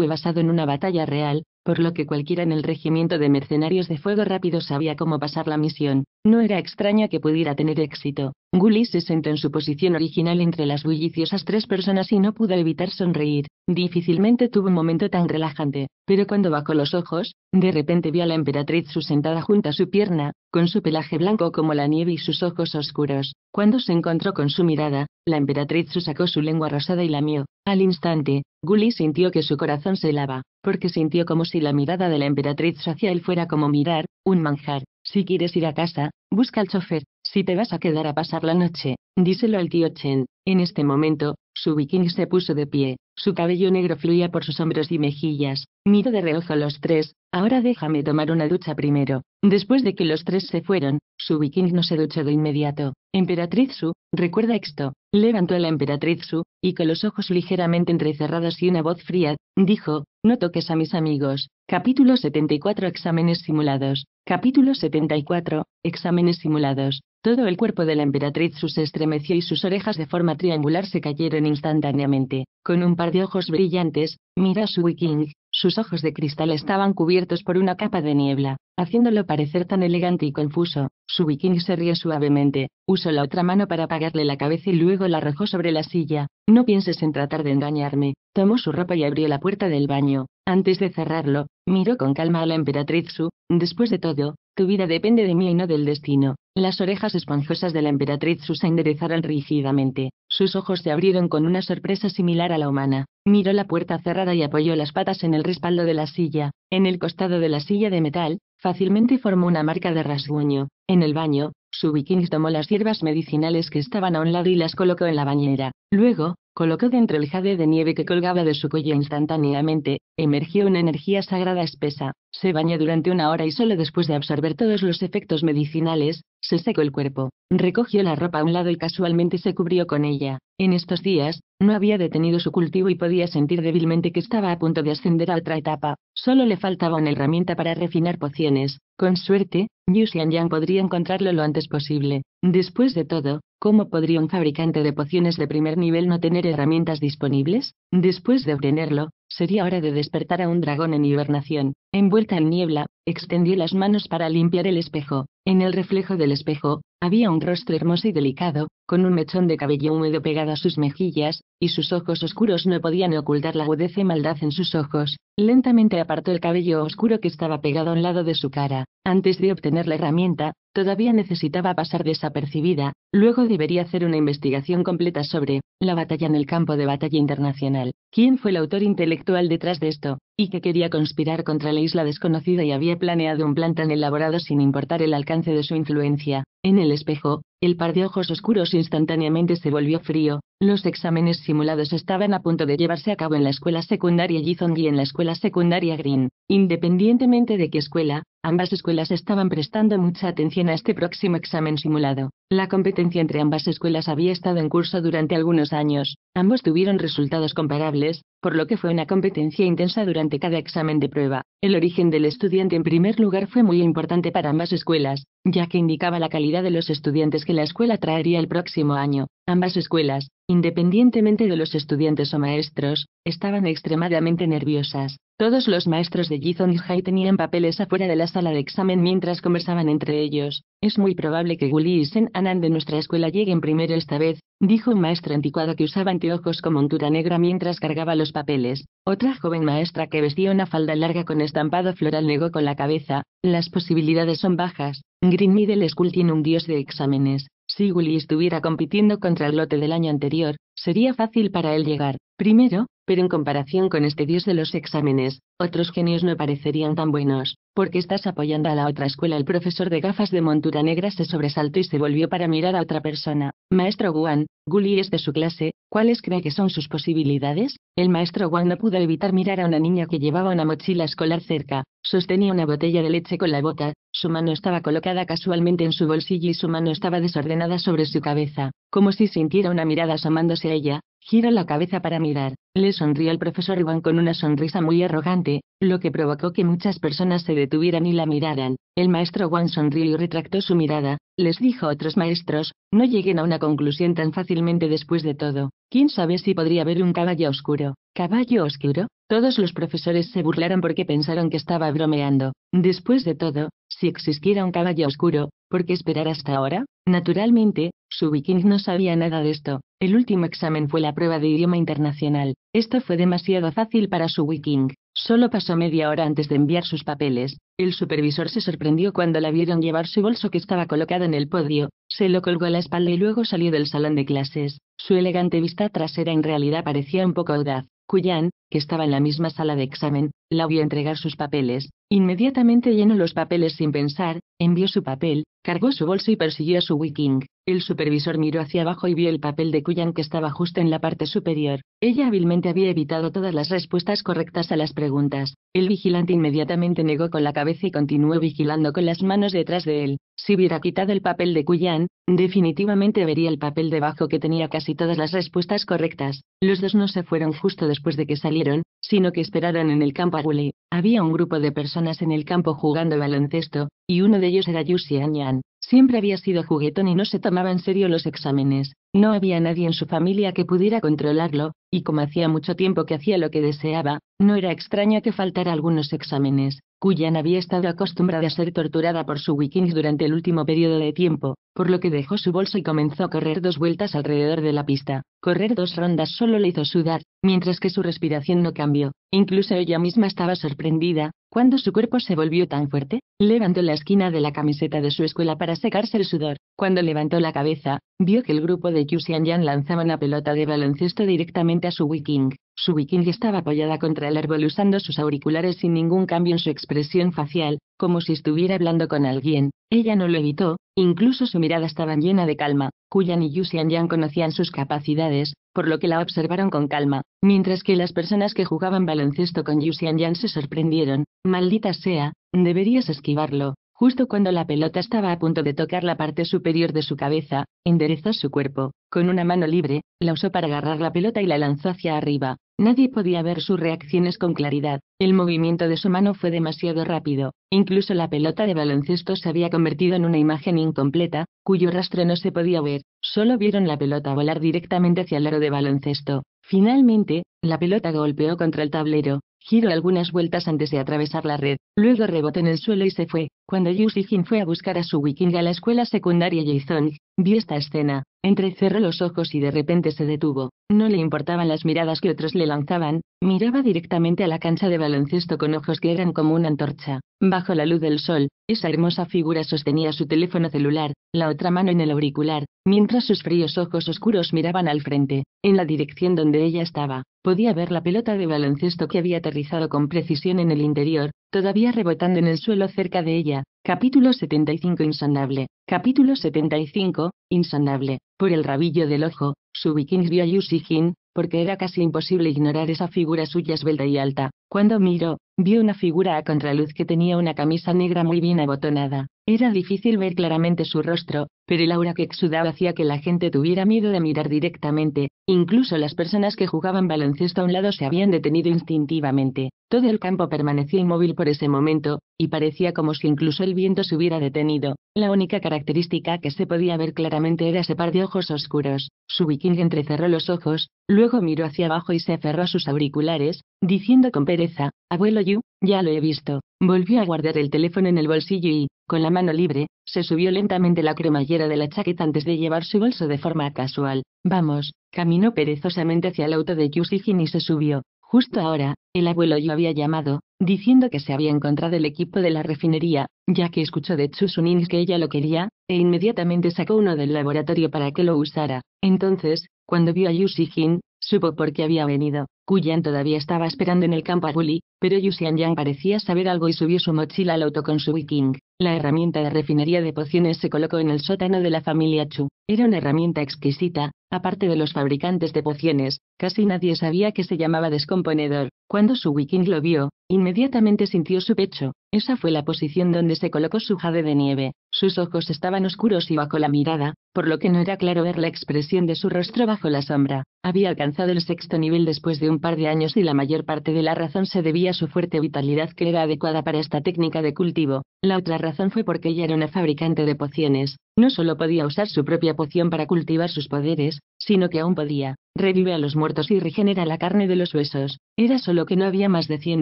basado en una batalla real, por lo que cualquiera en el regimiento de mercenarios de fuego rápido sabía cómo pasar la misión. No era extraño que pudiera tener éxito. Gully se sentó en su posición original entre las bulliciosas tres personas y no pudo evitar sonreír. Difícilmente tuvo un momento tan relajante, pero cuando bajó los ojos, de repente vio a la emperatriz sentada junto a su pierna, con su pelaje blanco como la nieve y sus ojos oscuros. Cuando se encontró con su mirada, la emperatriz sacó su lengua rosada y lamió. Al instante, Gully sintió que su corazón se helaba porque sintió como si la mirada de la emperatriz hacia él fuera como mirar, un manjar. Si quieres ir a casa, busca al chofer. Si te vas a quedar a pasar la noche, díselo al tío Chen. En este momento, su viking se puso de pie, su cabello negro fluía por sus hombros y mejillas. Miró de reojo a los tres. Ahora déjame tomar una ducha primero. Después de que los tres se fueron, su viking no se duchó de inmediato. Emperatriz Su, recuerda esto. Levantó a la emperatriz Su, y con los ojos ligeramente entrecerrados y una voz fría, dijo, No toques a mis amigos. Capítulo 74 Exámenes simulados. Capítulo 74 Exámenes simulados. Todo el cuerpo de la emperatriz Su se estremeció y sus orejas de forma triangular se cayeron instantáneamente. Con un par de ojos brillantes, mira a Su wiking. Sus ojos de cristal estaban cubiertos por una capa de niebla, haciéndolo parecer tan elegante y confuso. Su viking se rió suavemente, usó la otra mano para apagarle la cabeza y luego la arrojó sobre la silla. No pienses en tratar de engañarme. Tomó su ropa y abrió la puerta del baño. Antes de cerrarlo, miró con calma a la emperatriz Su. Después de todo, tu vida depende de mí y no del destino. Las orejas esponjosas de la emperatriz Susa enderezaron rígidamente. Sus ojos se abrieron con una sorpresa similar a la humana. Miró la puerta cerrada y apoyó las patas en el respaldo de la silla. En el costado de la silla de metal, fácilmente formó una marca de rasguño. En el baño, su viking tomó las hierbas medicinales que estaban a un lado y las colocó en la bañera. Luego, colocó dentro el jade de nieve que colgaba de su cuello instantáneamente, emergió una energía sagrada espesa, se bañó durante una hora y solo después de absorber todos los efectos medicinales, se secó el cuerpo, recogió la ropa a un lado y casualmente se cubrió con ella. En estos días, no había detenido su cultivo y podía sentir débilmente que estaba a punto de ascender a otra etapa, solo le faltaba una herramienta para refinar pociones. Con suerte, Yu Xianyang podría encontrarlo lo antes posible. Después de todo, ¿cómo podría un fabricante de pociones de primer nivel no tener herramientas disponibles? Después de obtenerlo, sería hora de despertar a un dragón en hibernación. Envuelta en niebla, extendió las manos para limpiar el espejo. En el reflejo del espejo, había un rostro hermoso y delicado, con un mechón de cabello húmedo pegado a sus mejillas, y sus ojos oscuros no podían ocultar la agudeza y maldad en sus ojos. Lentamente apartó el cabello oscuro que estaba pegado a un lado de su cara. Antes de obtener la herramienta, todavía necesitaba pasar desapercibida, luego debería hacer una investigación completa sobre la batalla en el campo de batalla internacional. ¿Quién fue el autor intelectual detrás de esto? y que quería conspirar contra la isla desconocida y había planeado un plan tan elaborado sin importar el alcance de su influencia. En el espejo, el par de ojos oscuros instantáneamente se volvió frío. Los exámenes simulados estaban a punto de llevarse a cabo en la escuela secundaria Gizong y en la escuela secundaria Green. Independientemente de qué escuela, ambas escuelas estaban prestando mucha atención a este próximo examen simulado. La competencia entre ambas escuelas había estado en curso durante algunos años. Ambos tuvieron resultados comparables, por lo que fue una competencia intensa durante cada examen de prueba. El origen del estudiante en primer lugar fue muy importante para ambas escuelas, ya que indicaba la calidad de los estudiantes que la escuela traería el próximo año. Ambas escuelas, Independientemente de los estudiantes o maestros, estaban extremadamente nerviosas. Todos los maestros de Gizon y High tenían papeles afuera de la sala de examen mientras conversaban entre ellos. Es muy probable que Guli y Sen Anan de nuestra escuela lleguen primero esta vez, dijo un maestro anticuado que usaba anteojos con montura negra mientras cargaba los papeles. Otra joven maestra que vestía una falda larga con estampado floral negó con la cabeza, las posibilidades son bajas. Green Middle School tiene un dios de exámenes. Si gully estuviera compitiendo contra el lote del año anterior, sería fácil para él llegar, primero, pero en comparación con este dios de los exámenes, otros genios no parecerían tan buenos, porque estás apoyando a la otra escuela. El profesor de gafas de montura negra se sobresaltó y se volvió para mirar a otra persona. Maestro Guan, Gully es de su clase, ¿Cuáles cree que son sus posibilidades? El maestro Wang no pudo evitar mirar a una niña que llevaba una mochila escolar cerca, sostenía una botella de leche con la bota, su mano estaba colocada casualmente en su bolsillo y su mano estaba desordenada sobre su cabeza, como si sintiera una mirada asomándose a ella, Gira la cabeza para mirar. Le sonrió el profesor Ivan con una sonrisa muy arrogante, lo que provocó que muchas personas se detuvieran y la miraran. El maestro Wang sonrió y retractó su mirada. Les dijo a otros maestros, no lleguen a una conclusión tan fácilmente después de todo. ¿Quién sabe si podría haber un caballo oscuro? ¿Caballo oscuro? Todos los profesores se burlaron porque pensaron que estaba bromeando. Después de todo, si existiera un caballo oscuro, ¿Por qué esperar hasta ahora? Naturalmente, su Viking no sabía nada de esto. El último examen fue la prueba de idioma internacional. Esto fue demasiado fácil para su Viking. Solo pasó media hora antes de enviar sus papeles. El supervisor se sorprendió cuando la vieron llevar su bolso que estaba colocado en el podio, se lo colgó a la espalda y luego salió del salón de clases. Su elegante vista trasera en realidad parecía un poco audaz. Kuyan, que estaba en la misma sala de examen, la vio entregar sus papeles. Inmediatamente llenó los papeles sin pensar, envió su papel, cargó su bolso y persiguió a su Wiking. El supervisor miró hacia abajo y vio el papel de Kuyan que estaba justo en la parte superior. Ella hábilmente había evitado todas las respuestas correctas a las preguntas. El vigilante inmediatamente negó con la cabeza y continuó vigilando con las manos detrás de él. Si hubiera quitado el papel de Kuyan, definitivamente vería el papel debajo que tenía casi todas las respuestas correctas. Los dos no se fueron justo después de que salieron, sino que esperaran en el campo Wuli. Había un grupo de personas en el campo jugando baloncesto, y uno de ellos era Yu Yan. Siempre había sido juguetón y no se tomaba en serio los exámenes. No había nadie en su familia que pudiera controlarlo, y como hacía mucho tiempo que hacía lo que deseaba, no era extraño que faltara algunos exámenes. Kuyan había estado acostumbrada a ser torturada por su wikings durante el último periodo de tiempo, por lo que dejó su bolso y comenzó a correr dos vueltas alrededor de la pista. Correr dos rondas solo le hizo sudar, mientras que su respiración no cambió. Incluso ella misma estaba sorprendida, cuando su cuerpo se volvió tan fuerte, levantó la esquina de la camiseta de su escuela para secarse el sudor. Cuando levantó la cabeza, vio que el grupo de Qixian Yan lanzaba una pelota de baloncesto directamente a su Wiking. Su Wiking estaba apoyada contra el árbol usando sus auriculares sin ningún cambio en su expresión facial, como si estuviera hablando con alguien, ella no lo evitó, incluso su mirada estaba llena de calma. Kuyan y Yu Yang conocían sus capacidades, por lo que la observaron con calma, mientras que las personas que jugaban baloncesto con Yu Yang se sorprendieron. Maldita sea, deberías esquivarlo, Justo cuando la pelota estaba a punto de tocar la parte superior de su cabeza, enderezó su cuerpo, con una mano libre, la usó para agarrar la pelota y la lanzó hacia arriba. Nadie podía ver sus reacciones con claridad, el movimiento de su mano fue demasiado rápido, incluso la pelota de baloncesto se había convertido en una imagen incompleta, cuyo rastro no se podía ver, solo vieron la pelota volar directamente hacia el aro de baloncesto. Finalmente, la pelota golpeó contra el tablero, Giro algunas vueltas antes de atravesar la red, luego rebotó en el suelo y se fue. Cuando Yu Jin fue a buscar a su wiking a la escuela secundaria Jason, vio esta escena. Entrecerró los ojos y de repente se detuvo. No le importaban las miradas que otros le lanzaban, miraba directamente a la cancha de baloncesto con ojos que eran como una antorcha. Bajo la luz del sol, esa hermosa figura sostenía su teléfono celular, la otra mano en el auricular, mientras sus fríos ojos oscuros miraban al frente, en la dirección donde ella estaba. Podía ver la pelota de baloncesto que había aterrizado con precisión en el interior, todavía rebotando en el suelo cerca de ella. Capítulo 75 insonable, Capítulo 75 insonable, Por el rabillo del ojo, Subikins vio a porque era casi imposible ignorar esa figura suya esbelta y alta. Cuando miró, vio una figura a contraluz que tenía una camisa negra muy bien abotonada, era difícil ver claramente su rostro, pero el aura que exudaba hacía que la gente tuviera miedo de mirar directamente, incluso las personas que jugaban baloncesto a un lado se habían detenido instintivamente. Todo el campo permanecía inmóvil por ese momento, y parecía como si incluso el viento se hubiera detenido. La única característica que se podía ver claramente era ese par de ojos oscuros. Su viking entrecerró los ojos, luego miró hacia abajo y se aferró a sus auriculares, diciendo con pereza, Abuelo Yu, ya lo he visto. Volvió a guardar el teléfono en el bolsillo y, con la mano libre, se subió lentamente la cremallera de la chaqueta antes de llevar su bolso de forma casual. Vamos, caminó perezosamente hacia el auto de Yusijin y se subió. Justo ahora, el abuelo yo había llamado, diciendo que se había encontrado el equipo de la refinería, ya que escuchó de Chusunin que ella lo quería, e inmediatamente sacó uno del laboratorio para que lo usara. Entonces, cuando vio a Yu Jin, supo por qué había venido. Kuyan todavía estaba esperando en el campo a Bully, pero Yu Yang parecía saber algo y subió su mochila al auto con su Viking. La herramienta de refinería de pociones se colocó en el sótano de la familia Chu. Era una herramienta exquisita, aparte de los fabricantes de pociones, casi nadie sabía que se llamaba descomponedor. Cuando su Viking lo vio, Inmediatamente sintió su pecho, esa fue la posición donde se colocó su jade de nieve, sus ojos estaban oscuros y bajo la mirada, por lo que no era claro ver la expresión de su rostro bajo la sombra, había alcanzado el sexto nivel después de un par de años y la mayor parte de la razón se debía a su fuerte vitalidad que era adecuada para esta técnica de cultivo, la otra razón fue porque ella era una fabricante de pociones, no solo podía usar su propia poción para cultivar sus poderes, sino que aún podía, revive a los muertos y regenera la carne de los huesos. Era solo que no había más de 100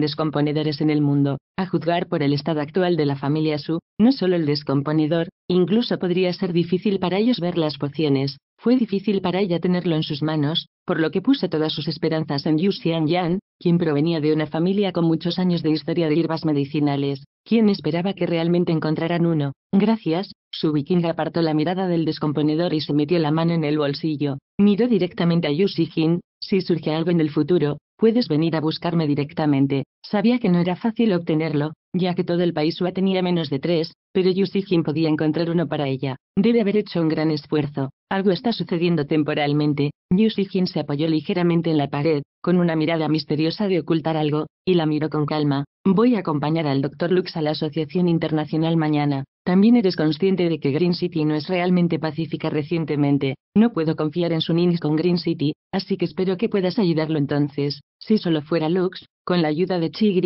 descomponedores en el mundo, a juzgar por el estado actual de la familia Su, no solo el descomponedor, incluso podría ser difícil para ellos ver las pociones, fue difícil para ella tenerlo en sus manos, por lo que puso todas sus esperanzas en Yu Xianyan, quien provenía de una familia con muchos años de historia de hierbas medicinales. quien esperaba que realmente encontraran uno? Gracias, su viking apartó la mirada del descomponedor y se metió la mano en el bolsillo. Miró directamente a Yu Xijin, si surge algo en el futuro, puedes venir a buscarme directamente. Sabía que no era fácil obtenerlo, ya que todo el país ya tenía menos de tres, pero Yu Xijin podía encontrar uno para ella. Debe haber hecho un gran esfuerzo. Algo está sucediendo temporalmente. News se apoyó ligeramente en la pared, con una mirada misteriosa de ocultar algo, y la miró con calma. Voy a acompañar al Dr. Lux a la Asociación Internacional mañana. También eres consciente de que Green City no es realmente pacífica recientemente. No puedo confiar en su Nins con Green City, así que espero que puedas ayudarlo entonces. Si solo fuera Lux, con la ayuda de chi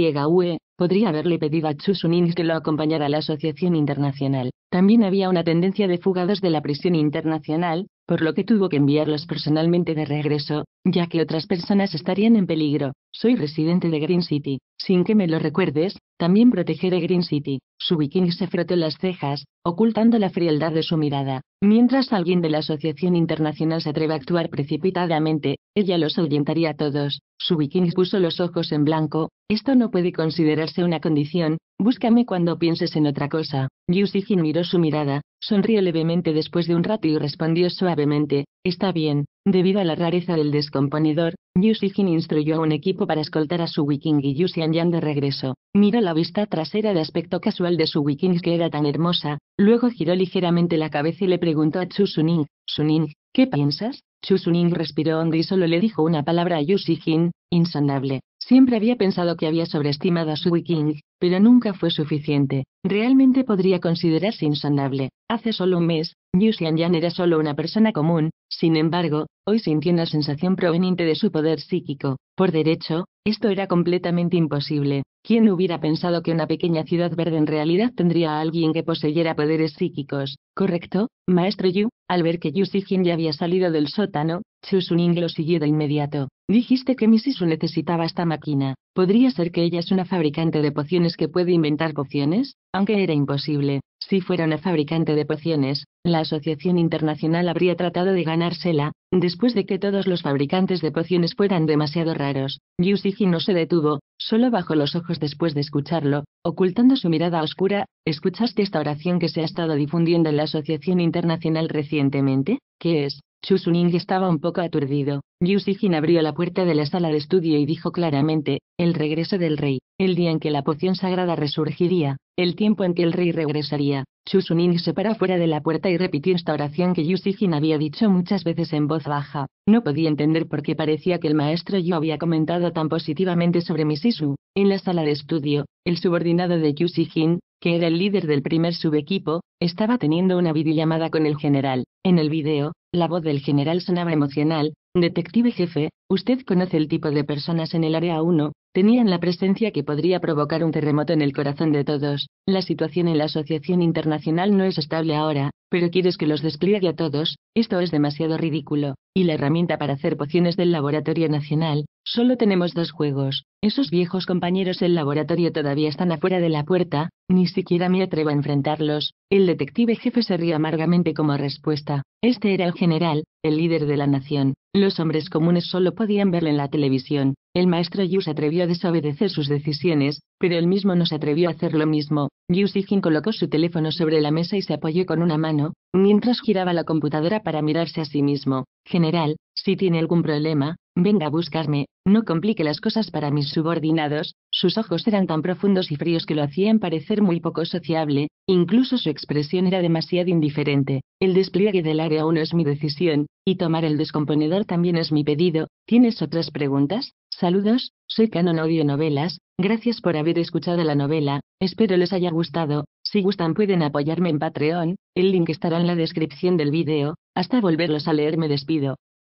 podría haberle pedido a Chu que lo acompañara a la Asociación Internacional. También había una tendencia de fugados de la prisión internacional, por lo que tuvo que enviarlos personalmente de regreso, ya que otras personas estarían en peligro. Soy residente de Green City, sin que me lo recuerdes, también protegeré Green City. Su bikini se frotó las cejas, ocultando la frialdad de su mirada. Mientras alguien de la Asociación Internacional se atreva a actuar precipitadamente, ella los ahuyentaría a todos. Su bikini puso los ojos en blanco. Esto no puede considerarse una condición, búscame cuando pienses en otra cosa. Yusijin miró su mirada, Sonrió levemente después de un rato y respondió suavemente, está bien, debido a la rareza del descomponedor, Yusijin instruyó a un equipo para escoltar a su Wiking y Yu Yan de regreso. Miró la vista trasera de aspecto casual de su Wiking que era tan hermosa, luego giró ligeramente la cabeza y le preguntó a Chu Suning, Suning, ¿qué piensas? Chu Suning respiró hondo y solo le dijo una palabra a Yusijin, insondable. Siempre había pensado que había sobreestimado a su Wiking, pero nunca fue suficiente. Realmente podría considerarse insanable. Hace solo un mes, Yu Xianyan era solo una persona común, sin embargo, hoy sintió una sensación proveniente de su poder psíquico. Por derecho, esto era completamente imposible. ¿Quién hubiera pensado que una pequeña ciudad verde en realidad tendría a alguien que poseyera poderes psíquicos? ¿Correcto, maestro Yu? Al ver que Yu Xianyan ya había salido del sótano, Chu Suning lo siguió de inmediato. Dijiste que Missisu necesitaba esta máquina. ¿Podría ser que ella es una fabricante de pociones que puede inventar pociones? Aunque era imposible. Si fuera una fabricante de pociones, la Asociación Internacional habría tratado de ganársela, después de que todos los fabricantes de pociones fueran demasiado raros. Yusiji no se detuvo, solo bajó los ojos después de escucharlo, ocultando su mirada oscura. ¿Escuchaste esta oración que se ha estado difundiendo en la Asociación Internacional recientemente? ¿Qué es? Chusuning estaba un poco aturdido. Yu abrió la puerta de la sala de estudio y dijo claramente, el regreso del rey, el día en que la poción sagrada resurgiría, el tiempo en que el rey regresaría. Chusuning se paró fuera de la puerta y repitió esta oración que Yu había dicho muchas veces en voz baja. No podía entender por qué parecía que el maestro Yu había comentado tan positivamente sobre Misisu. En la sala de estudio, el subordinado de Yu que era el líder del primer subequipo, estaba teniendo una videollamada con el general. En el video, la voz del general sonaba emocional. Detective jefe, usted conoce el tipo de personas en el área 1, tenían la presencia que podría provocar un terremoto en el corazón de todos. La situación en la Asociación Internacional no es estable ahora, pero quieres que los despliegue a todos, esto es demasiado ridículo. Y la herramienta para hacer pociones del Laboratorio Nacional, solo tenemos dos juegos. Esos viejos compañeros del laboratorio todavía están afuera de la puerta, ni siquiera me atrevo a enfrentarlos. El detective jefe se rió amargamente como respuesta. Este era el general, el líder de la nación. Los hombres comunes solo podían verle en la televisión. El maestro Yu se atrevió a desobedecer sus decisiones, pero él mismo no se atrevió a hacer lo mismo. Yu Sijin colocó su teléfono sobre la mesa y se apoyó con una mano, mientras giraba la computadora para mirarse a sí mismo. General, si tiene algún problema, venga a buscarme, no complique las cosas para mis subordinados, sus ojos eran tan profundos y fríos que lo hacían parecer muy poco sociable, incluso su expresión era demasiado indiferente. El despliegue del área 1 es mi decisión, y tomar el descomponedor también es mi pedido. ¿Tienes otras preguntas? Saludos, soy Canon Odio Novelas, gracias por haber escuchado la novela, espero les haya gustado, si gustan pueden apoyarme en Patreon, el link estará en la descripción del vídeo, hasta volverlos a leer me despido.